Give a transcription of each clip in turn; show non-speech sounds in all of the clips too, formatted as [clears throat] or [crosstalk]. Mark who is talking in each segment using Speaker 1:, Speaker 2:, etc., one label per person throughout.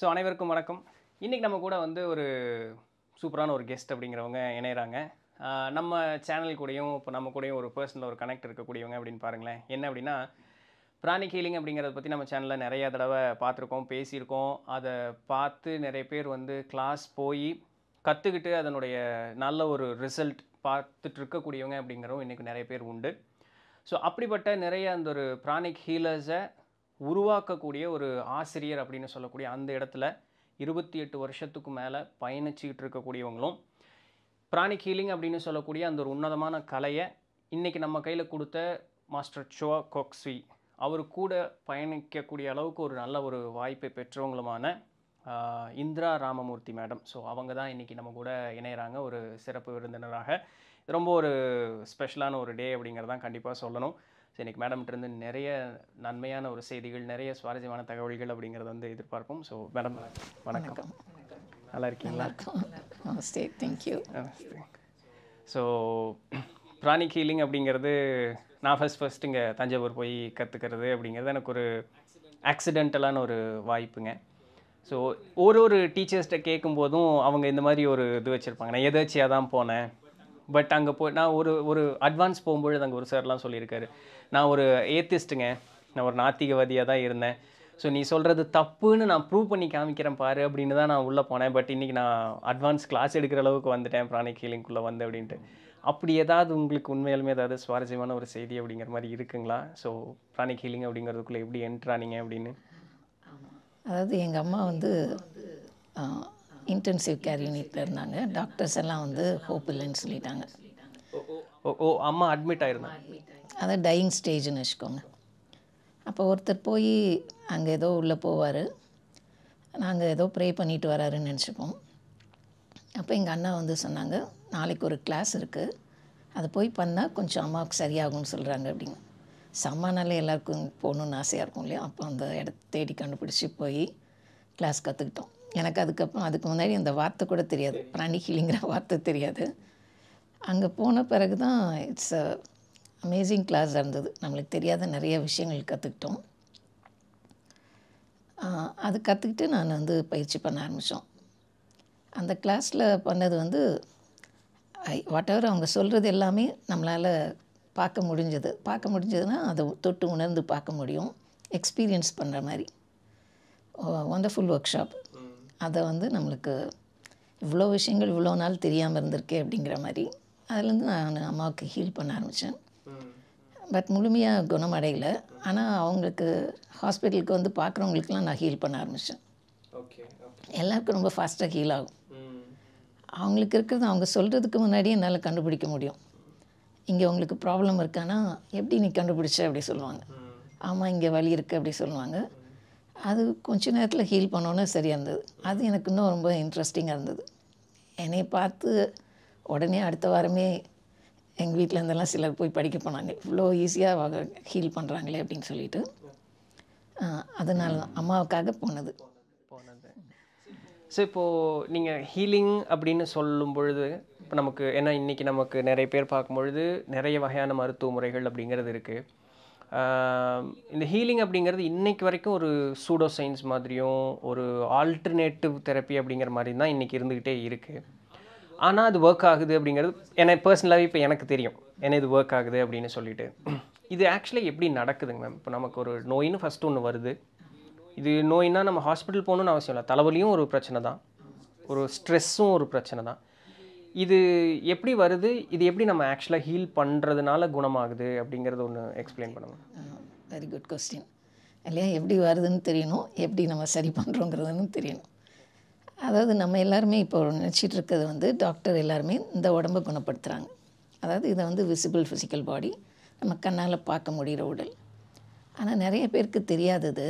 Speaker 1: So அனைவருக்கும் வணக்கம் இன்றைக்கி நம்ம கூட வந்து ஒரு சூப்பரான ஒரு கெஸ்ட் அப்படிங்கிறவங்க இணையிறாங்க நம்ம சேனல் கூடயும் இப்போ நம்ம கூடயும் ஒரு பர்சனல் ஒரு கனெக்ட் இருக்கக்கூடியவங்க அப்படின்னு பாருங்களேன் என்ன அப்படின்னா பிராணி ஹீலிங் அப்படிங்கிறத பற்றி நம்ம சேனலில் நிறையா தடவை பார்த்துருக்கோம் பேசியிருக்கோம் அதை பார்த்து நிறைய பேர் வந்து கிளாஸ் போய் கற்றுக்கிட்டு அதனுடைய நல்ல ஒரு ரிசல்ட் பார்த்துட்டு இருக்கக்கூடியவங்க அப்படிங்கிறவங்க இன்றைக்கி நிறைய பேர் உண்டு ஸோ அப்படிப்பட்ட நிறைய அந்த ஒரு பிராணிக் ஹீலர்ஸை உருவாக்கக்கூடிய ஒரு ஆசிரியர் அப்படின்னு சொல்லக்கூடிய அந்த இடத்துல இருபத்தி எட்டு வருஷத்துக்கு மேலே பயணிச்சுக்கிட்டு இருக்கக்கூடியவங்களும் பிராணிக் ஹீலிங் அப்படின்னு சொல்லக்கூடிய அந்த ஒரு உன்னதமான கலையை இன்றைக்கி நம்ம கையில் கொடுத்த மாஸ்டர் சோ கோக்ஸ்வி அவர் கூட பயணிக்கக்கூடிய அளவுக்கு ஒரு நல்ல ஒரு வாய்ப்பை பெற்றவங்களுமான இந்திரா ராமமூர்த்தி மேடம் ஸோ அவங்க தான் இன்றைக்கி நம்ம கூட இணையிறாங்க ஒரு சிறப்பு விருந்தினராக ரொம்ப ஒரு ஸ்பெஷலான ஒரு டே அப்படிங்கிறதான் கண்டிப்பாக சொல்லணும் இன்றைக்கி மேடம்கிட்ட இருந்து நிறைய நன்மையான ஒரு செய்திகள் நிறைய சுவாரஸ்யமான தகவல்கள் அப்படிங்கிறத வந்து எதிர்பார்ப்போம் ஸோ மேடம் வணக்கம் நல்லா இருக்கீங்களா
Speaker 2: நமஸ்தே தேங்க்யூ
Speaker 1: ஸோ பிராணிக் ஹீலிங் அப்படிங்கிறது நான் ஃபஸ்ட் ஃபஸ்ட் இங்கே தஞ்சாவூர் போய் கற்றுக்கிறது அப்படிங்கிறது எனக்கு ஒரு ஆக்சிடென்டலான ஒரு வாய்ப்புங்க ஸோ ஒரு ஒரு டீச்சர்ஸ்கிட்ட கேட்கும்போதும் அவங்க இந்த மாதிரி ஒரு இது வச்சுருப்பாங்க நான் எதாச்சியாக தான் போனேன் பட் அங்கே போய் நான் ஒரு ஒரு அட்வான்ஸ் போகும்பொழுது அங்கே ஒரு சார்லாம் சொல்லியிருக்காரு நான் ஒரு ஏத்திஸ்ட்டுங்க நான் ஒரு நாத்திகவாதியாக தான் இருந்தேன் ஸோ நீ சொல்கிறது தப்புன்னு நான் ப்ரூவ் பண்ணி காமிக்கிறேன் பாரு அப்படின்னு தான் நான் உள்ளே போனேன் பட் இன்றைக்கி நான் அட்வான்ஸ் கிளாஸ் எடுக்கிற அளவுக்கு வந்துட்டேன் பிராணி ஹீலிங்குள்ளே வந்து அப்படின்ட்டு அப்படி ஏதாவது உங்களுக்கு உண்மையிலுமே ஏதாவது சுவாரஸ்யமான ஒரு செய்தி அப்படிங்கிற மாதிரி இருக்குங்களா ஸோ பிராணி ஹீலிங் அப்படிங்கிறதுக்குள்ளே எப்படி என்ட்ரானிங்க அப்படின்னு
Speaker 2: அதாவது எங்கள் அம்மா வந்து இன்டென்சிவ் கேர் யூனிட்டில் இருந்தாங்க டாக்டர்ஸ் எல்லாம் வந்து ஹோப் இல்லைன்னு
Speaker 1: சொல்லிட்டாங்க ஓ அம்மா அட்மிட் ஆயிருந்தாங்க
Speaker 2: அதான் டையிங் ஸ்டேஜ்னு வச்சுக்கோங்க அப்போ ஒருத்தர் போய் அங்கே ஏதோ உள்ளே போவார் நாங்கள் ஏதோ ப்ரே பண்ணிட்டு வராருன்னு நினச்சிப்போம் அப்போ எங்கள் அண்ணா வந்து சொன்னாங்க நாளைக்கு ஒரு கிளாஸ் இருக்குது அது போய் பண்ணால் கொஞ்சம் அம்மாவுக்கு சரியாகும்னு சொல்கிறாங்க அப்படின்னு சம்மானாலே எல்லாருக்கும் போகணுன்னு ஆசையாக இருக்கும் இல்லையா அப்போ அந்த இடத்த தேடி கண்டுபிடிச்சி போய் கிளாஸ் கற்றுக்கிட்டோம் எனக்கு அதுக்கப்புறம் அதுக்கு முன்னாடி அந்த வார்த்தை கூட தெரியாது பிராணி ஹீலிங்கிற வார்த்தை தெரியாது அங்கே போன பிறகு தான் இட்ஸ் அ அமேசிங் கிளாஸ் இருந்தது நம்மளுக்கு தெரியாத நிறைய விஷயங்கள் கற்றுக்கிட்டோம் அது கற்றுக்கிட்டு நான் வந்து பயிற்சி பண்ண ஆரம்பித்தோம் அந்த கிளாஸில் பண்ணது வந்து வாட் எவர் அவங்க சொல்கிறது எல்லாமே நம்மளால் பார்க்க முடிஞ்சது பார்க்க முடிஞ்சதுன்னா அதை தொட்டு உணர்ந்து பார்க்க முடியும் எக்ஸ்பீரியன்ஸ் பண்ணுற மாதிரி ஒண்டர்ஃபுல் ஒர்க் ஷாப் அதை வந்து நம்மளுக்கு இவ்வளோ விஷயங்கள் இவ்வளோ நாள் தெரியாமல் இருந்திருக்கே அப்படிங்கிற மாதிரி அதுலேருந்து நான் அம்மாவுக்கு ஹீல் பண்ண ஆரம்பித்தேன் பட் முழுமையாக குணமடையலை ஆனால் அவங்களுக்கு ஹாஸ்பிட்டலுக்கு வந்து பார்க்குறவங்களுக்குலாம் நான் ஹீல் பண்ண ஆரம்பித்தேன் எல்லாருக்கும் ரொம்ப ஃபாஸ்ட்டாக ஹீல் ஆகும் அவங்களுக்கு இருக்கிறது அவங்க சொல்கிறதுக்கு முன்னாடியே என்னால் கண்டுபிடிக்க முடியும் இங்கே உங்களுக்கு ப்ராப்ளம் இருக்கானா எப்படி நீ கண்டுபிடிச்ச அப்படி சொல்லுவாங்க ஆமாம் இங்கே வழி இருக்குது அப்படி சொல்லுவாங்க அது கொஞ்ச நேரத்தில் ஹீல் பண்ணோன்னே சரியாக இருந்தது அது எனக்கு இன்னும் ரொம்ப இன்ட்ரெஸ்டிங்காக இருந்தது என்னை பார்த்து உடனே அடுத்த வாரமே எங்கள் வீட்டில் இருந்தெல்லாம் சிலர் போய் படிக்க போனாங்க இவ்வளோ ஈஸியாக ஹீல் பண்ணுறாங்களே அப்படின்னு சொல்லிட்டு அதனால தான் அம்மாவுக்காக போனது போனது
Speaker 1: ஸோ இப்போது நீங்கள் ஹீலிங் அப்படின்னு சொல்லும் பொழுது இப்போ நமக்கு ஏன்னா இன்றைக்கி நமக்கு நிறைய பேர் பார்க்கும் பொழுது நிறைய வகையான மருத்துவ முறைகள் அப்படிங்கிறது இருக்குது இந்த ஹீலிங் அப்படிங்கிறது இன்றைக்கு வரைக்கும் ஒரு சூடோ சயின்ஸ் மாதிரியும் ஒரு ஆல்டர்னேட்டிவ் தெரப்பி அப்படிங்கிற மாதிரி தான் இன்றைக்கி இருந்துக்கிட்டே இருக்குது ஆனால் அது ஒர்க் ஆகுது அப்படிங்கிறது என்னை பர்சனலாகவே இப்போ எனக்கு தெரியும் ஏன்னா இது ஒர்க் ஆகுது அப்படின்னு சொல்லிட்டு இது ஆக்சுவலாக எப்படி நடக்குதுங்க மேம் இப்போ நமக்கு ஒரு நோயின்னு ஃபஸ்ட்டு ஒன்று வருது இது நோயின்னா நம்ம ஹாஸ்பிட்டல் போகணுன்னு அவசியம் இல்லை தலைவலியும் ஒரு பிரச்சனை தான் ஒரு ஸ்ட்ரெஸ்ஸும் ஒரு பிரச்சனை தான் இது எப்படி வருது இது எப்படி நம்ம ஆக்சுவலாக ஹீல் பண்ணுறதுனால குணமாகுது அப்படிங்கிறத ஒன்று எக்ஸ்பிளைன் பண்ணுவோம் வெரி குட் கொஸ்டின்
Speaker 2: இல்லையா எப்படி வருதுன்னு தெரியணும் எப்படி நம்ம சரி பண்ணுறோங்கிறதுன்னு தெரியணும் அதாவது நம்ம எல்லாருமே இப்போ நினச்சிட்டு இருக்கிறது வந்து டாக்டர் எல்லாருமே இந்த உடம்பை குணப்படுத்துகிறாங்க அதாவது இதை வந்து விசிபிள் ஃபிசிக்கல் பாடி நம்ம கண்ணால் பார்க்க முடிகிற உடல் ஆனால் நிறைய பேருக்கு தெரியாதது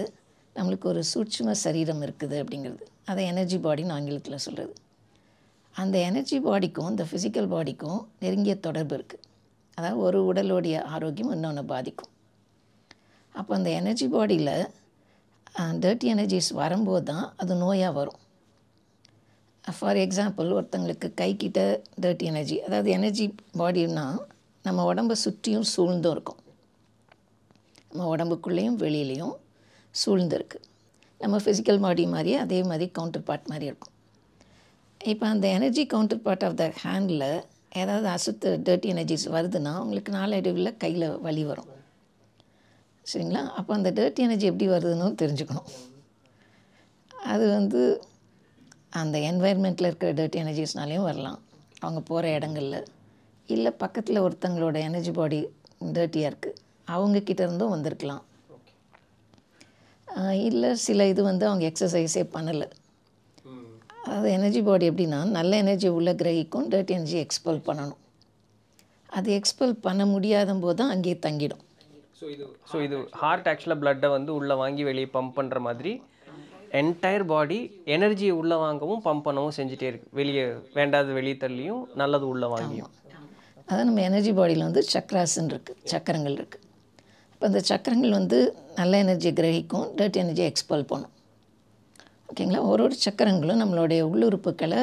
Speaker 2: நம்மளுக்கு ஒரு சூட்சும சரீரம் இருக்குது அப்படிங்கிறது அதை எனர்ஜி பாடின்னு ஆங்கிலத்தில் சொல்கிறது அந்த எனர்ஜி பாடிக்கும் இந்த ஃபிசிக்கல் பாடிக்கும் நெருங்கிய தொடர்பு இருக்குது அதாவது ஒரு உடலுடைய ஆரோக்கியம் இன்னொன்று பாதிக்கும் அப்போ அந்த எனர்ஜி பாடியில் டர்ட்டி எனர்ஜிஸ் வரும்போது தான் அது நோயாக வரும் ஃபார் எக்ஸாம்பிள் ஒருத்தங்களுக்கு கை கிட்ட டர்ட்டி எனர்ஜி அதாவது எனர்ஜி பாடினா நம்ம உடம்பை சுற்றியும் சூழ்ந்தும் இருக்கும் நம்ம உடம்புக்குள்ளேயும் வெளியிலையும் சூழ்ந்துருக்கு நம்ம ஃபிசிக்கல் பாடி மாதிரி அதே மாதிரி கவுண்டர் பார்ட் மாதிரி இருக்கும் இப்போ அந்த energy counter part of the handle ஏதாவது அசுத்த டர்ட்டி எனர்ஜிஸ் வருதுன்னா உங்களுக்கு நாளடைவில் கையில் வலி வரும் சரிங்களா அப்போ அந்த டர்ட்டி எனர்ஜி எப்படி வருதுன்னு தெரிஞ்சுக்கணும் அது வந்து அந்த என்வாயர்மெண்ட்டில் இருக்கிற டர்ட்டி எனர்ஜிஸ்னாலேயும் வரலாம் அவங்க போகிற இடங்களில் இல்லை பக்கத்தில் ஒருத்தங்களோட எனர்ஜி பாடி டர்ட்டியாக இருக்குது அவங்கக்கிட்ட இருந்தும் வந்திருக்கலாம் இல்லை சில இது வந்து அவங்க எக்ஸசைஸே பண்ணலை அது எனர்ஜி பாடி எப்படின்னா நல்ல எனர்ஜி உள்ளே கிரகிக்கும் டர்ட் எனர்ஜி எக்ஸ்பெல் பண்ணணும் அது எக்ஸ்பெல் பண்ண முடியாத போது தான் அங்கேயே தங்கிடும்
Speaker 1: ஸோ இது ஸோ இது ஹார்ட் ஆக்சுவலாக பிளட்டை வந்து உள்ளே வாங்கி வெளியே பம்ப் பண்ணுற மாதிரி என்டையர் பாடி எனர்ஜியை உள்ளே வாங்கவும் பம்ப் பண்ணவும் செஞ்சுட்டே இருக்கு வெளியே வேண்டாத வெளியே தள்ளியும் நல்லது உள்ளே வாங்கியும்
Speaker 2: அதான் நம்ம எனர்ஜி பாடியில் வந்து சக்கராசன் இருக்குது சக்கரங்கள் இருக்குது இப்போ அந்த சக்கரங்கள் வந்து நல்ல எனர்ஜி கிரகிக்கும் டர்ட் எனர்ஜி எக்ஸ்பெல் பண்ணும் ஓகேங்களா ஒரு ஒரு சக்கரங்களும் நம்மளுடைய உள்ளுறுப்புகளை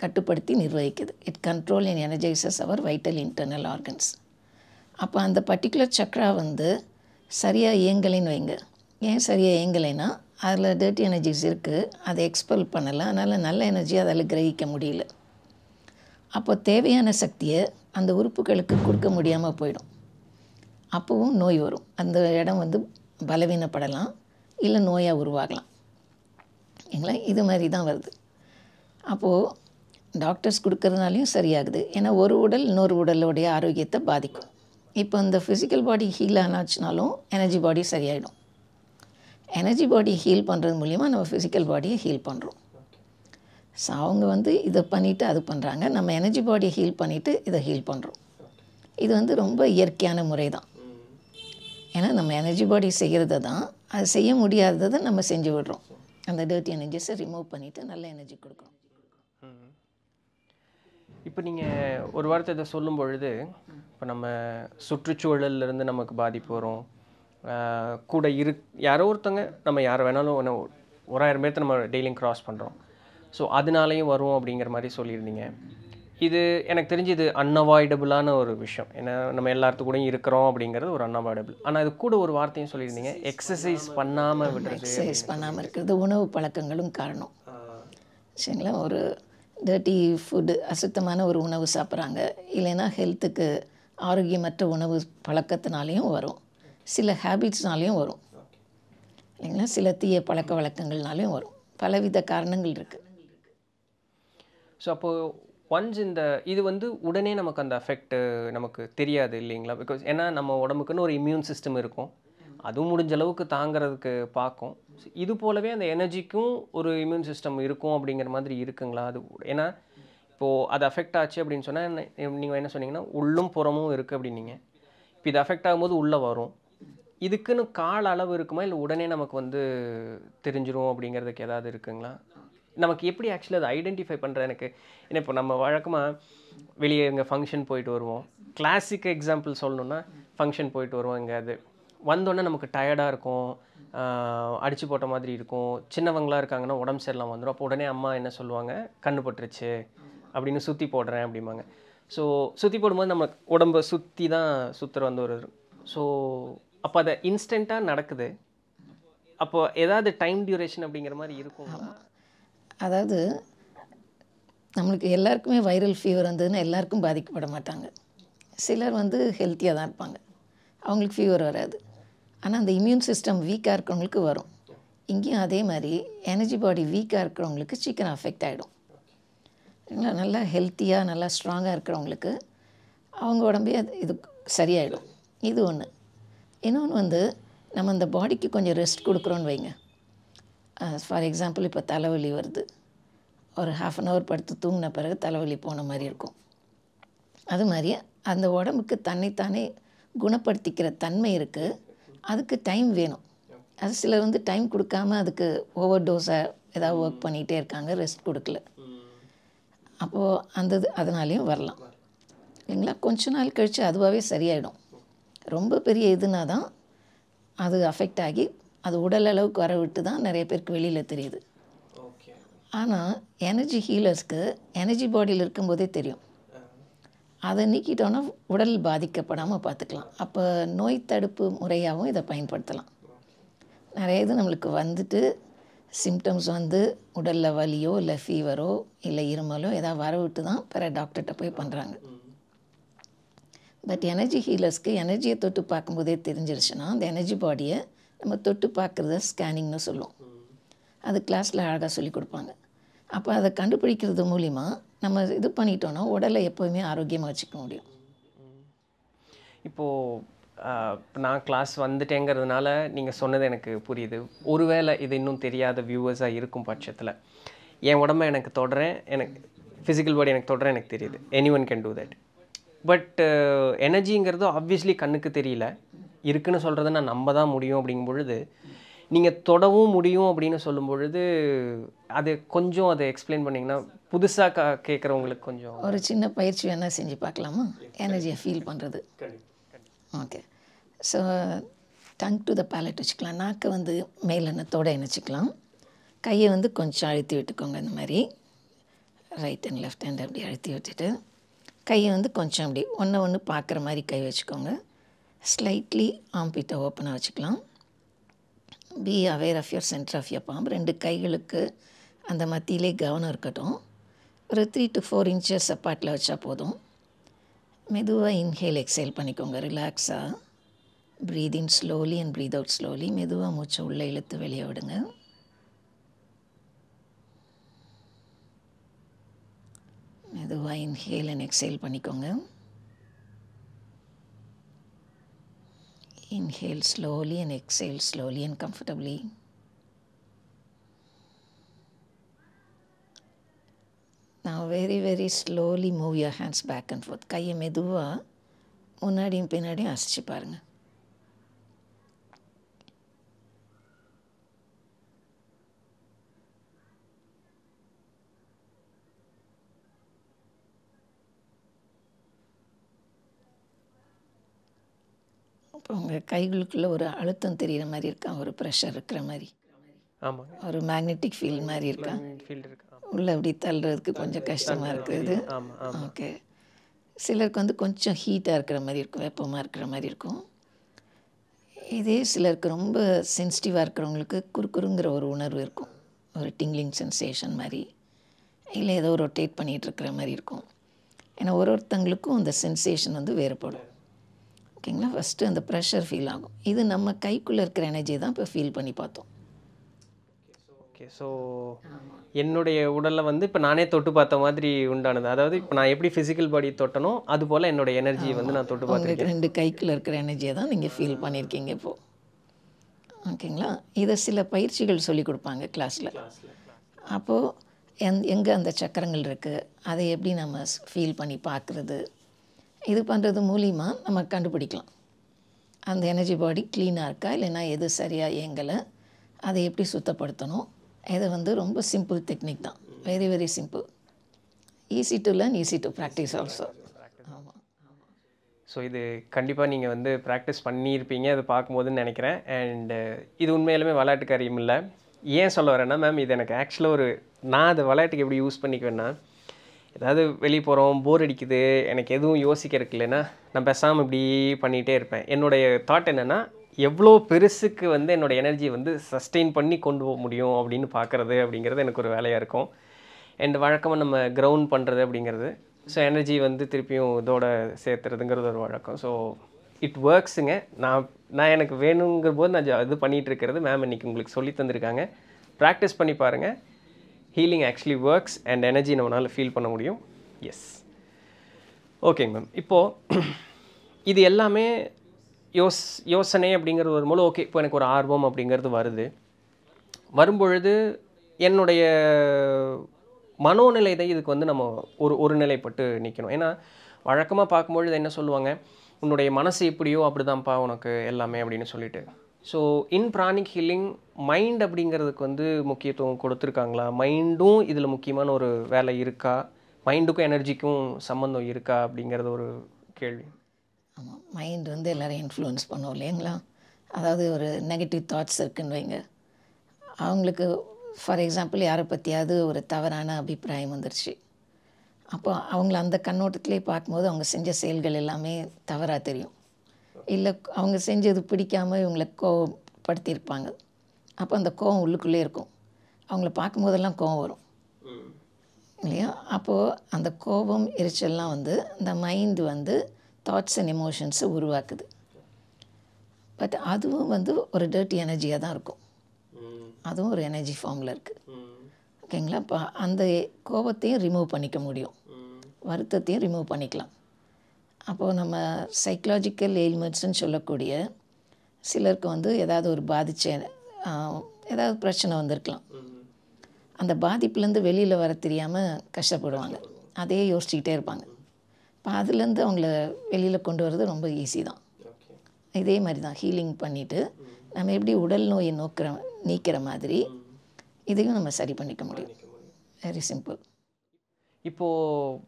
Speaker 2: கட்டுப்படுத்தி நிர்வகிக்குது it control in energizes our vital internal organs அப்போ அந்த பர்டிகுலர் சக்ரா வந்து சரியாக இயங்கலைன்னு வைங்க ஏன் சரியாக இயங்கலைன்னா அதில் டர்ட்டி எனர்ஜிஸ் இருக்குது அதை எக்ஸ்பெல் பண்ணலை அதனால் நல்ல எனர்ஜி அதால் கிரகிக்க முடியல அப்போ தேவையான சக்தியை அந்த உறுப்புகளுக்கு கொடுக்க முடியாமல் போயிடும் அப்போவும் நோய் வரும் அந்த இடம் வந்து பலவீனப்படலாம் இல்லை நோயாக உருவாகலாம் பார்த்தீங்களா இது மாதிரி தான் வருது அப்போது டாக்டர்ஸ் கொடுக்கறதுனாலையும் சரியாகுது ஏன்னா ஒரு உடல் இன்னொரு உடலுடைய ஆரோக்கியத்தை பாதிக்கும் இப்போ இந்த ஃபிசிக்கல் பாடி ஹீல் ஆனாச்சுனாலும் எனர்ஜி பாடி சரியாயிடும் எனர்ஜி பாடி ஹீல் பண்ணுறது மூலிமா நம்ம ஃபிசிக்கல் பாடியை ஹீல் பண்ணுறோம் ஸோ அவங்க வந்து இதை பண்ணிவிட்டு அது பண்ணுறாங்க நம்ம எனர்ஜி பாடியை ஹீல் பண்ணிவிட்டு இதை ஹீல் பண்ணுறோம் இது வந்து ரொம்ப இயற்கையான முறை தான் ஏன்னா நம்ம எனர்ஜி பாடி செய்கிறத தான் அது செய்ய முடியாததை நம்ம செஞ்சு விடுறோம் அந்த டர்ட்டி எனர்ஜிஸை ரிமூவ் பண்ணிவிட்டு நல்ல எனர்ஜி கொடுக்கும்
Speaker 1: இப்போ நீங்கள் ஒரு வாரத்தை இதை சொல்லும் பொழுது இப்போ நம்ம சுற்றுச்சூழல்லேருந்து நமக்கு பாதிப்பு வரும் கூட இரு யாரோ ஒருத்தவங்க நம்ம யார் வேணாலும் ஒன்று ஒராயிரம் பேர்த்த நம்ம டெய்லியும் க்ராஸ் பண்ணுறோம் ஸோ அதனாலையும் வரும் அப்படிங்கிற மாதிரி சொல்லியிருந்தீங்க இது எனக்கு தெரிஞ்சு இது அன்அவாய்டபுளான ஒரு விஷயம் ஏன்னா நம்ம கூடயும் இருக்கிறோம் அப்படிங்கிறது ஒரு அன்அவாய்டபுள் ஆனால் இது கூட ஒரு வார்த்தையும் சொல்லியிருந்தீங்க எக்ஸசைஸ் பண்ணாமல் விடுறது எக்ஸசைஸ் பண்ணாமல்
Speaker 2: இருக்கிறது உணவு பழக்கங்களும் காரணம் சரிங்களா ஒரு டர்ட்டி ஃபுட்டு அசுத்தமான ஒரு உணவு சாப்பிட்றாங்க இல்லைன்னா ஹெல்த்துக்கு ஆரோக்கியமற்ற உணவு பழக்கத்தினாலையும் வரும் சில ஹேபிட்ஸ்னாலேயும் வரும் இல்லைங்களா சில தீய பழக்க வழக்கங்கள்னாலையும் வரும் பலவித காரணங்கள் இருக்குது
Speaker 1: ஸோ அப்போது ஒன்ஸ் இந்த இது வந்து உடனே நமக்கு அந்த அஃபெக்ட் நமக்கு தெரியாது இல்லைங்களா பிகாஸ் ஏன்னா நம்ம உடம்புக்குன்னு ஒரு இம்யூன் சிஸ்டம் இருக்கும் அதுவும் முடிஞ்ச அளவுக்கு தாங்கிறதுக்கு பார்க்கும் இது போலவே அந்த எனர்ஜிக்கும் ஒரு இம்யூன் சிஸ்டம் இருக்கும் அப்படிங்கிற மாதிரி இருக்குங்களா அது ஏன்னா இப்போது அது அஃபெக்ட் ஆச்சு அப்படின்னு சொன்னால் நீங்கள் என்ன சொன்னீங்கன்னா உள்ளும் புறமும் இருக்குது அப்படின்னீங்க இப்போ இது அஃபெக்ட் ஆகும்போது உள்ளே வரும் இதுக்குன்னு கால அளவு இருக்குமா இல்லை உடனே நமக்கு வந்து தெரிஞ்சிரும் அப்படிங்கிறதுக்கு ஏதாவது இருக்குங்களா நமக்கு எப்படி ஆக்சுவலி அதை ஐடென்டிஃபை பண்ணுற எனக்கு ஏன்னா இப்போ நம்ம வழக்கமாக வெளியே எங்கள் ஃபங்க்ஷன் போயிட்டு வருவோம் கிளாசிக் எக்ஸாம்பிள் சொல்லணுன்னா ஃபங்க்ஷன் போயிட்டு வருவோம் எங்கேயாவது வந்தோடனே நமக்கு டயர்டாக இருக்கும் அடித்து போட்ட மாதிரி இருக்கும் சின்னவங்களாக இருக்காங்கன்னா உடம்பு சரியில்லாம் வந்துடும் அப்போ உடனே அம்மா என்ன சொல்லுவாங்க கண்ணு பட்டுருச்சு அப்படின்னு சுற்றி போடுறேன் அப்படிம்பாங்க ஸோ சுற்றி போடும்போது நம்ம உடம்பை சுற்றி தான் சுற்றுற வந்து ஒரு ஸோ அப்போ அதை இன்ஸ்டண்ட்டாக நடக்குது அப்போ ஏதாவது டைம் டியூரேஷன் அப்படிங்கிற மாதிரி இருக்கும்
Speaker 2: அதாவது நம்மளுக்கு எல்லாருக்குமே வைரல் ஃபீவர் வந்ததுன்னு எல்லாருக்கும் பாதிக்கப்பட மாட்டாங்க சிலர் வந்து ஹெல்த்தியாக தான் இருப்பாங்க அவங்களுக்கு ஃபீவர் வராது ஆனால் அந்த இம்யூன் சிஸ்டம் வீக்காக இருக்கிறவங்களுக்கு வரும் இங்கேயும் அதே மாதிரி எனர்ஜி பாடி வீக்காக இருக்கிறவங்களுக்கு சீக்கிரம் அஃபெக்ட் ஆகிடும் இல்லை நல்லா ஹெல்த்தியாக நல்லா ஸ்ட்ராங்காக இருக்கிறவங்களுக்கு அவங்க உடம்பே அது இது சரியாயிடும் இது ஒன்று இன்னொன்று வந்து நம்ம அந்த பாடிக்கு கொஞ்சம் ரெஸ்ட் கொடுக்குறோன்னு வைங்க ஃபார் எக்ஸாம்பிள் இப்போ தலைவலி வருது ஒரு ஹாஃப் அன் ஹவர் படுத்து தூங்கின பிறகு தலைவலி போன மாதிரி இருக்கும் அது மாதிரி அந்த உடம்புக்கு தன்னைத்தானே குணப்படுத்திக்கிற தன்மை இருக்குது அதுக்கு டைம் வேணும் அது சிலர் வந்து டைம் கொடுக்காம அதுக்கு ஓவர் டோஸை ஏதாவது ஒர்க் பண்ணிகிட்டே இருக்காங்க ரெஸ்ட் கொடுக்கல அப்போது அந்த அதனாலேயும் வரலாம் இல்லைங்களா கொஞ்ச நாள் கழித்து அதுவாகவே சரியாயிடும் ரொம்ப பெரிய இதுனா தான் அது அஃபெக்ட் ஆகி அது உடல் அளவுக்கு வர விட்டு தான் நிறைய பேருக்கு வெளியில் தெரியுது ஆனால் எனர்ஜி ஹீலர்ஸ்க்கு எனர்ஜி பாடியில் இருக்கும்போதே தெரியும் அதை நீக்கிட்டோன்னா உடல் பாதிக்கப்படாமல் பார்த்துக்கலாம் அப்போ நோய் தடுப்பு முறையாகவும் இதை பயன்படுத்தலாம் நிறைய இது நம்மளுக்கு வந்துட்டு சிம்டம்ஸ் வந்து உடலில் வலியோ இல்லை ஃபீவரோ இல்லை இருமலோ எதாவது வரவிட்டு தான் பிற டாக்டர்கிட்ட போய் பண்ணுறாங்க பட் எனர்ஜி ஹீலர்ஸ்க்கு எனர்ஜியை தொட்டு பார்க்கும்போதே தெரிஞ்சிருச்சுன்னா அந்த எனர்ஜி பாடியை நம்ம தொட்டு பார்க்குறத ஸ்கேனிங்னு சொல்லுவோம் அது கிளாஸில் அழகாக சொல்லி கொடுப்பாங்க அப்போ அதை கண்டுபிடிக்கிறது மூலிமா நம்ம இது பண்ணிட்டோன்னா உடலை எப்போவுமே ஆரோக்கியமாக வச்சுக்க முடியும்
Speaker 1: இப்போது நான் கிளாஸ் வந்துட்டேங்கிறதுனால நீங்கள் சொன்னது எனக்கு புரியுது ஒருவேளை இது இன்னும் தெரியாத வியூவர்ஸாக இருக்கும் பட்சத்தில் என் உடம்ப எனக்கு தொடரேன் எனக்கு ஃபிசிக்கல் பாடி எனக்கு தொடரேன் எனக்கு தெரியுது any one can do that but எனர்ஜிங்கிறது ஆப்வியஸ்லி கண்ணுக்கு தெரியல இருக்குன்னு சொல்கிறத நான் நம்ப தான் முடியும் அப்படிங்கும் பொழுது நீங்கள் தொடவும் முடியும் அப்படின்னு சொல்லும் பொழுது அது கொஞ்சம் அதை எக்ஸ்பிளைன் பண்ணிங்கன்னா புதுசாக கா கேட்குறவங்களுக்கு கொஞ்சம்
Speaker 2: ஒரு சின்ன பயிற்சி வேணால் செஞ்சு பார்க்கலாமா எனர்ஜியை ஃபீல் பண்ணுறது okay so tongue to the palate வச்சுக்கலாம் நாக்கை வந்து மேலெண்ணத்தோடு இணைச்சிக்கலாம் கையை வந்து கொஞ்சம் அழுத்தி விட்டுக்கோங்க இந்த மாதிரி ரைட் அண்ட் லெஃப்ட் ஹேண்ட் அப்படி அழுத்தி விட்டுட்டு கையை வந்து கொஞ்சம் அப்படி ஒன்று ஒன்று பார்க்குற மாதிரி கை வச்சுக்கோங்க ஸ்லைட்லி ஆம்பிட்டை ஓப்பனாக வச்சுக்கலாம் be aware of your centre of your பாம்பு ரெண்டு கைகளுக்கு அந்த மத்தியிலே கவனம் இருக்கட்டும் ஒரு த்ரீ டு ஃபோர் இன்ச்சஸ் அப்பாட்டில் வச்சா போதும் மெதுவாக இன்ஹேல் எக்ஸேல் பண்ணிக்கோங்க ரிலாக்ஸாக breathe in slowly and breathe out slowly மெதுவாக மூச்சை உள்ளே இழுத்து வெளியே விடுங்க மெதுவாக இன்ஹேல் அண்ட் எக்ஸேல் பண்ணிக்கோங்க Inhale slowly and exhale slowly and comfortably. Now very very slowly move your hands back and forth. கையை மெதுவாக முன்னாடியும் பின்னாடியும் அசைச்சு பாருங்கள் இப்போ உங்கள் கைகளுக்குள்ளே ஒரு அழுத்தம் தெரிகிற மாதிரி இருக்கான் ஒரு ப்ரெஷர் இருக்கிற மாதிரி ஆமாம் ஒரு மேக்னெட்டிக் ஃபீல் மாதிரி இருக்கான் உள்ள உள்ளே அப்படி தள்ளுறதுக்கு கொஞ்சம் கஷ்டமாக இருக்குது ஓகே சிலருக்கு வந்து கொஞ்சம் ஹீட்டாக இருக்கிற மாதிரி இருக்கும் வெப்பமாக இருக்கிற மாதிரி இருக்கும் இதே சிலருக்கு ரொம்ப சென்சிட்டிவாக இருக்கிறவங்களுக்கு குறுக்குறுங்கிற ஒரு உணர்வு இருக்கும் ஒரு டிங்லிங் சென்சேஷன் மாதிரி இல்லை ஏதோ ரொட்டேட் பண்ணிகிட்டு இருக்கிற மாதிரி இருக்கும் ஏன்னா ஒரு ஒருத்தங்களுக்கும் அந்த சென்சேஷன் வந்து வேறுபடும் ஓகேங்களா ஃபஸ்ட்டு அந்த ப்ரெஷர் ஃபீல் ஆகும் இது நம்ம கைக்குள்ளே இருக்கிற எனர்ஜி தான் இப்போ ஃபீல் பண்ணி பார்த்தோம்
Speaker 1: ஓகே ஸோ என்னுடைய உடலில் வந்து இப்போ நானே தொட்டு பார்த்த மாதிரி உண்டானது அதாவது இப்போ நான் எப்படி ஃபிசிக்கல் பாடி தொட்டனோ அது போல் என்னுடைய எனர்ஜி வந்து நான் தொட்டு பார்த்துருக்கேன் ரெண்டு
Speaker 2: கைக்குள்ளே இருக்கிற எனர்ஜியை தான் நீங்கள் ஃபீல் பண்ணியிருக்கீங்க இப்போது ஓகேங்களா இதை சில பயிற்சிகள் சொல்லி கொடுப்பாங்க கிளாஸில் அப்போது எந் எங்கே அந்த சக்கரங்கள் இருக்குது அதை எப்படி நம்ம ஃபீல் பண்ணி பார்க்குறது இது பண்ணுறது மூலிமா நம்ம கண்டுபிடிக்கலாம் அந்த எனர்ஜி பாடி க்ளீனாக இருக்கா இல்லைன்னா எது சரியாக இயங்கலை அதை எப்படி சுத்தப்படுத்தணும் இது வந்து ரொம்ப சிம்பிள் டெக்னிக் தான் very very simple easy to learn easy to practise also ஆமாம்
Speaker 1: ஸோ இது கண்டிப்பாக நீங்கள் வந்து ப்ராக்டிஸ் பண்ணியிருப்பீங்க அதை பார்க்கும்போதுன்னு நினைக்கிறேன் அண்டு uh, இது உண்மையிலுமே விளையாட்டு காரியம் இல்லை ஏன் சொல்ல வரேன்னா மேம் இது எனக்கு ஆக்சுவலாக ஒரு நான் அதை விளையாட்டுக்கு எப்படி யூஸ் பண்ணிக்குவேன்னா ஏதாவது வெளியே போகிறோம் போர் அடிக்குது எனக்கு எதுவும் யோசிக்கிறதுக்கு இல்லைன்னா நான் பேசாமல் இப்படி பண்ணிகிட்டே இருப்பேன் என்னுடைய தாட் என்னென்னா எவ்வளோ பெருசுக்கு வந்து என்னோடய எனர்ஜி வந்து சஸ்டெயின் பண்ணி கொண்டு போக முடியும் அப்படின்னு பார்க்குறது அப்படிங்கிறது எனக்கு ஒரு வேலையாக இருக்கும் அண்ட் வழக்கமாக நம்ம கிரவுண்ட் பண்ணுறது அப்படிங்கிறது ஸோ எனர்ஜி வந்து திருப்பியும் இதோட சேர்த்துறதுங்கிறது ஒரு வழக்கம் ஸோ இட் ஒர்க்ஸுங்க நான் நான் எனக்கு வேணுங்கிற போது நான் இது பண்ணிகிட்டு இருக்கிறது மேம் இன்றைக்கி உங்களுக்கு சொல்லி தந்திருக்காங்க ப்ராக்டிஸ் பண்ணி பாருங்கள் healing actually works and energy நம்மளால் ஃபீல் பண்ண முடியும் எஸ் ஓகேங்க மேம் இப்போது இது எல்லாமே யோஸ் யோசனை அப்படிங்கிறது வரும்போது ஓகே இப்போ எனக்கு ஒரு ஆர்வம் அப்படிங்கிறது வருது வரும்பொழுது என்னுடைய மனோநிலை தான் இதுக்கு வந்து நம்ம ஒரு ஒரு நிலைப்பட்டு நிற்கணும் ஏன்னா வழக்கமாக பார்க்கும்பொழுது என்ன சொல்லுவாங்க உன்னுடைய மனசு எப்படியோ அப்படி தான்ப்பா உனக்கு எல்லாமே அப்படின்னு சொல்லிட்டு so in pranic healing mind அப்படிங்கிறதுக்கு வந்து முக்கியத்துவம் கொடுத்துருக்காங்களா மைண்டும் இதில் முக்கியமான ஒரு வேலை இருக்கா மைண்டுக்கும் எனர்ஜிக்கும் சம்மந்தம் இருக்கா அப்படிங்கிறது ஒரு கேள்வி
Speaker 2: ஆமாம் மைண்ட் வந்து எல்லோரும் இன்ஃப்ளூயன்ஸ் பண்ணுவோம் இல்லைங்களா அதாவது ஒரு நெகட்டிவ் தாட்ஸ் இருக்குன்னு வைங்க அவங்களுக்கு ஃபார் எக்ஸாம்பிள் யாரை பற்றியாவது ஒரு தவறான அபிப்பிராயம் வந்துருச்சு அப்போ அவங்கள அந்த கண்ணோட்டத்திலே பார்க்கும்போது அவங்க செஞ்ச செயல்கள் எல்லாமே தவறாக தெரியும் இல்லை அவங்க செஞ்சது பிடிக்காமல் இவங்களை கோவப்படுத்தியிருப்பாங்க அப்போ அந்த கோவம் உள்ளுக்குள்ளே இருக்கும் அவங்கள பார்க்கும்போதெல்லாம் கோவம் வரும் இல்லையா அப்போது அந்த கோபம் எரிச்சல்லாம் வந்து இந்த மைண்டு வந்து தாட்ஸ் அண்ட் எமோஷன்ஸை உருவாக்குது பட் அதுவும் வந்து ஒரு டர்ட்டி எனர்ஜியாக தான் இருக்கும் அதுவும் ஒரு எனர்ஜி ஃபார்மில் இருக்குது ஓகேங்களா இப்போ அந்த கோபத்தையும் ரிமூவ் பண்ணிக்க முடியும் வருத்தத்தையும் ரிமூவ் பண்ணிக்கலாம் அப்போது நம்ம சைக்கலாஜிக்கல் எயில்மெண்ட்ஸ்னு சொல்லக்கூடிய சிலருக்கு வந்து ஏதாவது ஒரு பாதிச்ச ஏதாவது பிரச்சனை வந்திருக்கலாம் அந்த பாதிப்புலேருந்து வெளியில் வர தெரியாமல் கஷ்டப்படுவாங்க அதே யோசிச்சுக்கிட்டே இருப்பாங்க இப்போ அதுலேருந்து அவங்கள வெளியில் கொண்டு வர்றது ரொம்ப ஈஸி தான் இதே மாதிரி தான் ஹீலிங் பண்ணிவிட்டு நம்ம எப்படி உடல் நோயை நோக்கிற நீக்கிற மாதிரி இதையும் நம்ம சரி பண்ணிக்க முடியும் வெரி சிம்பிள்
Speaker 1: இப்போது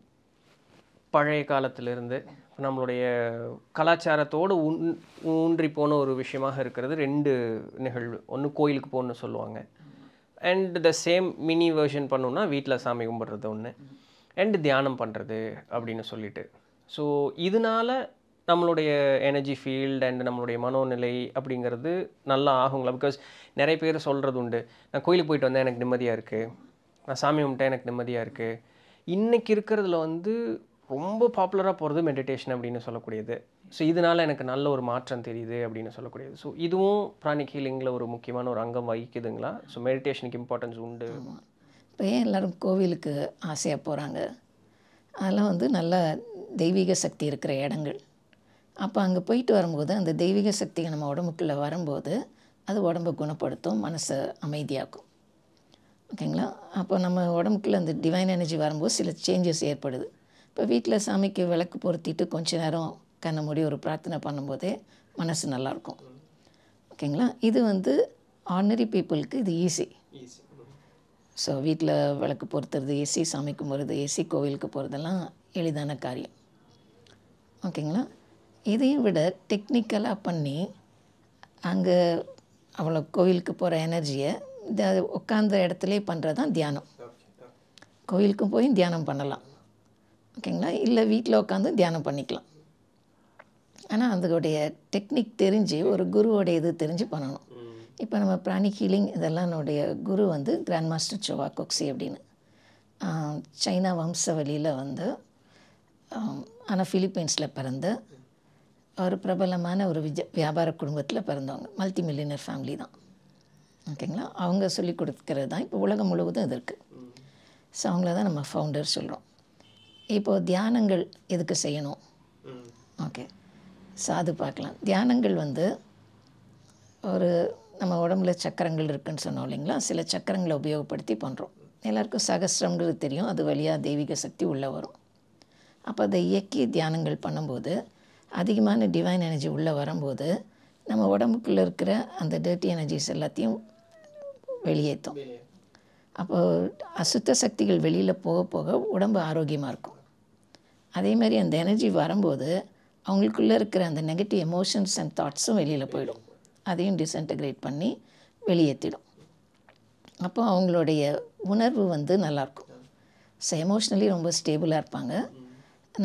Speaker 1: பழைய காலத்திலிருந்து நம்மளுடைய கலாச்சாரத்தோடு உன் ஊன்றி போன ஒரு விஷயமாக இருக்கிறது ரெண்டு நிகழ்வு ஒன்று கோயிலுக்கு போகணும்னு சொல்லுவாங்க and the same mini version பண்ணோன்னா வீட்டில் சாமி கும்பிட்றது ஒன்று அண்டு தியானம் பண்ணுறது அப்படின்னு சொல்லிட்டு ஸோ இதனால் நம்மளுடைய எனர்ஜி ஃபீல்ட் அண்ட் நம்மளுடைய மனோநிலை அப்படிங்கிறது நல்லா ஆகுங்களா பிகாஸ் நிறைய பேர் சொல்கிறது உண்டு நான் கோயிலுக்கு போயிட்டு வந்தேன் எனக்கு நிம்மதியாக இருக்குது நான் சாமி கும்பிட்டேன் எனக்கு நிம்மதியாக இருக்குது இன்றைக்கி இருக்கிறதுல வந்து ரொம்ப பாப்புலராக போகிறது மெடிடேஷன் அப்படின்னு சொல்லக்கூடியது ஸோ இதனால் எனக்கு நல்ல ஒரு மாற்றம் தெரியுது அப்படின்னு சொல்லக்கூடியது ஸோ இதுவும் பிராணிக் ஹீலிங்கில் ஒரு முக்கியமான ஒரு அங்கம் வகிக்குதுங்களா ஸோ மெடிடேஷனுக்கு இம்பார்ட்டன்ஸ் உண்டு
Speaker 2: இப்போ ஏன் எல்லோரும் கோவிலுக்கு ஆசையாக போகிறாங்க அதெல்லாம் வந்து நல்ல தெய்வீக சக்தி இருக்கிற இடங்கள் அப்போ அங்கே போயிட்டு வரும்போது அந்த தெய்வீக சக்தியை நம்ம உடம்புக்குள்ளே வரும்போது அது உடம்பை குணப்படுத்தும் மனசை அமைதியாக்கும் ஓகேங்களா அப்போ நம்ம உடம்புக்குள்ளே அந்த டிவைன் எனர்ஜி வரும்போது சில சேஞ்சஸ் ஏற்படுது இப்போ வீட்டில் சாமிக்கு விளக்கு பொருத்திட்டு கொஞ்ச நேரம் கண்ணை மூடி ஒரு பிரார்த்தனை பண்ணும்போதே மனசு நல்லாயிருக்கும் ஓகேங்களா இது வந்து ஆர்டினரி பீப்புளுக்கு இது ஈஸி ஸோ வீட்டில் விளக்கு பொறுத்துறது ஏசி சாமி கும்புறது ஏசி கோவிலுக்கு போகிறதெல்லாம் எளிதான காரியம் ஓகேங்களா இதையும் விட டெக்னிக்கலாக பண்ணி அங்கே அவ்வளோ கோவிலுக்கு போகிற எனர்ஜியை உட்காந்த இடத்துல பண்ணுறது தான் தியானம் கோவிலுக்கும் போய் தியானம் பண்ணலாம் ஓகேங்களா இல்லை வீட்டில் உட்காந்து தியானம் பண்ணிக்கலாம் ஆனால் அதனுடைய டெக்னிக் தெரிஞ்சு ஒரு குருவோடைய இது தெரிஞ்சு பண்ணணும் இப்போ நம்ம பிராணி ஹீலிங் இதெல்லாம் என்னுடைய குரு வந்து கிராண்ட் மாஸ்டர் சோவா கொக்ஸி அப்படின்னு சைனா வம்சவழியில் வந்து ஆனால் ஃபிலிப்பைன்ஸில் பிறந்து ஒரு பிரபலமான ஒரு விஜ வியாபார குடும்பத்தில் பிறந்தவங்க மல்டி மில்லியனர் ஃபேமிலி தான் ஓகேங்களா அவங்க சொல்லிக் கொடுக்கறது தான் இப்போ உலகம் முழுவதும் இது இருக்குது ஸோ அவங்கள தான் நம்ம ஃபவுண்டர் சொல்கிறோம் இப்போது தியானங்கள் எதுக்கு செய்யணும் ஓகே சாது பார்க்கலாம் தியானங்கள் வந்து ஒரு நம்ம உடம்புல சக்கரங்கள் இருக்குன்னு சொன்னோம் இல்லைங்களா சில சக்கரங்களை உபயோகப்படுத்தி பண்ணுறோம் எல்லாருக்கும் சகசிரம்ன்றது தெரியும் அது வழியாக தெய்வீக சக்தி உள்ளே வரும் அப்போ அதை இயக்கி தியானங்கள் பண்ணும்போது அதிகமான டிவைன் எனர்ஜி உள்ளே வரும்போது நம்ம உடம்புக்குள்ளே இருக்கிற அந்த டேர்ட்டி எனர்ஜிஸ் எல்லாத்தையும் வெளியேற்றும் அப்போது அசுத்த சக்திகள் வெளியில் போக போக உடம்பு ஆரோக்கியமாக இருக்கும் அதே மாதிரி அந்த எனர்ஜி வரும்போது அவங்களுக்குள்ளே இருக்கிற அந்த நெகட்டிவ் எமோஷன்ஸ் அண்ட் தாட்ஸும் வெளியில் போயிடும் அதையும் டிஸ்இன்டகிரேட் பண்ணி வெளியேற்றிடும் அப்போ அவங்களுடைய உணர்வு வந்து நல்லாயிருக்கும் ஸோ எமோஷ்னலி ரொம்ப ஸ்டேபிளாக இருப்பாங்க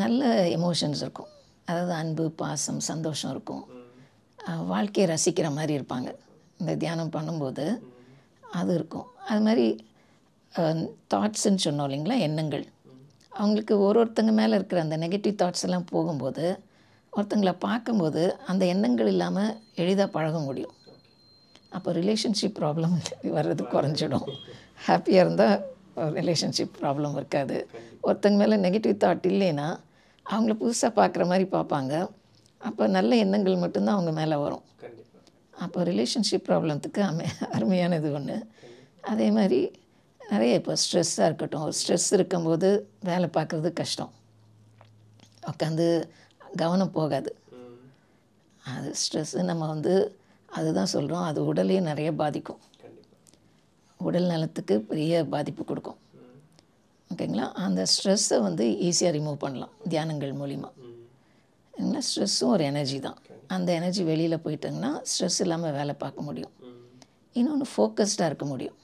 Speaker 2: நல்ல எமோஷன்ஸ் இருக்கும் அதாவது அன்பு பாசம் சந்தோஷம் இருக்கும் வாழ்க்கையை ரசிக்கிற மாதிரி இருப்பாங்க இந்த தியானம் பண்ணும்போது அது இருக்கும் அது மாதிரி தாட்ஸுன்னு சொன்னோம் இல்லைங்களா எண்ணங்கள் அவங்களுக்கு ஒரு ஒருத்தங்க மேலே இருக்கிற அந்த நெகட்டிவ் தாட்ஸ் எல்லாம் போகும்போது ஒருத்தங்களை பார்க்கும்போது அந்த எண்ணங்கள் இல்லாமல் எளிதாக பழக முடியும் அப்போ ரிலேஷன்ஷிப் ப்ராப்ளம் வர்றது குறைஞ்சிடும் ஹாப்பியாக இருந்தால் ரிலேஷன்ஷிப் ப்ராப்ளம் இருக்காது ஒருத்தங்க மேலே நெகட்டிவ் தாட் இல்லைன்னா அவங்கள புதுசாக பார்க்குற மாதிரி பார்ப்பாங்க அப்போ நல்ல எண்ணங்கள் மட்டும்தான் அவங்க மேலே வரும் அப்போ ரிலேஷன்ஷிப் ப்ராப்ளத்துக்கு அமை அருமையான இது ஒன்று அதே மாதிரி நிறைய இப்போ ஸ்ட்ரெஸ்ஸாக இருக்கட்டும் ஒரு ஸ்ட்ரெஸ் இருக்கும்போது வேலை பார்க்குறது கஷ்டம் உட்காந்து கவனம் போகாது அது ஸ்ட்ரெஸ்ஸு நம்ம வந்து அதுதான் சொல்கிறோம் அது உடலையும் நிறைய பாதிக்கும் உடல் நலத்துக்கு பெரிய பாதிப்பு கொடுக்கும் ஓகேங்களா அந்த ஸ்ட்ரெஸ்ஸை வந்து ஈஸியாக ரிமூவ் பண்ணலாம் தியானங்கள் மூலிமா ஏன்னா ஸ்ட்ரெஸ்ஸும் ஒரு எனர்ஜி தான் அந்த எனர்ஜி வெளியில் போயிட்டோங்கன்னா ஸ்ட்ரெஸ் இல்லாமல் வேலை பார்க்க முடியும் இன்னொன்று ஃபோக்கஸ்டாக இருக்க முடியும்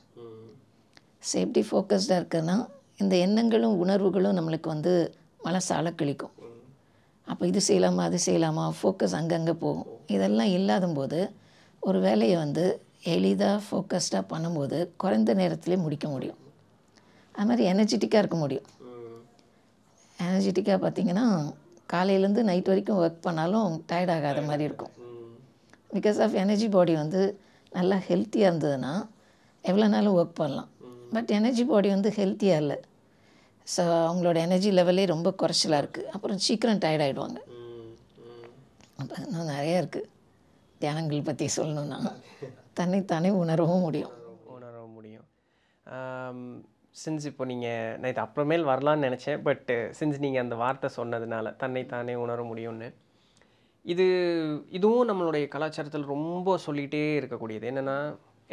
Speaker 2: சேஃப்டி ஃபோக்கஸ்டாக இருக்குன்னா இந்த எண்ணங்களும் உணர்வுகளும் நம்மளுக்கு வந்து மனசால கிழிக்கும் அப்போ இது செய்யலாமா அது செய்யலாமா ஃபோக்கஸ் அங்கங்கே போகும் இதெல்லாம் இல்லாத போது ஒரு வேலையை வந்து எளிதாக ஃபோக்கஸ்டாக பண்ணும்போது குறைந்த நேரத்துலேயே முடிக்க முடியும் அது மாதிரி எனர்ஜெட்டிக்காக இருக்க முடியும் எனர்ஜெட்டிக்காக பார்த்திங்கன்னா காலையிலேருந்து நைட் வரைக்கும் ஒர்க் பண்ணாலும் டயர்ட் ஆகாத மாதிரி இருக்கும் பிகாஸ் ஆஃப் எனர்ஜி பாடி வந்து நல்லா ஹெல்த்தியாக இருந்ததுன்னா எவ்வளோ நாளும் ஒர்க் பண்ணலாம் பட் எனர்ஜி பாடி வந்து ஹெல்த்தியாக இல்லை ஸோ அவங்களோட எனர்ஜி லெவலே ரொம்ப குறைச்சலாக இருக்குது அப்புறம் சீக்கிரம் டயர்ட் ஆகிடுவாங்க இன்னும் நிறையா இருக்குது தியானங்கள் பற்றி சொல்லணுன்னா தன்னைத்தானே உணரவும் முடியும்
Speaker 1: உணரவும் முடியும் சின்ஸ் இப்போ நீங்கள் நான் இது அப்புறமேல் வரலான்னு நினச்சேன் பட்டு சின்ஸ் நீங்கள் அந்த வார்த்தை சொன்னதுனால தன்னை தானே உணர முடியும்னு இது இதுவும் நம்மளுடைய கலாச்சாரத்தில் ரொம்ப சொல்லிகிட்டே இருக்கக்கூடியது என்னென்னா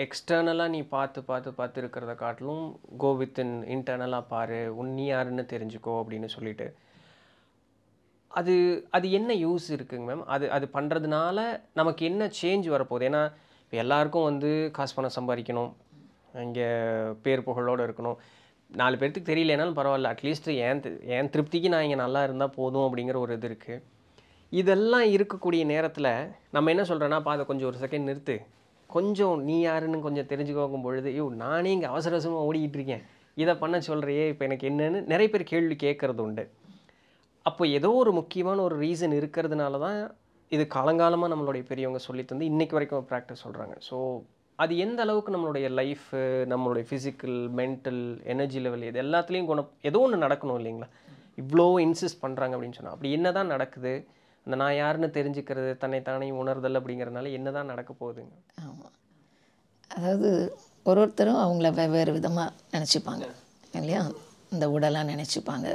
Speaker 1: எக்ஸ்டர்னலாக நீ பார்த்து பார்த்து பார்த்து இருக்கிறத காட்டிலும் கோ வித் இன் இன்டர்னலாக பாரு உன் நீ யாருன்னு தெரிஞ்சுக்கோ அப்படின்னு சொல்லிட்டு அது அது என்ன யூஸ் இருக்குங்க மேம் அது அது பண்ணுறதுனால நமக்கு என்ன சேஞ்ச் வரப்போகுது ஏன்னா இப்போ எல்லாருக்கும் வந்து காசு பணம் சம்பாதிக்கணும் இங்கே பேர் புகழோடு இருக்கணும் நாலு பேர்த்துக்கு தெரியலனாலும் பரவாயில்ல அட்லீஸ்ட் ஏன் ஏன் திருப்திக்கு நான் இங்கே நல்லா இருந்தால் போதும் அப்படிங்கிற ஒரு இது இருக்குது இதெல்லாம் இருக்கக்கூடிய நேரத்தில் நம்ம என்ன சொல்கிறோன்னா அப்போ அதை கொஞ்சம் ஒரு செகண்ட் நிறுத்து கொஞ்சம் நீ யாருன்னு கொஞ்சம் தெரிஞ்சுக்கோக்கும் பொழுது ஐயோ நானே இங்கே அவசர அவசரமாக ஓடிக்கிட்டு இருக்கேன் இதை பண்ண சொல்கிறையே இப்போ எனக்கு என்னன்னு நிறைய பேர் கேள்வி கேட்குறது உண்டு அப்போ ஏதோ ஒரு முக்கியமான ஒரு ரீசன் இருக்கிறதுனால தான் இது காலங்காலமாக நம்மளுடைய பெரியவங்க சொல்லி தந்து இன்றைக்கு வரைக்கும் ப்ராக்டிஸ் சொல்கிறாங்க ஸோ அது எந்த அளவுக்கு நம்மளுடைய லைஃபு நம்மளுடைய ஃபிசிக்கல் மென்டல் எனர்ஜி லெவல் இது எல்லாத்துலேயும் குணம் ஏதோ ஒன்று நடக்கணும் இல்லைங்களா இவ்வளோ இன்சிஸ்ட் பண்ணுறாங்க அப்படின்னு சொன்னால் அப்படி என்ன தான் நடக்குது அந்த நான் யாருன்னு தெரிஞ்சுக்கிறது தன்னை தானே உணர்தல் அப்படிங்கிறதுனால என்ன தான் நடக்க போகுதுங்க ஆமாம்
Speaker 2: அதாவது ஒரு ஒருத்தரும் அவங்கள வெவ்வேறு விதமாக நினச்சிப்பாங்க இல்லையா இந்த உடலாக நினச்சிப்பாங்க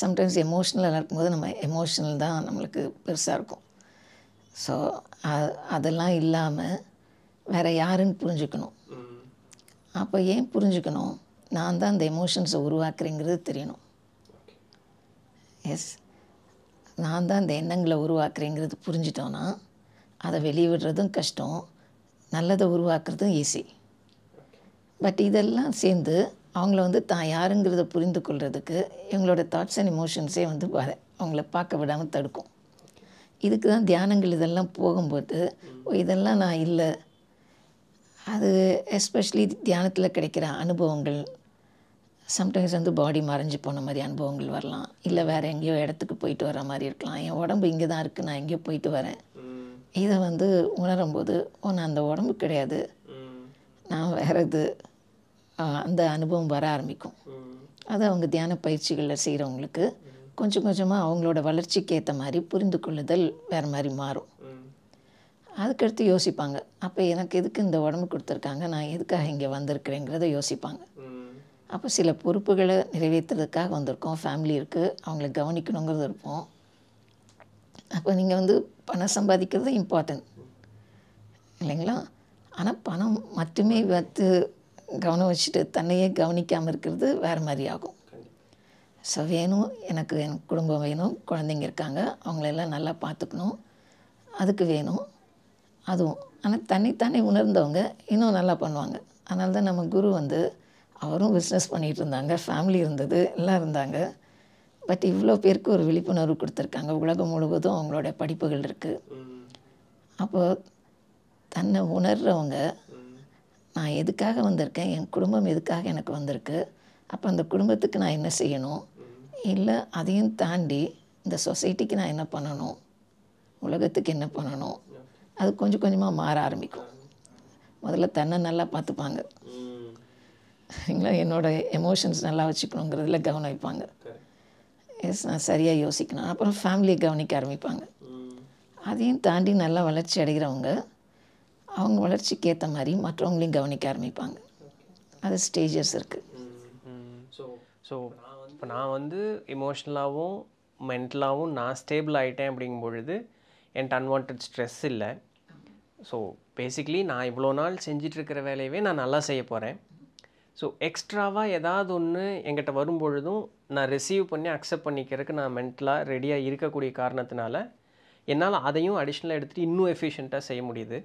Speaker 2: சம்டைம்ஸ் எமோஷ்னலாக இருக்கும்போது நம்ம எமோஷ்னல் தான் நம்மளுக்கு பெருசாக இருக்கும் ஸோ அதெல்லாம் இல்லாமல் வேறு யாருன்னு புரிஞ்சுக்கணும் அப்போ ஏன் புரிஞ்சுக்கணும் நான் தான் அந்த எமோஷன்ஸை உருவாக்குறேங்கிறது தெரியணும் எஸ் நான் தான் இந்த எண்ணங்களை உருவாக்குறேங்கிறது புரிஞ்சிட்டோன்னா அதை வெளிவிடுறதும் கஷ்டம் நல்லதை உருவாக்குறதும் ஈஸி பட் இதெல்லாம் சேர்ந்து அவங்கள வந்து தான் யாருங்கிறத புரிந்து கொள்கிறதுக்கு எங்களோட தாட்ஸ் அண்ட் இமோஷன்ஸே வந்து வர அவங்கள பார்க்க விடாமல் தடுக்கும் இதுக்கு தான் தியானங்கள் இதெல்லாம் போகும்போது இதெல்லாம் நான் இல்லை அது எஸ்பெஷலி தியானத்தில் கிடைக்கிற அனுபவங்கள் சம்டைம்ஸ் வந்து பாடி மறைஞ்சு போன மாதிரி அனுபவங்கள் வரலாம் இல்லை வேறு எங்கேயோ இடத்துக்கு போயிட்டு வர மாதிரி இருக்கலாம் என் உடம்பு இங்கே தான் இருக்குது நான் எங்கேயோ போயிட்டு வரேன் இதை வந்து உணரும்போது ஒன்று அந்த உடம்பு கிடையாது நான் வேறு இது அந்த அனுபவம் வர ஆரம்பிக்கும் அது அவங்க தியான பயிற்சிகளில் செய்கிறவங்களுக்கு கொஞ்சம் கொஞ்சமாக அவங்களோட வளர்ச்சிக்கு ஏற்ற மாதிரி புரிந்து கொள்ளுதல் வேறு மாதிரி மாறும் அதுக்கடுத்து யோசிப்பாங்க அப்போ எனக்கு எதுக்கு இந்த உடம்பு கொடுத்துருக்காங்க நான் எதுக்காக இங்கே வந்திருக்கிறேங்கிறத யோசிப்பாங்க அப்போ சில பொறுப்புகளை நிறைவேற்றுறதுக்காக வந்திருக்கோம் ஃபேமிலி இருக்குது அவங்கள கவனிக்கணுங்கிறது இருப்போம் அப்போ நீங்கள் வந்து பணம் சம்பாதிக்கிறது இம்பார்ட்டன்ட் இல்லைங்களா ஆனால் பணம் மட்டுமே வந்து கவனம் வச்சுட்டு தன்னையே கவனிக்காமல் இருக்கிறது வேறு மாதிரி ஆகும் ஸோ வேணும் எனக்கு என் குடும்பம் வேணும் குழந்தைங்க இருக்காங்க அவங்களெல்லாம் நல்லா பார்த்துக்கணும் அதுக்கு வேணும் அதுவும் ஆனால் தன்னைத்தானே உணர்ந்தவங்க இன்னும் நல்லா பண்ணுவாங்க அதனால தான் நம்ம குரு வந்து அவரும் பிஸ்னஸ் பண்ணிகிட்டு இருந்தாங்க ஃபேமிலி இருந்தது எல்லாம் இருந்தாங்க பட் இவ்வளோ பேருக்கு ஒரு விழிப்புணர்வு கொடுத்துருக்காங்க உலகம் முழுவதும் அவங்களோட படிப்புகள் இருக்குது அப்போது தன்னை உணர்கிறவங்க நான் எதுக்காக வந்திருக்கேன் என் குடும்பம் எதுக்காக எனக்கு வந்திருக்கு அப்போ அந்த குடும்பத்துக்கு நான் என்ன செய்யணும் இல்லை அதையும் தாண்டி இந்த சொசைட்டிக்கு நான் என்ன பண்ணணும் உலகத்துக்கு என்ன பண்ணணும் அது கொஞ்சம் கொஞ்சமாக மாற ஆரம்பிக்கும் முதல்ல தன்னை நல்லா பார்த்துப்பாங்க சரிங்களா என்னோடய எமோஷன்ஸ் நல்லா வச்சுக்கணுங்கிறதுல கவனம் வைப்பாங்க எஸ் நான் சரியாக யோசிக்கணும் அப்புறம் ஃபேமிலியை கவனிக்க ஆரம்பிப்பாங்க அதையும் தாண்டி நல்லா வளர்ச்சி அடைகிறவங்க அவங்க வளர்ச்சிக்கு ஏற்ற மாதிரி மற்றவங்களையும் கவனிக்க ஆரம்பிப்பாங்க அது ஸ்டேஜஸ் இருக்குது
Speaker 1: ஸோ ஸோ இப்போ நான் வந்து இமோஷ்னலாகவும் மென்டலாகவும் நான் ஸ்டேபிள் ஆகிட்டேன் அப்படிங்கும் பொழுது என்கிட்ட அன்வான்ட் ஸ்ட்ரெஸ் இல்லை ஸோ பேசிக்லி நான் இவ்வளோ நாள் செஞ்சிட்ருக்கிற வேலையவே நான் நல்லா செய்ய போகிறேன் ஸோ எக்ஸ்ட்ராவாக ஏதாவது ஒன்று எங்கிட்ட வரும்பொழுதும் நான் ரிசீவ் பண்ணி அக்செப்ட் பண்ணிக்கிறதுக்கு நான் மென்டலாக ரெடியாக இருக்கக்கூடிய காரணத்தினால என்னால் அதையும் அடிஷ்னலாக எடுத்துகிட்டு இன்னும் எஃபிஷியண்ட்டாக செய்ய முடியுது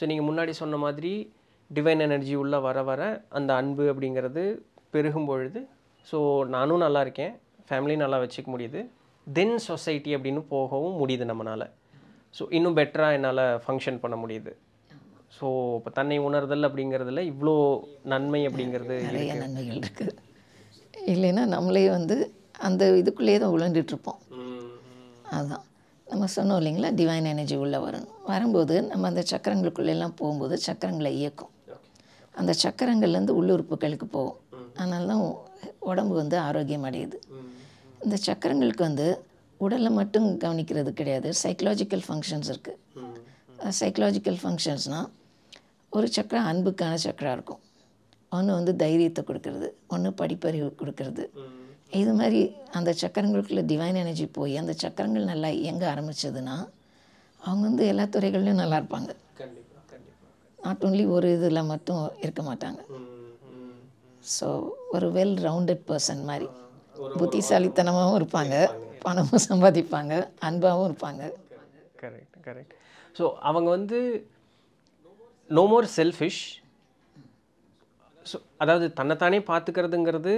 Speaker 1: ஸோ நீங்கள் முன்னாடி சொன்ன மாதிரி டிவைன் எனர்ஜி உள்ளே வர வர அந்த அன்பு அப்படிங்கிறது பெருகும் பொழுது ஸோ நானும் நல்லா இருக்கேன் ஃபேமிலியும் நல்லா வச்சுக்க முடியுது தென் சொசைட்டி அப்படின்னு போகவும் முடியுது நம்மளால் ஸோ இன்னும் பெட்டராக என்னால் ஃபங்க்ஷன் பண்ண முடியுது ஸோ இப்போ தன்னை உணர்தல் அப்படிங்கிறதுல இவ்வளோ நன்மை அப்படிங்கிறது நிறைய நன்மைகள் இருக்குது
Speaker 2: இல்லைன்னா நம்மளே வந்து அந்த இதுக்குள்ளேயே தான் இருப்போம் அதுதான் நம்ம சொன்னோம் இல்லைங்களா டிவைன் எனர்ஜி உள்ளே வரணும் வரும்போது நம்ம அந்த சக்கரங்களுக்குள்ளெல்லாம் போகும்போது சக்கரங்களை இயக்கும் அந்த சக்கரங்கள்லேருந்து உள்ளுறுப்புகளுக்கு போகும் அதனால தான் உடம்பு வந்து ஆரோக்கியம் அடையுது இந்த சக்கரங்களுக்கு வந்து உடலை மட்டும் கவனிக்கிறது கிடையாது சைக்கலாஜிக்கல் ஃபங்க்ஷன்ஸ் இருக்குது சைக்கலாஜிக்கல் ஃபங்க்ஷன்ஸ்னால் ஒரு சக்கரம் அன்புக்கான சக்கரம் இருக்கும் ஒன்று வந்து தைரியத்தை கொடுக்கறது ஒன்று படிப்பறிவு கொடுக்கறது இது மாதிரி அந்த சக்கரங்களுக்குள்ள டிவைன் எனர்ஜி போய் அந்த சக்கரங்கள் நல்லா இயங்க ஆரம்பிச்சதுன்னா அவங்க வந்து எல்லா துறைகள்லையும் நல்லா இருப்பாங்க நாட் ஓன்லி ஒரு இதில் மட்டும் இருக்க மாட்டாங்க ஸோ ஒரு வெல் ரவுண்டட் பர்சன் மாதிரி புத்திசாலித்தனமாகவும் இருப்பாங்க பணமும் சம்பாதிப்பாங்க அன்பாகவும் இருப்பாங்க
Speaker 1: கரெக்ட் கரெக்ட் ஸோ அவங்க வந்து நோ மோர் செல்ஃபிஷ் ஸோ அதாவது தன்னைத்தானே பார்த்துக்கிறதுங்கிறது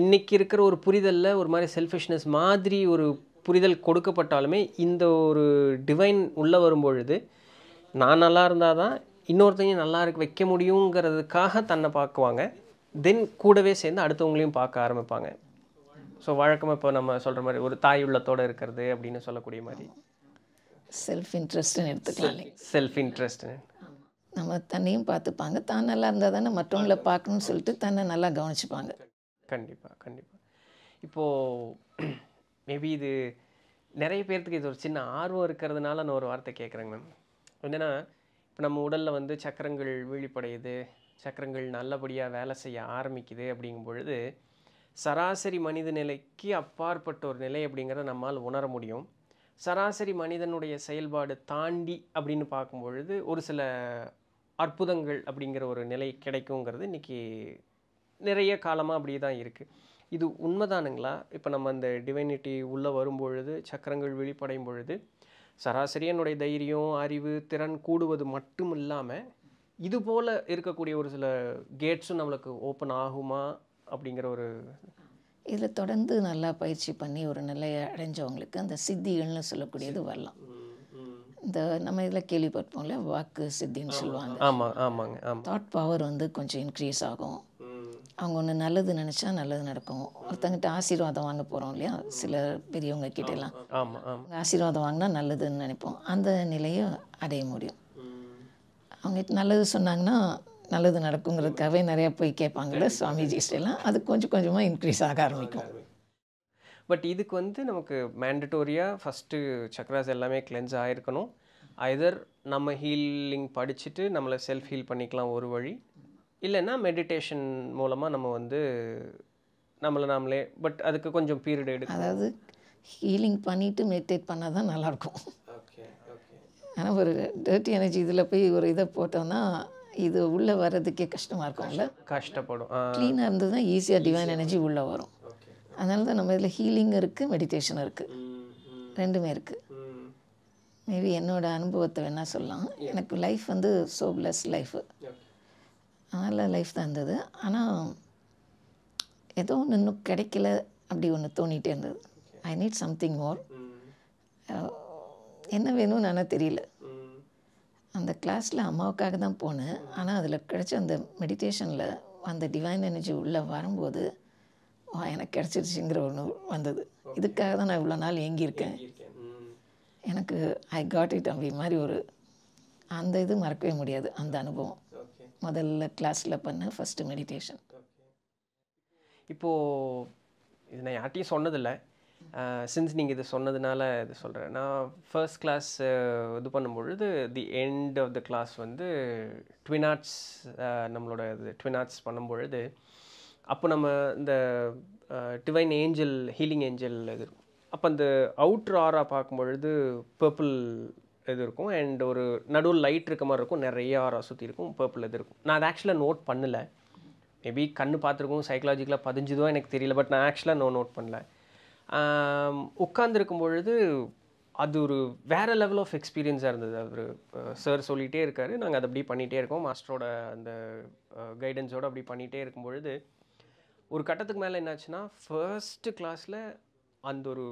Speaker 1: இன்றைக்கி இருக்கிற ஒரு புரிதலில் ஒரு மாதிரி செல்ஃபிஷ்னஸ் மாதிரி ஒரு புரிதல் கொடுக்கப்பட்டாலுமே இந்த ஒரு டிவைன் உள்ளே வரும்பொழுது நான் நல்லா இருந்தால் தான் இன்னொருத்தையும் நல்லா இருக்க வைக்க முடியுங்கிறதுக்காக தன்னை பார்க்குவாங்க தென் கூடவே சேர்ந்து அடுத்தவங்களையும் பார்க்க ஆரம்பிப்பாங்க ஸோ வழக்கமாக இப்போ நம்ம சொல்கிற மாதிரி ஒரு தாய் உள்ளத்தோடு இருக்கிறது அப்படின்னு சொல்லக்கூடிய மாதிரி
Speaker 2: செல்ஃப் இன்ட்ரெஸ்ட்னு எடுத்துக்கலாம்
Speaker 1: செல்ஃப் இன்ட்ரெஸ்ட்னு
Speaker 2: நம்ம தன்னையும் பார்த்துப்பாங்க தான் நல்லா இருந்தால் தானே மற்றவங்கள பார்க்கணும்னு சொல்லிட்டு தன்னை நல்லா கவனிச்சுப்பாங்க
Speaker 1: கண்டிப்பாக கண்டிப்பாக இப்போது மேபி [clears throat] இது நிறைய பேர்த்துக்கு இது ஒரு சின்ன ஆர்வம் இருக்கிறதுனால நான் ஒரு வார்த்தை கேட்குறேங்க மேம் என்னென்னா இப்போ நம்ம உடலில் வந்து சக்கரங்கள் வீழிப்படையுது சக்கரங்கள் நல்லபடியாக வேலை செய்ய ஆரம்பிக்குது அப்படிங்கும் பொழுது சராசரி மனித நிலைக்கு அப்பாற்பட்ட ஒரு நிலை அப்படிங்கிறத நம்மால் உணர முடியும் சராசரி மனிதனுடைய செயல்பாடு தாண்டி அப்படின்னு பார்க்கும்பொழுது ஒரு சில அற்புதங்கள் அப்படிங்கிற ஒரு நிலை கிடைக்குங்கிறது இன்றைக்கி நிறைய காலமாக அப்படியே தான் இருக்குது இது உண்மைதானுங்களா இப்போ நம்ம அந்த டிவைனிட்டி உள்ளே வரும்பொழுது சக்கரங்கள் வெளிப்படையும் பொழுது சராசரியனுடைய தைரியம் அறிவு திறன் கூடுவது மட்டும் இல்லாமல் இது போல் இருக்கக்கூடிய ஒரு சில கேட்ஸும் நம்மளுக்கு ஓப்பன் ஆகுமா அப்படிங்கிற ஒரு
Speaker 2: இதில் தொடர்ந்து நல்லா பயிற்சி பண்ணி ஒரு நிலையை அடைஞ்சவங்களுக்கு அந்த சித்திகள்னு சொல்லக்கூடியது வரலாம் இந்த நம்ம இதில் கேள்விப்பட்டோம்ல வாக்கு சித்தின்னு சொல்லுவாங்க
Speaker 1: ஆமாம் ஆமாங்க தாட்
Speaker 2: பவர் வந்து கொஞ்சம் இன்க்ரீஸ் ஆகும் அவங்க ஒன்று நல்லது நினச்சா நல்லது நடக்கும் ஒருத்தங்கிட்ட ஆசீர்வாதம் வாங்க போகிறோம் இல்லையா சில பெரியவங்க கிட்டலாம் ஆசீர்வாதம் வாங்கினா நல்லதுன்னு நினைப்போம் அந்த நிலையை அடைய முடியும் அவங்க நல்லது சொன்னாங்கன்னா நல்லது நடக்குங்கிறதுக்காகவே நிறையா போய் கேட்பாங்கள்ல சுவாமிஜி எல்லாம் அது கொஞ்சம் கொஞ்சமாக இன்க்ரீஸ் ஆக ஆரம்பிக்கும்
Speaker 1: பட் இதுக்கு வந்து நமக்கு மேண்டட்டோரியாக ஃபஸ்ட்டு சக்ராஸ் எல்லாமே கிளென்ஸ் ஆகிருக்கணும் ஐதர் நம்ம ஹீலிங் படிச்சுட்டு நம்மளை செல்ஃப் ஹீல் பண்ணிக்கலாம் ஒரு வழி இல்லைன்னா மெடிடேஷன் மூலமாக நம்ம வந்து நம்மளை நாமளே பட் அதுக்கு கொஞ்சம் பீரியட் எடுக்கும் அதாவது
Speaker 2: ஹீலிங் பண்ணிவிட்டு மெடிடேட் பண்ணால் தான் நல்லாயிருக்கும் ஆனால் ஒரு டர்ட்டி எனர்ஜி இதில் போய் ஒரு இதை போட்டோம்னா இது உள்ளே வர்றதுக்கே கஷ்டமாக இருக்கும்ல
Speaker 1: கஷ்டப்படும் க்ளீனாக
Speaker 2: இருந்தது தான் ஈஸியாக டிவைன் எனர்ஜி உள்ளே வரும் அதனால தான் நம்ம இதில் ஹீலிங் இருக்குது மெடிடேஷன் இருக்குது ரெண்டுமே இருக்குது மேபி என்னோடய அனுபவத்தை வேணால் சொல்லலாம் எனக்கு லைஃப் வந்து ஸோ பிளஸ் லைஃபு நல்ல லைஃப் தான் இருந்தது ஆனால் ஏதோ ஒன்று இன்னும் கிடைக்கல அப்படி ஒன்று தோணிகிட்டே இருந்தது ஐ நீட் சம்திங் மோர் என்ன வேணும்னு ஆனால் தெரியல அந்த கிளாஸில் அம்மாவுக்காக தான் போனேன் ஆனால் அதில் கிடைச்ச அந்த மெடிடேஷனில் அந்த டிவைன் எனர்ஜி உள்ளே வரும்போது எனக்கு கிடச்சிருச்சுங்கிற ஒன்று வந்தது இதுக்காக தான் நான் இவ்வளோ நாள் ஏங்கியிருக்கேன் எனக்கு ஐ காட் இட் அப்படி மாதிரி ஒரு அந்த இது மறக்கவே முடியாது அந்த அனுபவம் முதல்ல கிளாஸில் பண்ண ஃபஸ்ட்டு மெடிடேஷன்
Speaker 1: இப்போது இது நான் யார்ட்டையும் சொன்னதில்லை சின்ஸ் நீங்கள் இது சொன்னதுனால இது சொல்கிறேன் நான் ஃபர்ஸ்ட் கிளாஸ் இது பண்ணும்பொழுது the end of the class வந்து ஆர்ட்ஸ் நம்மளோட இது ஆர்ட்ஸ் பண்ணும்பொழுது அப்போ நம்ம இந்த டிவைன் ஏஞ்சல் ஹீலிங் ஏஞ்சல் இது இருக்கும் அப்போ அந்த அவுட்ரு ஆரா பார்க்கும்பொழுது பர்பிள் இது இருக்கும் அண்ட் ஒரு நடுவில் லைட் இருக்க மாதிரி இருக்கும் நிறைய ஆரா சுற்றி இருக்கும் பர்பிள் இது இருக்கும் நான் அதை ஆக்சுவலாக நோட் பண்ணலை மேபி கண்ணு பார்த்துருக்கோம் சைக்கலாஜிக்கலாக பதிஞ்சுதோ எனக்கு தெரியல பட் நான் ஆக்சுவலாக நோ நோட் பண்ணல உட்காந்துருக்கும் பொழுது அது ஒரு வேறு லெவல் ஆஃப் எக்ஸ்பீரியன்ஸாக இருந்தது அவர் சார் சொல்லிகிட்டே இருக்கார் நாங்கள் அதை அப்படி பண்ணிகிட்டே இருக்கோம் மாஸ்டரோட அந்த கைடன்ஸோடு அப்படி பண்ணிகிட்டே இருக்கும் பொழுது ஒரு கட்டத்துக்கு மேலே என்னாச்சுன்னா ஃபர்ஸ்ட்டு கிளாஸில் அந்த ஒரு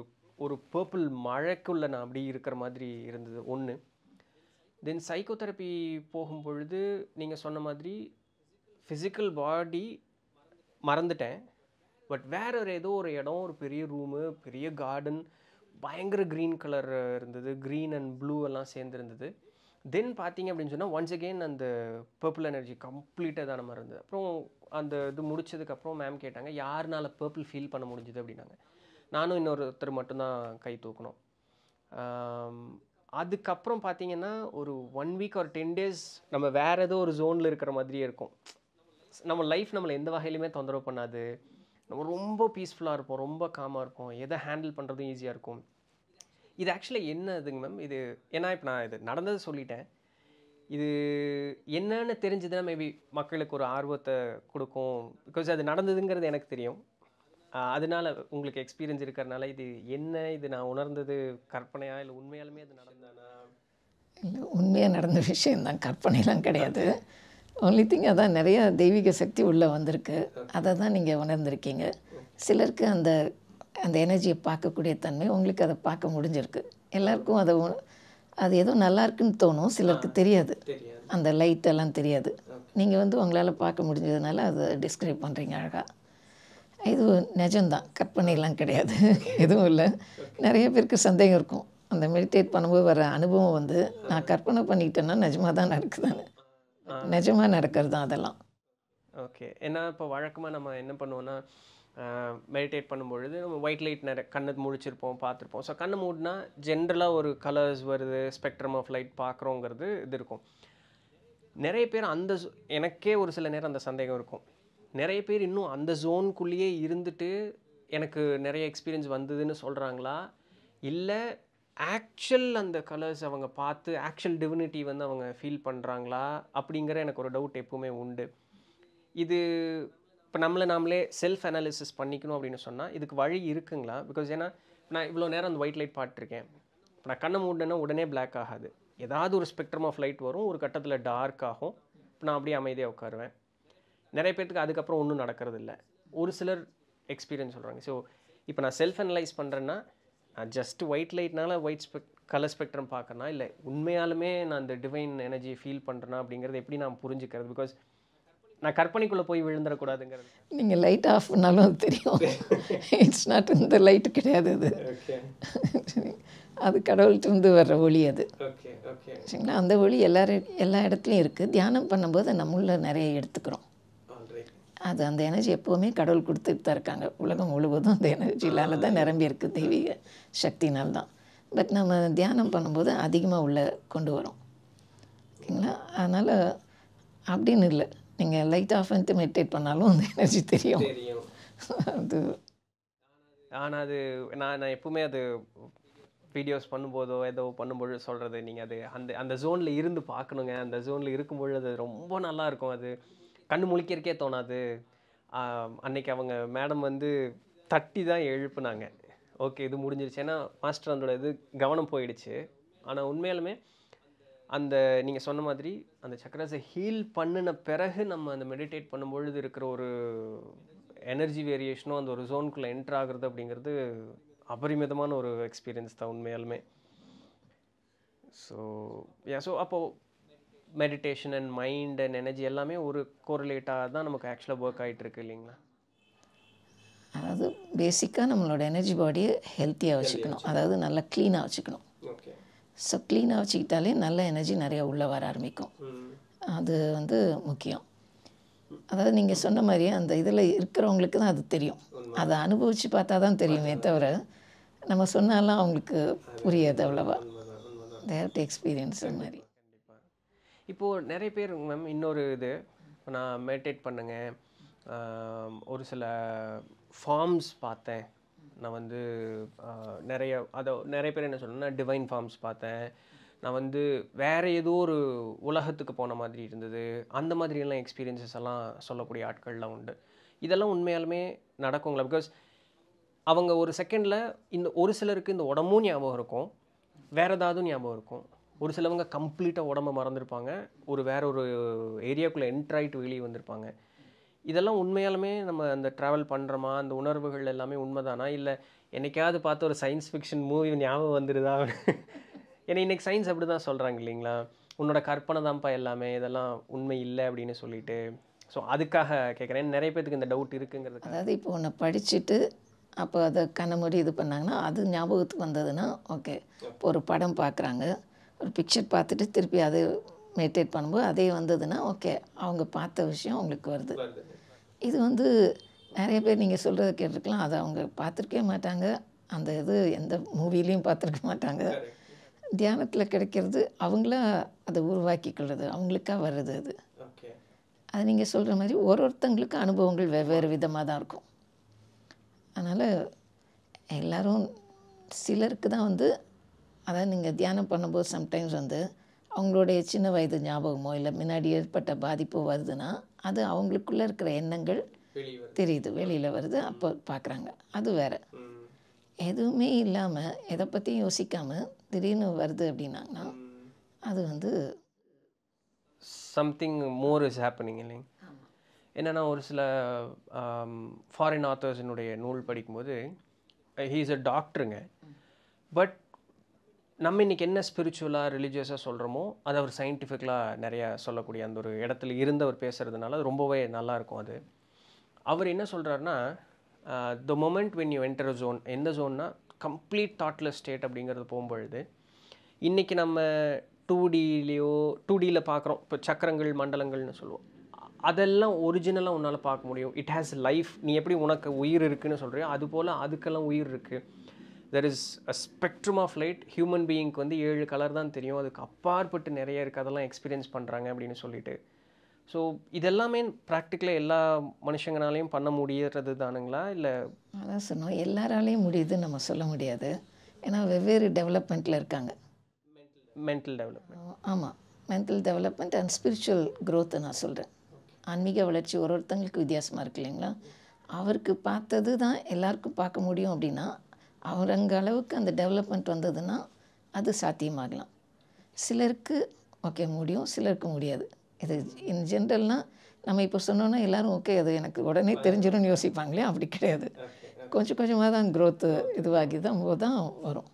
Speaker 1: ஒரு பர்பிள் மழைக்குள்ளே நான் அப்படி இருக்கிற மாதிரி இருந்தது ஒன்று தென் சைக்கோ தெரப்பி போகும்பொழுது நீங்கள் சொன்ன மாதிரி ஃபிசிக்கல் பாடி மறந்துட்டேன் பட் வேற ஒரு ஏதோ ஒரு இடம் ஒரு பெரிய ரூமு பெரிய கார்டன் பயங்கர க்ரீன் கலர் இருந்தது க்ரீன் அண்ட் ப்ளூ எல்லாம் சேர்ந்துருந்தது தென் பார்த்தீங்க அப்படின்னு சொன்னால் ஒன்ஸ் அகெயின் அந்த பர்பிள் எனர்ஜி கம்ப்ளீட்டாக தான் நம்ம இருந்தது அப்புறம் அந்த இது முடிச்சதுக்கப்புறம் மேம் கேட்டாங்க யாருனால பர்பிள் ஃபீல் பண்ண முடிஞ்சுது அப்படின்னாங்க நானும் இன்னொருத்தர் மட்டும்தான் கை தூக்கணும் அதுக்கப்புறம் பார்த்தீங்கன்னா ஒரு ஒன் வீக் ஒரு டென் டேஸ் நம்ம வேறு ஏதோ ஒரு ஜோனில் இருக்கிற மாதிரியே இருக்கும் நம்ம லைஃப் நம்மளை எந்த வகையிலுமே தொந்தரவு பண்ணாது நம்ம ரொம்ப பீஸ்ஃபுல்லாக இருப்போம் ரொம்ப காமாக இருப்போம் எதை ஹேண்டில் பண்ணுறதும் ஈஸியாக இருக்கும் இது ஆக்சுவலாக என்ன மேம் இது ஏன்னா இப்போ நான் இது நடந்தது சொல்லிட்டேன் இது என்னன்னு தெரிஞ்சதுன்னா மேபி மக்களுக்கு ஒரு ஆர்வத்தை கொடுக்கும் பிகாஸ் அது நடந்ததுங்கிறது எனக்கு தெரியும் அதனால உங்களுக்கு எக்ஸ்பீரியன்ஸ் இருக்கிறனால இது என்ன இது நான் உணர்ந்தது கற்பனையாக இல்லை உண்மையாலுமே அது நடந்தானா
Speaker 2: இல்லை உண்மையாக நடந்த தான் கற்பனைலாம் கிடையாது ஒன்லி திங் அதான் நிறையா தெய்வீக சக்தி உள்ளே வந்திருக்கு அதை தான் நீங்கள் உணர்ந்திருக்கீங்க சிலருக்கு அந்த அந்த எனர்ஜியை பார்க்கக்கூடிய தன்மை உங்களுக்கு அதை பார்க்க முடிஞ்சிருக்கு எல்லாருக்கும் அதை அது ஏதோ நல்லா இருக்குன்னு தோணும் சிலருக்கு தெரியாது அந்த லைட் எல்லாம் தெரியாது நீங்கள் வந்து உங்களால் பார்க்க முடிஞ்சதுனால அதை டிஸ்கிரைப் பண்ணுறீங்க அழகாக இது நிஜம்தான் கற்பனைலாம் கிடையாது எதுவும் இல்லை நிறைய பேருக்கு சந்தேகம் இருக்கும் அந்த மெடிடேட் பண்ணும்போது வர அனுபவம் வந்து நான் கற்பனை பண்ணிக்கிட்டேன்னா நிஜமாக தான் நடக்குதுன்னு
Speaker 1: நிஜமாக நடக்கிறது தான் அதெல்லாம் ஓகே ஏன்னா இப்போ வழக்கமாக நம்ம என்ன பண்ணுவோன்னா மெடிடேட் பண்ணும்பொழுது நம்ம ஒயிட் லைட் நிறைய கண்ணு முழிச்சிருப்போம் பார்த்துருப்போம் ஸோ கண்ணு மூடினா ஜென்ரலாக ஒரு கலர்ஸ் வருது ஸ்பெக்ட்ரம் ஆஃப் லைட் பார்க்குறோங்கிறது இது இருக்கும் நிறைய பேர் அந்த எனக்கே ஒரு சில நேரம் அந்த சந்தேகம் இருக்கும் நிறைய பேர் இன்னும் அந்த ஜோனுக்குள்ளேயே இருந்துட்டு எனக்கு நிறைய எக்ஸ்பீரியன்ஸ் வந்ததுன்னு சொல்கிறாங்களா இல்லை ஆக்சுவல் அந்த கலர்ஸ் அவங்க பார்த்து ஆக்சுவல் டிவினிட்டி வந்து அவங்க ஃபீல் பண்ணுறாங்களா அப்படிங்கிற எனக்கு ஒரு டவுட் எப்பவுமே உண்டு இது இப்போ நம்மளை நாமளே செல்ஃப் அனாலிசிஸ் பண்ணிக்கணும் அப்படின்னு சொன்னால் இதுக்கு வழி இருக்குங்களா பிகாஸ் ஏன்னா நான் இவ்வளோ நேரம் அந்த ஒயிட் லைட் பார்த்துருக்கேன் இப்போ நான் கண்ணை மூடினேன்னா உடனே பிளாக் ஆகாது ஏதாவது ஒரு ஸ்பெக்ட்ரம் ஆஃப் லைட் வரும் ஒரு கட்டத்தில் டார்க் ஆகும் இப்போ நான் அப்படியே அமைதியாக உட்காருவேன் நிறைய பேர்த்துக்கு அதுக்கப்புறம் ஒன்றும் நடக்கிறது இல்லை ஒரு சிலர் எக்ஸ்பீரியன்ஸ் சொல்கிறாங்க ஸோ இப்போ நான் செல்ஃப் அனலைஸ் பண்ணுறேன்னா நான் ஜஸ்ட் ஒயிட் லைட்னால ஒயிட் ஸ்பெக் கலர் ஸ்பெக்ட்ரம் பார்க்கறனா இல்லை உண்மையாலுமே நான் அந்த டிவைன் எனர்ஜியை ஃபீல் பண்ணுறேன்னா அப்படிங்கிறது எப்படி நான் புரிஞ்சுக்கிறது பிகாஸ் நான் கற்பனைக்குள்ளே போய் விழுந்துடக்கூடாதுங்கிறது நீங்கள் லைட் ஆஃப் பண்ணாலும் அது தெரியும் இட்ஸ் நாட் இந்த லைட்டு கிடையாது அது
Speaker 2: அது கடவுள்கிட்டருந்து வர்ற ஒளி அது சரிங்களா அந்த ஒளி எல்லாரும் எல்லா இடத்துலையும் இருக்குது தியானம் பண்ணும்போது நம்ம நம்மள நிறைய எடுத்துக்கிறோம் அது அந்த எனர்ஜி எப்போவுமே கடவுள் கொடுத்துட்டு தான் இருக்காங்க உலகம் முழுவதும் அந்த எனர்ஜினால தான் நிரம்பி இருக்குது தெய்வீக தான் பட் நம்ம தியானம் பண்ணும்போது அதிகமாக உள்ளே கொண்டு வரோம் ஓகேங்களா அதனால் அப்படின்னு இல்லை நீங்கள் லைட் ஆஃப் வந்து மெடிடேட் பண்ணாலும் அந்த எனர்ஜி தெரியும் அது
Speaker 1: ஆனால் அது நான் நான் எப்பவுமே அது வீடியோஸ் பண்ணும்போதோ ஏதோ பண்ணும்போது சொல்கிறது நீங்கள் அது அந்த அந்த ஜோனில் இருந்து பார்க்கணுங்க அந்த ஜோனில் இருக்கும்போது அது ரொம்ப நல்லா இருக்கும் அது கண்ணு முழிக்கிறக்கே தோணாது அன்னைக்கு அவங்க மேடம் வந்து தட்டி தான் எழுப்புனாங்க ஓகே இது முடிஞ்சிருச்சு ஏன்னா மாஸ்டர் அதோட இது கவனம் போயிடுச்சு ஆனால் உண்மையிலுமே அந்த நீங்கள் சொன்ன மாதிரி அந்த சக்கரஸை ஹீல் பண்ணின பிறகு நம்ம அந்த மெடிடேட் பண்ணும்பொழுது இருக்கிற ஒரு எனர்ஜி வேரியேஷனும் அந்த ஒரு ஜோனுக்குள்ளே என்ட்ரு ஆகிறது அப்படிங்கிறது அபரிமிதமான ஒரு எக்ஸ்பீரியன்ஸ் தான் உண்மையாலுமே ஸோ யா ஸோ அப்போது meditation and mind and energy எல்லாமே ஒரு கோரிலேட்டாக தான் நமக்கு ஆக்சுவலாக ஒர்க் ஆகிட்டு இருக்கு இல்லைங்களா
Speaker 2: அதாவது பேசிக்காக நம்மளோட எனர்ஜி பாடியை ஹெல்த்தியாக வச்சுக்கணும் அதாவது நல்லா க்ளீனாக வச்சுக்கணும் ஸோ க்ளீனாக வச்சுக்கிட்டாலே நல்ல எனர்ஜி நிறையா உள்ளே வர ஆரம்பிக்கும் அது வந்து முக்கியம் அதாவது நீங்கள் சொன்ன மாதிரியே அந்த இதில் இருக்கிறவங்களுக்கு தான் அது தெரியும் அதை அனுபவித்து பார்த்தா தான் தெரியுமே தவிர நம்ம சொன்னாலாம் அவங்களுக்கு புரியாது அவ்வளோவா தேவ் டு எக்ஸ்பீரியன்ஸ் மாதிரி
Speaker 1: இப்போது நிறைய பேர் மேம் இன்னொரு இது நான் மெடிடேட் பண்ணுங்கள் ஒரு சில ஃபார்ம்ஸ் பார்த்தேன் நான் வந்து நிறைய அதை நிறைய பேர் என்ன சொல்லணும் டிவைன் ஃபார்ம்ஸ் பார்த்தேன் நான் வந்து வேற ஏதோ ஒரு உலகத்துக்கு போன மாதிரி இருந்தது அந்த மாதிரியெல்லாம் எக்ஸ்பீரியன்சஸ் எல்லாம் சொல்லக்கூடிய ஆட்கள்லாம் உண்டு இதெல்லாம் உண்மையாலுமே நடக்குங்களா பிகாஸ் அவங்க ஒரு செகண்டில் இந்த ஒரு சிலருக்கு இந்த உடம்பும் ஞாபகம் இருக்கும் வேறு ஏதாவது ஞாபகம் இருக்கும் ஒரு சிலவங்க கம்ப்ளீட்டாக உடம்பை மறந்துருப்பாங்க ஒரு வேற ஒரு ஏரியாக்குள்ளே என்ட்ராயிட்டு வெளியே வந்திருப்பாங்க இதெல்லாம் உண்மையாலுமே நம்ம அந்த ட்ராவல் பண்ணுறோமா அந்த உணர்வுகள் எல்லாமே உண்மைதானா இல்லை என்னைக்காவது பார்த்து ஒரு சயின்ஸ் ஃபிக்ஷன் மூவி ஞாபகம் வந்துடுதா ஏன்னா இன்றைக்கி சயின்ஸ் அப்படி தான் சொல்கிறாங்க இல்லைங்களா உன்னோட கற்பனை தான்ப்பா எல்லாமே இதெல்லாம் உண்மை இல்லை அப்படின்னு சொல்லிட்டு ஸோ அதுக்காக கேட்குறேன் நிறைய பேத்துக்கு இந்த டவுட் இருக்குங்கிறது அதாவது இப்போ ஒன்று
Speaker 2: படிச்சுட்டு அப்போ அதை கண்ணமூடி இது பண்ணாங்கன்னா அது ஞாபகத்துக்கு வந்ததுன்னா ஓகே இப்போ ஒரு படம் பார்க்குறாங்க ஒரு பிக்சர் பார்த்துட்டு திருப்பி அது மெடிடேட் பண்ணும்போது அதே வந்ததுன்னா ஓகே அவங்க பார்த்த விஷயம் அவங்களுக்கு வருது இது வந்து நிறைய பேர் நீங்கள் சொல்கிறத கேட்டிருக்கலாம் அதை அவங்க பார்த்துருக்கே மாட்டாங்க அந்த இது எந்த மூவிலையும் பார்த்துருக்க மாட்டாங்க தியானத்தில் கிடைக்கிறது அவங்களா அதை உருவாக்கிக்கொள்வது அவங்களுக்காக வருது அது அது நீங்கள் சொல்கிற மாதிரி ஒரு ஒருத்தங்களுக்கு அனுபவங்கள் வெவ்வேறு விதமாக தான் இருக்கும் அதனால் எல்லோரும் சிலருக்கு தான் வந்து அதாவது நீங்கள் தியானம் பண்ணும்போது சம்டைம்ஸ் வந்து அவங்களுடைய சின்ன வயது ஞாபகமோ இல்லை முன்னாடி ஏற்பட்ட பாதிப்போ வருதுன்னா அது அவங்களுக்குள்ளே இருக்கிற எண்ணங்கள் தெரியுது வெளியில் வருது அப்போ பார்க்குறாங்க அது வேறு எதுவுமே இல்லாமல் எதை பற்றியும் யோசிக்காமல் திடீர்னு வருது அப்படின்னாங்கன்னா அது வந்து
Speaker 1: சம்திங் மோர் இஸ் ஹேப்பனிங் இல்லைங்க என்னென்னா ஒரு சில ஃபாரின் ஆத்தர்ஸினுடைய நூல் படிக்கும்போது ஹீ இஸ் அ டாக்டருங்க பட் நம்ம இன்றைக்கி என்ன ஸ்பிரிச்சுவலாக ரிலீஜியஸாக சொல்கிறோமோ அதை அவர் சயின்டிஃபிக்கலாக நிறையா சொல்லக்கூடிய அந்த ஒரு இடத்துல இருந்து அவர் பேசுகிறதுனால அது ரொம்பவே நல்லாயிருக்கும் அது அவர் என்ன சொல்கிறாருன்னா the moment when you enter zone எந்த ஜோன்னா கம்ப்ளீட் தாட்லெஸ் ஸ்டேட் அப்படிங்கிறது போகும்பொழுது இன்றைக்கி நம்ம டூ டிலேயோ டூ டியில் பார்க்குறோம் இப்போ சக்கரங்கள் மண்டலங்கள்னு சொல்லுவோம் அதெல்லாம் ஒரிஜினலாக உன்னால் பார்க்க முடியும் இட் ஹேஸ் லைஃப் நீ எப்படி உனக்கு உயிர் இருக்குதுன்னு சொல்கிறியோ அதுபோல் அதுக்கெல்லாம் உயிர் இருக்குது there is a spectrum of light human பீயிங்க்கு வந்து ஏழு கலர் தான் தெரியும் அதுக்கு அப்பாற்பட்டு நிறைய இருக்குது அதெல்லாம் எக்ஸ்பீரியன்ஸ் பண்ணுறாங்க அப்படின்னு சொல்லிட்டு ஸோ இதெல்லாமே ப்ராக்டிக்கலாக எல்லா மனுஷங்களாலையும் பண்ண முடியறது தானுங்களா இல்லை
Speaker 2: அதான் சொன்னோம் எல்லாராலையும் முடியுதுன்னு நம்ம சொல்ல முடியாது ஏன்னா வெவ்வேறு டெவலப்மெண்ட்டில்
Speaker 1: இருக்காங்க மென்டல் டெவலப்மெண்ட்
Speaker 2: ஆமாம் mental development and spiritual growth நான் சொல்கிறேன் ஆன்மீக வளர்ச்சி ஒரு ஒருத்தங்களுக்கு வித்தியாசமாக இருக்கு இல்லைங்களா அவருக்கு பார்த்தது தான் எல்லாருக்கும் பார்க்க முடியும் அப்படின்னா அவரங்க அளவுக்கு அந்த டெவலப்மெண்ட் வந்ததுன்னா அது சாத்தியமாகலாம் சிலருக்கு ஓகே முடியும் சிலருக்கு முடியாது இது இன் ஜென்ரல்னால் நம்ம இப்போ சொன்னோன்னா எல்லோரும் ஓகே அது எனக்கு உடனே தெரிஞ்சிடும்னு யோசிப்பாங்களே அப்படி கிடையாது கொஞ்சம் கொஞ்சமாக தான் க்ரோத்து இதுவாகி தான் போது தான் வரும்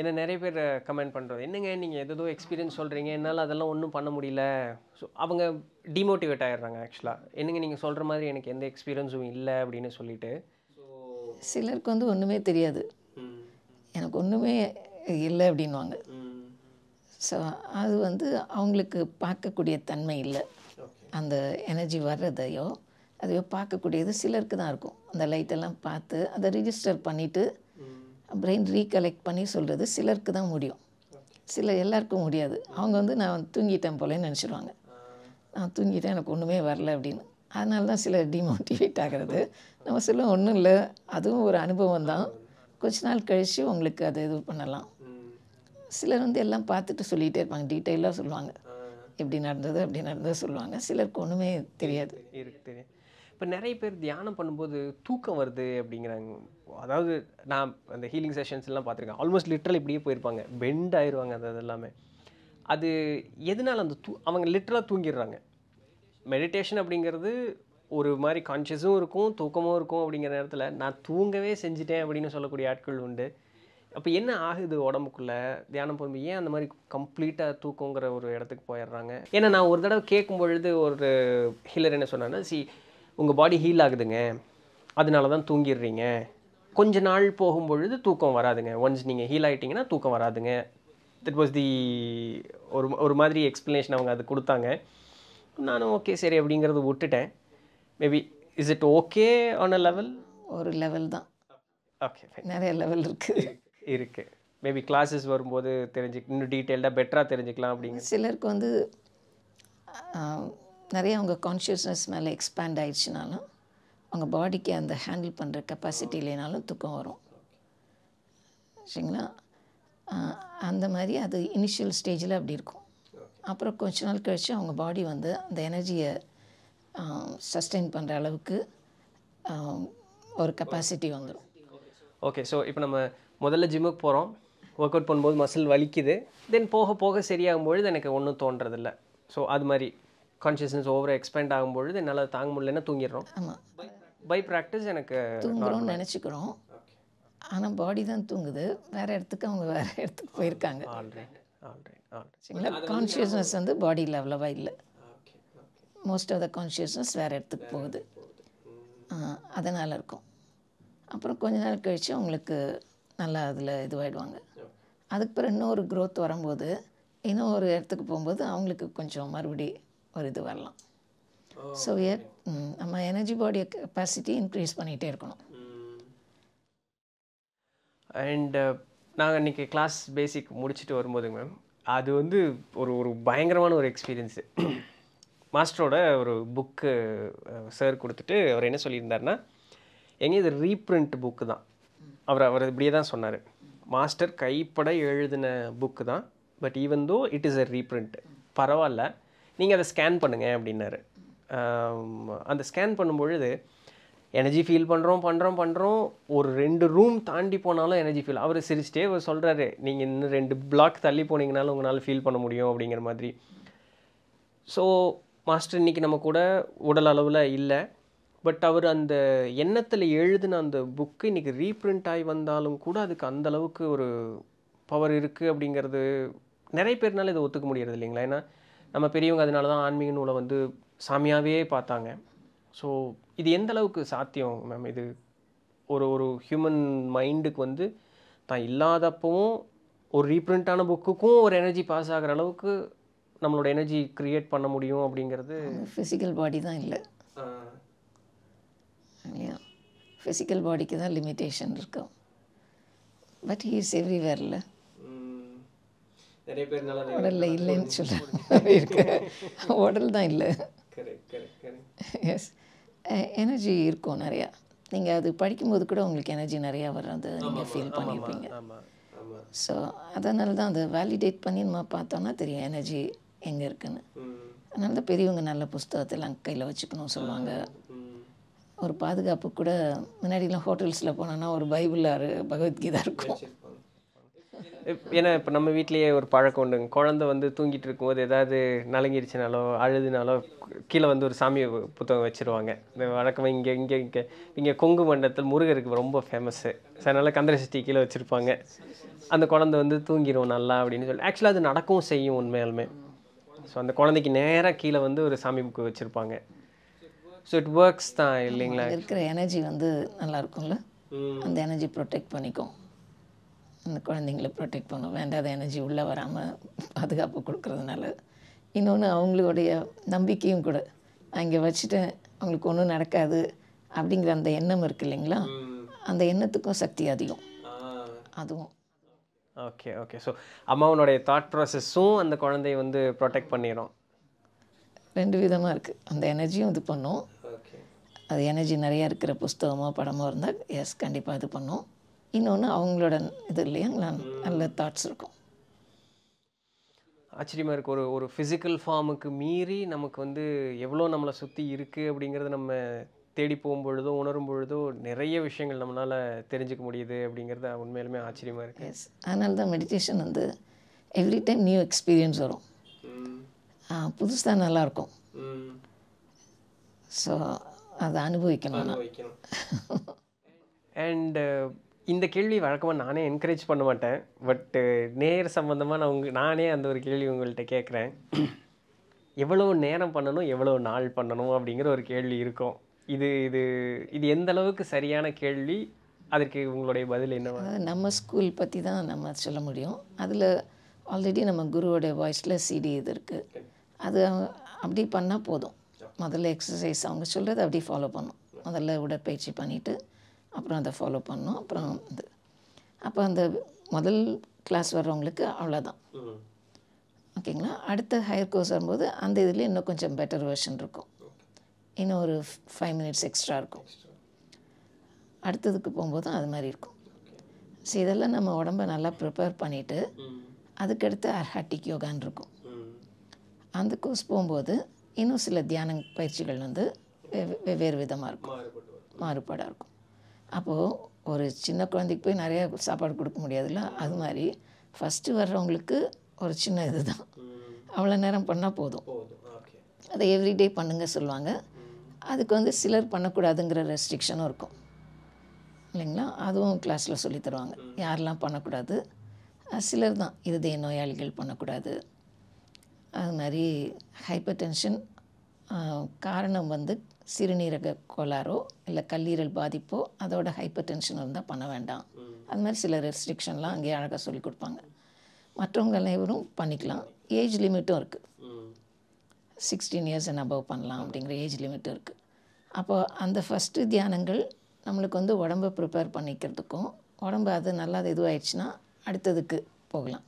Speaker 1: என்ன நிறைய பேர் கமெண்ட் பண்ணுறது என்னங்க நீங்கள் எதோ எக்ஸ்பீரியன்ஸ் சொல்கிறீங்க என்னால் அதெல்லாம் ஒன்றும் பண்ண முடியல ஸோ அவங்க டிமோட்டிவேட் ஆகிடுறாங்க ஆக்சுவலாக என்னங்க நீங்கள் சொல்கிற மாதிரி எனக்கு எந்த எக்ஸ்பீரியன்ஸும் இல்லை அப்படின்னு சொல்லிட்டு
Speaker 2: சிலருக்கு வந்து ஒன்றுமே தெரியாது எனக்கு ஒன்றுமே இல்லை அப்படின்வாங்க ஸோ அது வந்து அவங்களுக்கு பார்க்கக்கூடிய தன்மை இல்லை அந்த எனர்ஜி வர்றதையோ அதையோ பார்க்கக்கூடியது சிலருக்கு தான் இருக்கும் அந்த லைட்டெல்லாம் பார்த்து அதை ரிஜிஸ்டர் பண்ணிவிட்டு பிரெயின் ரீகலெக்ட் பண்ணி சொல்கிறது சிலருக்கு தான் முடியும் சில எல்லாருக்கும் முடியாது அவங்க வந்து நான் தூங்கிட்டேன் போலேன்னு நினச்சிடுவாங்க நான் தூங்கிட்டேன் எனக்கு ஒன்றுமே வரல அப்படின்னு அதனால தான் சிலர் டிமோட்டிவேட் ஆகிறது நம்ம சொல்ல ஒன்றும் இல்லை அதுவும் ஒரு அனுபவம் தான் கொஞ்ச நாள் கழித்து உங்களுக்கு அதை இது பண்ணலாம் சிலர் வந்து எல்லாம் பார்த்துட்டு சொல்லிகிட்டே இருப்பாங்க டீட்டெயிலாக சொல்லுவாங்க இப்படி நடந்தது அப்படி நடந்தது சொல்லுவாங்க சிலருக்கு ஒன்றுமே தெரியாது
Speaker 1: இப்போ நிறைய பேர் தியானம் பண்ணும்போது தூக்கம் வருது அப்படிங்கிறாங்க அதாவது நான் அந்த ஹீலிங் செஷன்ஸ் எல்லாம் பார்த்துருக்கேன் ஆல்மோஸ்ட் லிட்ரல் இப்படியே போயிருப்பாங்க பெண்ட் ஆயிடுவாங்க அது எல்லாமே அது எதனால் அந்த தூ அவங்க லிட்ரலாக தூங்கிடுறாங்க மெடிடேஷன் அப்படிங்கிறது ஒரு மாதிரி கான்ஷியஸும் இருக்கும் தூக்கமும் இருக்கும் அப்படிங்கிற நேரத்தில் நான் தூங்கவே செஞ்சுட்டேன் அப்படின்னு சொல்லக்கூடிய ஆட்கள் உண்டு அப்போ என்ன ஆகுது உடம்புக்குள்ளே தியானம் போகும்போது ஏன் அந்த மாதிரி கம்ப்ளீட்டாக தூக்கங்கிற ஒரு இடத்துக்கு போயிடுறாங்க ஏன்னா நான் ஒரு தடவை கேட்கும் பொழுது ஒரு ஹீலர் என்ன சொன்னேன்னா சி உங்கள் பாடி ஹீல் ஆகுதுங்க அதனால தான் தூங்கிடுறீங்க கொஞ்ச நாள் போகும்பொழுது தூக்கம் வராதுங்க ஒன்ஸ் நீங்கள் ஹீல் ஆகிட்டிங்கன்னா தூக்கம் வராதுங்க தட் வாஸ் தி ஒரு ஒரு மாதிரி எக்ஸ்ப்ளனேஷன் அவங்க அது கொடுத்தாங்க நானும் ஓகே சரி அப்படிங்கிறது விட்டுட்டேன் maybe is it okay on a level ஒரு லெவல் தான் ஓகே நிறைய
Speaker 2: லெவல் இருக்குது
Speaker 1: இருக்குது மேபி கிளாஸஸ் வரும்போது தெரிஞ்சு இன்னும் டீட்டெயில்டாக பெட்டராக தெரிஞ்சுக்கலாம் அப்படிங்க சிலருக்கு
Speaker 2: வந்து நிறைய அவங்க கான்ஷியஸ்னஸ் மேலே எக்ஸ்பேண்ட் ஆயிடுச்சுனாலும் அவங்க பாடிக்கு அந்த ஹேண்டில் பண்ணுற கெப்பாசிட்டி இல்லைனாலும் தூக்கம் வரும் சரிங்களா அந்த மாதிரி அது இனிஷியல் ஸ்டேஜில் அப்படி இருக்கும் அப்புறம் கொஞ்ச நாள் கழித்து அவங்க பாடி வந்து அந்த எனர்ஜியை சஸ்டெயின் பண்ணுற அளவுக்கு ஒரு கெப்பாசிட்டி வந்துடும்
Speaker 1: ஓகே ஸோ இப்போ நம்ம முதல்ல ஜிம்முக்கு போகிறோம் ஒர்க் அவுட் பண்ணும்போது மசில் வலிக்குது தென் போக போக சரியாகும் பொழுது எனக்கு ஒன்றும் தோன்றதில்ல ஸோ அது மாதிரி கான்ஷியஸ்னஸ் எக்ஸ்பேண்ட் ஆகும் பொழுது என்னால் தாங்க முடியலன்னா தூங்கிடுறோம் ஆமாம் பை ப்ராக்டிஸ் எனக்கு தூங்குறோம் நினச்சிக்கிறோம்
Speaker 2: ஆனால் பாடி தான் தூங்குது வேறு இடத்துக்கு அவங்க வேறு இடத்துக்கு போயிருக்காங்க ஆல்ரெடி
Speaker 1: ஆல்ரெடி சரிங்களா கான்ஷியஸ்னஸ்
Speaker 2: வந்து பாடியில் அவ்வளோவா இல்லை மோஸ்ட் ஆஃப் த கான்ஷியஸ்னஸ் வேறு இடத்துக்கு போகுது அதனால் இருக்கும் அப்புறம் கொஞ்ச நாள் கழித்து அவங்களுக்கு நல்லா அதில் இதுவாகிடுவாங்க அதுக்கு பிறகு இன்னொரு க்ரோத் வரும்போது இன்னும் ஒரு இடத்துக்கு போகும்போது அவங்களுக்கு கொஞ்சம் மறுபடி ஒரு இது வரலாம் ஸோ வியர் நம்ம எனர்ஜி பாடிய கெப்பாசிட்டி இன்க்ரீஸ் பண்ணிகிட்டே
Speaker 1: இருக்கணும் அண்ட் uh, நாங்கள் இன்றைக்கி கிளாஸ் பேசிக் முடிச்சுட்டு வரும்போதுங்க மேம் அது வந்து ஒரு ஒரு பயங்கரமான ஒரு எக்ஸ்பீரியன்ஸு மாஸ்டரோட ஒரு புக்கு சார் கொடுத்துட்டு அவர் என்ன சொல்லியிருந்தார்னா எங்கே இது ரீப்ரிண்ட் புக்கு தான் அவர் அவர் இப்படியே தான் சொன்னார் மாஸ்டர் கைப்பட எழுதின புக்கு தான் but even though it is a reprint பரவாயில்ல நீங்கள் அதை ஸ்கேன் பண்ணுங்கள் அப்படின்னாரு அந்த ஸ்கேன் பண்ணும்பொழுது எனர்ஜி ஃபீல் பண்ணுறோம் பண்ணுறோம் பண்ணுறோம் ஒரு ரெண்டு ரூம் தாண்டி போனாலும் எனர்ஜி ஃபீல் அவர் சிரிச்சிட்டே அவர் சொல்கிறாரு நீங்கள் இன்னும் ரெண்டு பிளாக் தள்ளி போனீங்கனாலும் உங்களால் ஃபீல் பண்ண முடியும் அப்படிங்கிற மாதிரி ஸோ மாஸ்டர் இன்றைக்கி நம்ம கூட உடல் அளவில் இல்லை பட் அவர் அந்த எண்ணத்தில் எழுதின அந்த புக்கு இன்றைக்கி ரீப்ரிண்ட் ஆகி வந்தாலும் கூட அதுக்கு அந்தளவுக்கு ஒரு பவர் இருக்குது அப்படிங்கிறது நிறைய பேர்னால இதை ஒத்துக்க முடியறது இல்லைங்களா ஏன்னா நம்ம பெரியவங்க அதனால தான் ஆன்மீக நூலை வந்து சாமியாகவே பார்த்தாங்க ஸோ இது எந்த அளவுக்கு சாத்தியம் மேம் இது ஒரு ஒரு ஹியூமன் மைண்டுக்கு வந்து தான் இல்லாதப்பவும் ஒரு ரீப்ரிண்டான புக்குக்கும் ஒரு எனர்ஜி பாஸ் ஆகிற அளவுக்கு நம்மளோட எனர்ஜி க்ரியேட் பண்ண முடியும் அப்படிங்கிறது ஃபிசிக்கல் பாடி தான் இல்லை இல்லையா
Speaker 2: ஃபிசிக்கல் பாடிக்கு தான் லிமிட்டேஷன் இருக்கும் பட் ஹீ இஸ் எவ்ரிவேர்ல
Speaker 1: நிறைய பேர் உடலில் இல்லைன்னு சொல்ல உடல் தான் இல்லை
Speaker 2: எஸ் எனர்ஜி இருக்கும் நிறையா நீங்கள் அது படிக்கும்போது கூட உங்களுக்கு எனர்ஜி நிறையா வர்றது
Speaker 3: நீங்கள் ஃபீல் பண்ணியிருப்பீங்க
Speaker 2: ஸோ அதனால தான் அதை வேலிடேட் பண்ணி நம்ம பார்த்தோன்னா தெரியும் எனர்ஜி எங்கே இருக்குன்னு அதனால தான் பெரியவங்க நல்ல புஸ்தகத்தெல்லாம் கையில் வச்சுக்கணும் சொல்லுவாங்க ஒரு பாதுகாப்பு கூட முன்னாடிலாம் ஹோட்டல்ஸில் போனோன்னா ஒரு பைபிள் பகவத்கீதா இருக்கும்
Speaker 1: ஏன்னா இப்போ நம்ம வீட்லேயே ஒரு பழக்கம் உண்டுங்க குழந்த வந்து தூங்கிட்டு இருக்கும்போது ஏதாவது நலங்கிருச்சுனாலோ அழுதுனாலோ கீழே வந்து ஒரு சாமி புத்தகம் வச்சுருவாங்க இந்த வழக்கமாக இங்கே இங்கே இங்கே இங்கே கொங்கு மண்டலத்தில் முருகருக்கு ரொம்ப ஃபேமஸ்ஸு அதனால் கந்தரசஷ்டி கீழே வச்சுருப்பாங்க அந்த குழந்த வந்து தூங்கிடும் நல்லா அப்படின்னு சொல்லி ஆக்சுவலாக அது நடக்கவும் செய்யும் உண்மையாலுமே ஸோ அந்த குழந்தைக்கு நேராக கீழே வந்து ஒரு சாமி புக்கு வச்சுருப்பாங்க ஸோ இட் ஒர்க்ஸ் தான் இல்லைங்களா
Speaker 2: இருக்கிற எனர்ஜி வந்து நல்லா இருக்கும்ல அந்த எனர்ஜி ப்ரொடெக்ட் பண்ணிக்கும் அந்த குழந்தைங்கள ப்ரொடெக்ட் பண்ணும் வேண்டாத எனர்ஜி உள்ளே வராமல் பாதுகாப்பு கொடுக்குறதுனால இன்னொன்று அவங்களுடைய நம்பிக்கையும் கூட நான் இங்கே வச்சுட்டேன் அவங்களுக்கு ஒன்றும் நடக்காது அப்படிங்கிற அந்த எண்ணம் இருக்கு இல்லைங்களா அந்த எண்ணத்துக்கும் சக்தி அதிகம் அதுவும்
Speaker 1: ஓகே ஓகே ஸோ அம்மாவனுடைய தாட் ப்ராசஸும் அந்த குழந்தைய வந்து ப்ரொடெக்ட் பண்ணிடும்
Speaker 2: ரெண்டு விதமாக இருக்குது அந்த எனர்ஜியும் இது பண்ணும் அது எனர்ஜி நிறையா இருக்கிற புஸ்தகமோ படமோ இருந்தால் எஸ் கண்டிப்பாக இது பண்ணும் இன்னொன்று அவங்களோட இது இல்லையா நான் நல்ல தாட்ஸ்
Speaker 1: இருக்கும் ஆச்சரியமாக இருக்குது ஒரு ஒரு ஃபிசிக்கல் ஃபார்முக்கு மீறி நமக்கு வந்து எவ்வளோ நம்மளை சுற்றி இருக்குது அப்படிங்கிறத நம்ம தேடி போகும்பொழுதோ உணரும் பொழுதோ நிறைய விஷயங்கள் நம்மளால் தெரிஞ்சுக்க முடியுது அப்படிங்கிறது உண்மையிலுமே ஆச்சரியமாக இருக்குது எஸ் அதனால தான் மெடிடேஷன்
Speaker 2: வந்து எவ்ரி டைம் நியூ எக்ஸ்பீரியன்ஸ் வரும் புதுசாக நல்லாயிருக்கும் ஸோ அதை அனுபவிக்கணும் அனுபவிக்கணும்
Speaker 1: இந்த கேள்வி வழக்கமாக நானே என்கரேஜ் பண்ண மாட்டேன் பட்டு uh, நேர் சம்மந்தமாக நான் உங்க நானே அந்த ஒரு கேள்வி உங்கள்கிட்ட கேட்குறேன் எவ்வளோ நேரம் பண்ணணும் எவ்வளோ நாள் பண்ணணும் அப்படிங்கிற ஒரு கேள்வி இருக்கும் இது இது இது எந்த அளவுக்கு சரியான கேள்வி அதற்கு உங்களுடைய பதில் என்ன
Speaker 2: நம்ம ஸ்கூல் பற்றி தான் நம்ம சொல்ல முடியும் அதில் ஆல்ரெடி நம்ம குருவோடைய வாய்ஸில் சிடி இது இருக்குது அது அப்படி பண்ணால் போதும் முதல்ல எக்ஸசைஸ் அவங்க சொல்கிறது அப்படி ஃபாலோ பண்ணும் முதல்ல உடற்பயிற்சி பண்ணிவிட்டு அப்புறம் அதை ஃபாலோ பண்ணோம் அப்புறம் வந்து அப்போ அந்த முதல் கிளாஸ் வர்றவங்களுக்கு அவ்வளோதான் ஓகேங்களா அடுத்த ஹையர் கோர்ஸ் வரும்போது அந்த இதில் இன்னும் கொஞ்சம் பெட்டர் வெர்ஷன் இருக்கும் இன்னும் ஒரு ஃபைவ் மினிட்ஸ் எக்ஸ்ட்ரா இருக்கும் அடுத்ததுக்கு போகும்போதும் அது மாதிரி இருக்கும் ஸோ இதெல்லாம் நம்ம உடம்ப நல்லா ப்ரிப்பேர் பண்ணிவிட்டு அதுக்கடுத்து அர்ஹாட்டிக் யோகான் இருக்கும் அந்த கோர்ஸ் போகும்போது இன்னும் சில தியான பயிற்சிகள் வந்து வெவ்வேறு விதமாக இருக்கும் மாறுபாடாக இருக்கும் அப்போது ஒரு சின்ன குழந்தைக்கு போய் நிறையா சாப்பாடு கொடுக்க முடியாதுல்ல அது மாதிரி ஃபஸ்ட்டு வர்றவங்களுக்கு ஒரு சின்ன இது தான் அவ்வளோ நேரம் பண்ணால் போதும் அதை எவ்ரிடே பண்ணுங்க சொல்லுவாங்க அதுக்கு வந்து சிலர் பண்ணக்கூடாதுங்கிற ரெஸ்ட்ரிக்ஷனும் இருக்கும் இல்லைங்களா அதுவும் கிளாஸில் சொல்லி தருவாங்க யாரெல்லாம் பண்ணக்கூடாது சிலர் தான் இதுதே நோயாளிகள் பண்ணக்கூடாது அது மாதிரி ஹைப்பர் டென்ஷன் காரணம் வந்து சிறுநீரக கோளாறோ இல்லை கல்லீரல் பாதிப்போ அதோட ஹைப்பர் டென்ஷன் இருந்தால் பண்ண வேண்டாம் அது மாதிரி சில ரெஸ்ட்ரிக்ஷன்லாம் அங்கேயே அழகாக சொல்லி கொடுப்பாங்க மற்றவங்க அனைவரும் பண்ணிக்கலாம் ஏஜ் லிமிட்டும் இருக்குது சிக்ஸ்டீன் இயர்ஸ் அண்ட் அபவ் பண்ணலாம் அப்படிங்கிற ஏஜ் லிமிட்டும் இருக்குது அப்போது அந்த ஃபஸ்ட்டு தியானங்கள் நம்மளுக்கு வந்து உடம்பை ப்ரிப்பேர் பண்ணிக்கிறதுக்கும் உடம்பு அது நல்லா அது இதுவாகிடுச்சுன்னா அடுத்ததுக்கு போகலாம்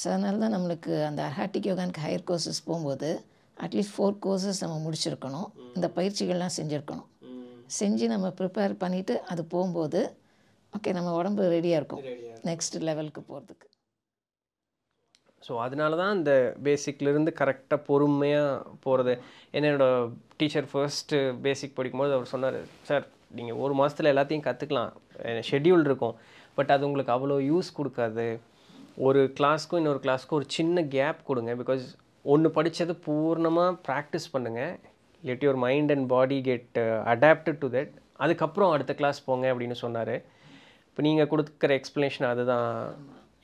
Speaker 2: ஸோ அதனால தான் நம்மளுக்கு அந்த அர்ஹாட்டிக் யோகானுக்கு ஹையர் கோர்சஸ் போகும்போது அட்லீஸ்ட் ஃபோர் கோர்சஸ் நம்ம முடிச்சிருக்கணும் இந்த பயிற்சிகள்லாம் செஞ்சுருக்கணும் செஞ்சு நம்ம ப்ரிப்பேர் பண்ணிவிட்டு அது போகும்போது ஓகே நம்ம உடம்பு ரெடியாக இருக்கும் நெக்ஸ்ட் லெவலுக்கு போகிறதுக்கு
Speaker 1: ஸோ அதனால தான் இந்த பேசிக்லேருந்து கரெக்டாக பொறுமையாக போகிறது என்னோடய டீச்சர் ஃபர்ஸ்ட்டு பேசிக் படிக்கும்போது அவர் சொன்னார் சார் நீங்கள் ஒரு மாதத்தில் எல்லாத்தையும் கற்றுக்கலாம் ஷெட்யூல் இருக்கும் பட் அது உங்களுக்கு அவ்வளோ யூஸ் கொடுக்காது ஒரு கிளாஸ்க்கும் இன்னொரு கிளாஸ்க்கும் ஒரு சின்ன கேப் கொடுங்க பிகாஸ் ஒன்று படித்தது பூர்ணமாக ப்ராக்டிஸ் பண்ணுங்கள் let your mind and body get adapted to that அதுக்கப்புறம் அடுத்த கிளாஸ் போங்க அப்படின்னு சொன்னார் இப்போ நீங்கள் கொடுக்குற எக்ஸ்ப்ளனேஷன் அதுதான்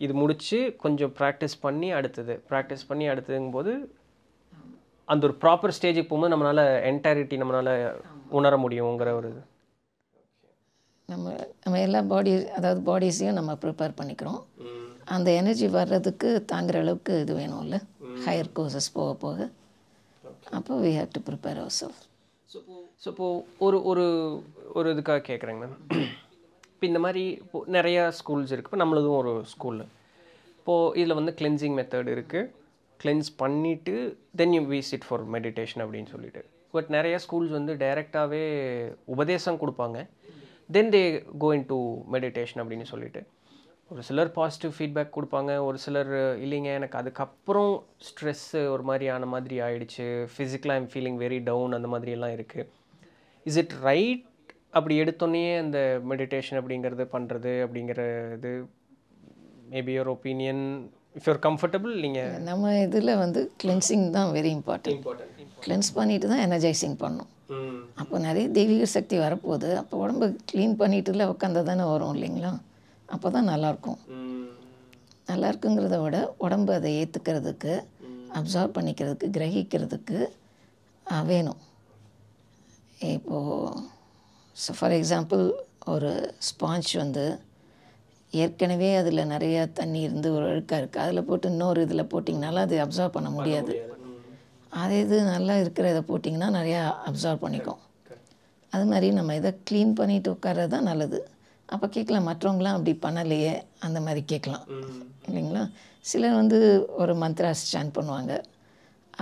Speaker 1: இது முடித்து கொஞ்சம் ப்ராக்டிஸ் பண்ணி அடுத்தது ப்ராக்டிஸ் பண்ணி அடுத்ததுங்கும்போது அந்த ஒரு ப்ராப்பர் ஸ்டேஜுக்கு போகும்போது நம்மளால் என்டைரிட்டி நம்மளால் உணர முடியுங்கிற ஒரு நம்ம
Speaker 2: நம்ம எல்லா பாடி அதாவது பாடிஸையும் நம்ம ப்ரிப்பேர் பண்ணிக்கிறோம் அந்த எனர்ஜி வர்றதுக்கு தாங்குற அளவுக்கு இது வேணும்ல ஹையர் கோர்சஸ் போக போக அப்போ we have to prepare our self
Speaker 1: so இப்போது ஒரு ஒரு ஒரு இதுக்காக கேட்குறேங்க மேம் இப்போ இந்த மாதிரி இப்போது நிறையா ஸ்கூல்ஸ் இருக்குது இப்போ நம்மளதும் ஒரு ஸ்கூலில் இப்போது இதில் வந்து கிளென்சிங் மெத்தட் இருக்குது கிளென்ஸ் பண்ணிவிட்டு then you use it for meditation அப்படின்னு சொல்லிட்டு பட் நிறையா ஸ்கூல்ஸ் வந்து டைரெக்டாகவே உபதேசம் கொடுப்பாங்க then they going to meditation அப்படின்னு சொல்லிட்டு ஒரு சிலர் பாசிட்டிவ் ஃபீட்பேக் கொடுப்பாங்க ஒரு சிலர் இல்லைங்க எனக்கு அதுக்கப்புறம் ஸ்ட்ரெஸ்ஸு ஒரு மாதிரி ஆன மாதிரி ஆகிடுச்சு ஃபிசிக்கலாக ஐம் ஃபீலிங் வெரி டவுன் அந்த மாதிரியெல்லாம் இருக்குது இஸ் இட் ரைட் அப்படி எடுத்தோன்னே அந்த மெடிடேஷன் அப்படிங்கிறது பண்ணுறது அப்படிங்கிற இது maybe your opinion if you're comfortable நீங்கள்
Speaker 2: நம்ம இதில் வந்து கிளென்சிங் தான் வெரி
Speaker 1: இம்பார்ட்டன்ட் இம்பார்ட்டன்ட்
Speaker 2: கிளென்ஸ் பண்ணிட்டு தான் எனர்ஜைசிங் பண்ணும் அப்போ நிறைய தெய்வீக சக்தி வரப்போகுது அப்போ உடம்பு க்ளீன் பண்ணிட்டுல உட்காந்து தானே வரும் இல்லைங்களா அப்போ தான் நல்லாயிருக்கும் நல்லா இருக்குங்கிறத விட உடம்பு அதை ஏற்றுக்கிறதுக்கு அப்சார்ப் பண்ணிக்கிறதுக்கு கிரகிக்கிறதுக்கு வேணும் இப்போது ஃபார் எக்ஸாம்பிள் ஒரு ஸ்பாஞ்ச் வந்து ஏற்கனவே அதில் நிறையா தண்ணி இருந்து ஒரு அழுக்காக இருக்குது அதில் போட்டு இன்னொரு இதில் போட்டிங்கனால அது அப்சர்வ் பண்ண முடியாது அதே இது நல்லா இருக்கிற இதை போட்டிங்கன்னா நிறையா அப்சார்வ் பண்ணிக்கும் அது மாதிரி நம்ம இதை க்ளீன் பண்ணிட்டு உட்கார்றது தான் நல்லது அப்போ கேட்கலாம் மற்றவங்களாம் அப்படி பண்ணலையே அந்த மாதிரி கேட்கலாம் இல்லைங்களா சிலர் வந்து ஒரு மந்த்ரா ஸ்டாண்ட் பண்ணுவாங்க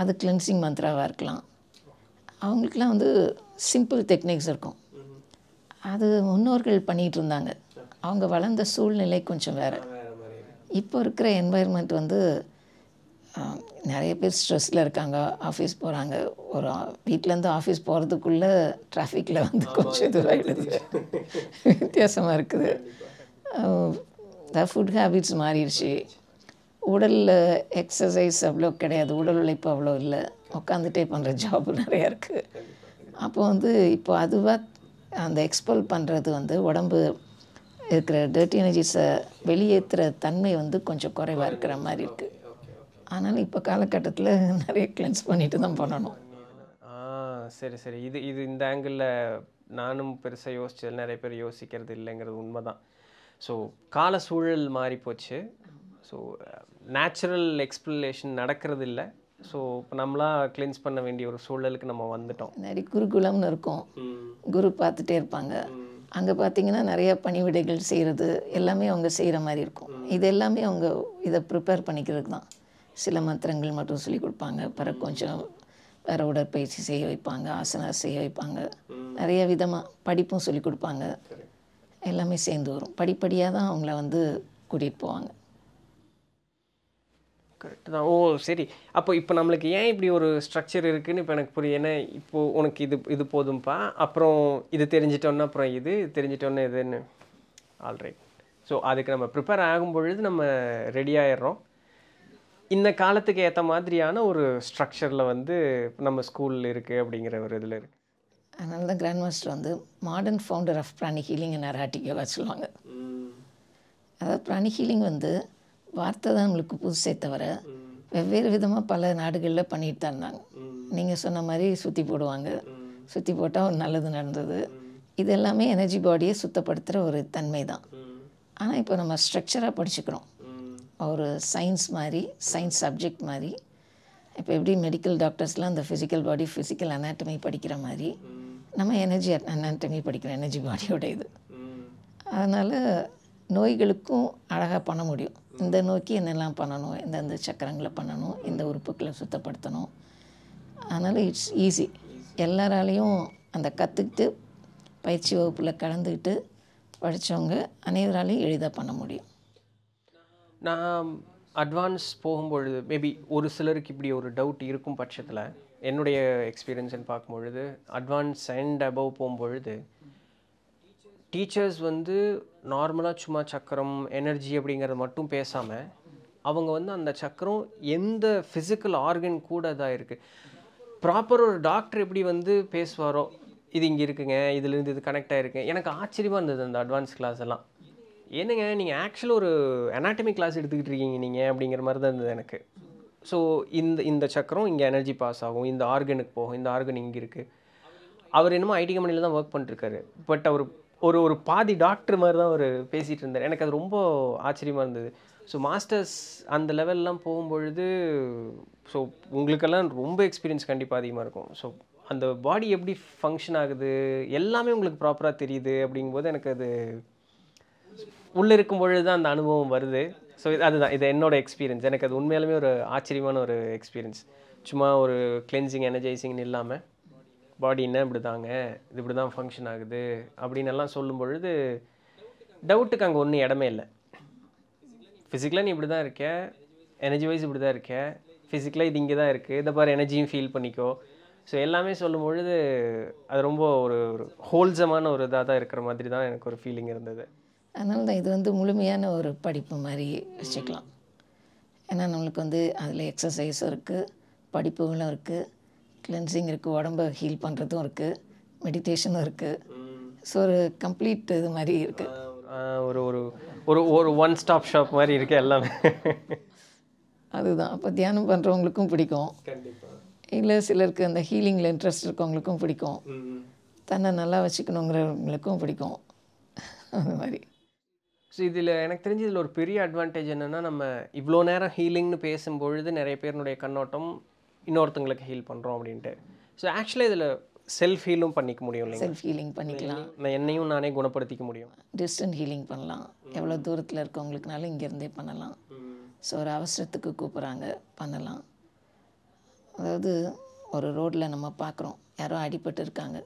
Speaker 2: அது கிளென்சிங் மந்த்ராவாக இருக்கலாம் அவங்களுக்கெல்லாம் வந்து சிம்பிள் டெக்னிக்ஸ் இருக்கும் அது முன்னோர்கள் பண்ணிகிட்டு இருந்தாங்க அவங்க வளர்ந்த சூழ்நிலை கொஞ்சம் வேறு இப்போ இருக்கிற என்வாயர்மெண்ட் வந்து நிறைய பேர் ஸ்ட்ரெஸ்ஸில் இருக்காங்க ஆஃபீஸ் போகிறாங்க ஒரு வீட்டிலேருந்து ஆஃபீஸ் போகிறதுக்குள்ளே டிராஃபிக்கில் வந்து கொஞ்சம் இதுவாகிடுது வித்தியாசமாக இருக்குது ஃபுட் ஹேபிட்ஸ் மாறிடுச்சு உடலில் எக்ஸசைஸ் அவ்வளோ கிடையாது உடல் உழைப்பு அவ்வளோ இல்லை உட்காந்துட்டே பண்ணுற ஜாப் நிறையா இருக்குது அப்போ வந்து இப்போ அதுவாக அந்த எக்ஸ்போல் பண்ணுறது வந்து உடம்பு இருக்கிற டர்ட்டி எனர்ஜிஸை வெளியேற்றுற தன்மை வந்து கொஞ்சம் குறைவாக இருக்கிற மாதிரி இருக்குது ஆனால் இப்போ காலகட்டத்தில் நிறைய கிளென்ஸ் பண்ணிட்டு தான் பண்ணணும்
Speaker 1: ஆ சரி சரி இது இது இந்த ஆங்கிளில் நானும் பெருசாக யோசிச்சது நிறைய பேர் யோசிக்கிறது இல்லைங்கிறது உண்மை தான் ஸோ கால சூழல் மாறி போச்சு ஸோ நேச்சுரல் எக்ஸ்பிளேஷன் நடக்கிறது இல்லை ஸோ இப்போ நம்மளாம் கிளென்ஸ் பண்ண வேண்டிய ஒரு சூழலுக்கு நம்ம வந்துட்டோம் நிறைய குருகுலம்னு
Speaker 2: இருக்கும் குரு பார்த்துட்டே இருப்பாங்க அங்கே பார்த்தீங்கன்னா நிறையா பணிவிடைகள் செய்கிறது எல்லாமே அவங்க செய்கிற மாதிரி இருக்கும் இது எல்லாமே அவங்க இதை ப்ரிப்பேர் பண்ணிக்கிறதுக்கு தான் சில மந்திரங்கள் மட்டும் சொல்லி கொடுப்பாங்க பிறகு கொஞ்சம் வேறு உடற்பயிற்சி செய்ய வைப்பாங்க ஆசனம் செய்ய வைப்பாங்க நிறைய விதமாக படிப்பும் சொல்லி கொடுப்பாங்க எல்லாமே சேர்ந்து வரும் படிப்படியாக தான் அவங்கள வந்து கூட்டிகிட்டு போவாங்க
Speaker 1: கரெக்டு தான் ஓ சரி அப்போ இப்போ நம்மளுக்கு ஏன் இப்படி ஒரு ஸ்ட்ரக்சர் இருக்குதுன்னு இப்போ எனக்கு புரிய ஏன்னா இப்போது உனக்கு இது இது போதும்ப்பா அப்புறம் இது தெரிஞ்சிட்டோன்னா அப்புறம் இது தெரிஞ்சிட்டோன்னா இதுன்னு ஆல்ரைட் ஸோ அதுக்கு நம்ம ப்ரிப்பேர் ஆகும் பொழுது நம்ம ரெடி ஆயிடுறோம் இந்த காலத்துக்கு ஏற்ற மாதிரியான ஒரு ஸ்ட்ரக்சரில் வந்து நம்ம ஸ்கூலில் இருக்குது அப்படிங்கிற ஒரு இதில் இருக்குது
Speaker 2: அதனால தான் கிராண்ட் மாஸ்டர் வந்து modern founder of pranic healing and Arhatic yoga சொல்லுவாங்க அதாவது பிராணி ஹீலிங் வந்து வார்த்தை தான் நம்மளுக்கு புதுசே தவிர வெவ்வேறு விதமாக பல நாடுகளில் பண்ணிட்டு தான் இருந்தாங்க நீங்கள் சொன்ன மாதிரி சுற்றி போடுவாங்க சுற்றி போட்டால் ஒரு நல்லது நடந்தது இது எல்லாமே எனர்ஜி பாடியை சுத்தப்படுத்துகிற ஒரு தன்மை தான் ஆனால் இப்போ நம்ம ஸ்ட்ரக்சராக படிச்சுக்கிறோம் அவர் சயின்ஸ் மாதிரி சயின்ஸ் சப்ஜெக்ட் மாதிரி இப்போ எப்படி மெடிக்கல் டாக்டர்ஸ்லாம் அந்த ஃபிசிக்கல் பாடி ஃபிசிக்கல் அனாட்டமி படிக்கிற மாதிரி நம்ம எனர்ஜி அனாட்டமி படிக்கிறோம் எனர்ஜி பாடியோட இது அதனால் நோய்களுக்கும் அழகாக பண்ண முடியும் இந்த நோக்கி என்னெல்லாம் பண்ணணும் எந்தெந்த சக்கரங்களை பண்ணணும் இந்த உறுப்புகளை சுத்தப்படுத்தணும் அதனால் இட்ஸ் ஈஸி எல்லாராலேயும் அந்த கற்றுக்கிட்டு பயிற்சி வகுப்பில் கலந்துக்கிட்டு படித்தவங்க அனைவராலையும் எளிதாக பண்ண முடியும்
Speaker 1: நான் அட்வான்ஸ் போகும்பொழுது மேபி ஒரு சிலருக்கு இப்படி ஒரு டவுட் இருக்கும் பட்சத்தில் என்னுடைய எக்ஸ்பீரியன்ஸ்ன்னு பார்க்கும்பொழுது அட்வான்ஸ் அண்ட் அபவ் போகும்பொழுது டீச்சர்ஸ் வந்து நார்மலாக சும்மா சக்கரம் எனர்ஜி அப்படிங்கிறத மட்டும் பேசாமல் அவங்க வந்து அந்த சக்கரம் எந்த ஃபிசிக்கல் ஆர்கன் கூட இதாக இருக்குது ப்ராப்பர் ஒரு டாக்டர் எப்படி வந்து பேசுவாரோ இது இங்கே இருக்குங்க இதுலேருந்து இது கனெக்ட் ஆகிருக்குங்க எனக்கு ஆச்சரியமாக இருந்தது அந்த அட்வான்ஸ் கிளாஸ் எல்லாம் என்னங்க நீங்கள் ஆக்சுவலாக ஒரு அனாட்டமி கிளாஸ் எடுத்துக்கிட்டு இருக்கீங்க நீங்கள் அப்படிங்கிற மாதிரி தான் இருந்தது எனக்கு ஸோ இந்த இந்த சக்கரம் இங்கே எனர்ஜி பாஸ் ஆகும் இந்த ஆர்கனுக்கு போகும் இந்த ஆர்கன் இங்கே இருக்குது அவர் என்னமோ ஐடி கம்பெனியில் தான் ஒர்க் பண்ணிட்டுருக்காரு பட் அவர் ஒரு ஒரு பாதி டாக்டர் மாதிரி தான் அவர் பேசிகிட்டு இருந்தார் எனக்கு அது ரொம்ப ஆச்சரியமாக இருந்தது ஸோ மாஸ்டர்ஸ் அந்த லெவல்லாம் போகும்பொழுது ஸோ உங்களுக்கெல்லாம் ரொம்ப எக்ஸ்பீரியன்ஸ் கண்டிப்பாக அதிகமாக இருக்கும் ஸோ அந்த பாடி எப்படி ஃபங்க்ஷன் ஆகுது எல்லாமே உங்களுக்கு ப்ராப்பராக தெரியுது அப்படிங்கும்போது எனக்கு அது உள்ளே இருக்கும் பொழுது தான் அந்த அனுபவம் வருது ஸோ இது அதுதான் இது என்னோட எக்ஸ்பீரியன்ஸ் எனக்கு அது உண்மையாலுமே ஒரு ஆச்சரியமான ஒரு எக்ஸ்பீரியன்ஸ் சும்மா ஒரு கிளென்சிங் எனர்ஜைசிங்னு இல்லாமல் பாடி என்ன இப்படி தாங்க இது இப்படி தான் ஃபங்க்ஷன் ஆகுது அப்படின்னு எல்லாம் சொல்லும் பொழுது டவுட்டுக்கு அங்கே ஒன்றும் இடமே இல்லை ஃபிசிக்கலாக நீ இப்படி தான் இருக்க எனர்ஜி வைஸ் இப்படி தான் இருக்க ஃபிசிக்கலாக இது இங்கே தான் இருக்குது இதை பாரு எனர்ஜியும் ஃபீல் பண்ணிக்கோ ஸோ எல்லாமே சொல்லும் பொழுது அது ரொம்ப ஒரு ஒரு ஹோல்சமான ஒரு இதாக தான் இருக்கிற மாதிரி தான் எனக்கு ஒரு ஃபீலிங் இருந்தது
Speaker 2: அதனால தான் இது வந்து முழுமையான ஒரு படிப்பு மாதிரி வச்சுக்கலாம் ஏன்னா நம்மளுக்கு வந்து அதில் எக்ஸசைஸும் இருக்குது படிப்புகளும் இருக்குது கிளென்சிங் இருக்குது உடம்பை ஹீல் பண்ணுறதும் இருக்குது மெடிடேஷனும் இருக்குது ஸோ ஒரு கம்ப்ளீட் இது மாதிரி இருக்குது
Speaker 1: ஒரு ஒரு ஒரு ஒரு ஒன் ஸ்டாப் ஷாப் மாதிரி இருக்குது எல்லாமே
Speaker 2: அதுதான் அப்போ தியானம் பண்ணுறவங்களுக்கும் பிடிக்கும் இல்லை சிலருக்கு அந்த ஹீலிங்கில் இன்ட்ரெஸ்ட் இருக்கவங்களுக்கும் பிடிக்கும் தன்னை நல்லா வச்சுக்கணுங்கிறவங்களுக்கும் பிடிக்கும்
Speaker 1: அது மாதிரி ஸோ இதில் எனக்கு தெரிஞ்சு இதில் ஒரு பெரிய அட்வான்டேஜ் என்னென்னா நம்ம இவ்வளோ நேரம் ஹீலிங்னு பேசும்பொழுது நிறைய பேருனுடைய கண்ணோட்டம் இன்னொருத்தங்களுக்கு ஹீல் பண்ணுறோம் அப்படின்ட்டு ஸோ ஆக்சுவலாக இதில் செல்ஃப் ஹீலும் பண்ணிக்க முடியும் செல்ஃப் ஹீலிங் பண்ணிக்கலாம் நான் என்னையும் நானே குணப்படுத்திக்க முடியும்
Speaker 2: டிஸ்டன்ட் ஹீலிங் பண்ணலாம் எவ்வளோ தூரத்தில் இருக்கவங்களுக்குனாலும் இங்கேருந்தே பண்ணலாம் ஸோ ஒரு அவசரத்துக்கு கூப்பிட்றாங்க பண்ணலாம் அதாவது ஒரு ரோட்டில் நம்ம பார்க்குறோம் யாரோ அடிபட்டு இருக்காங்க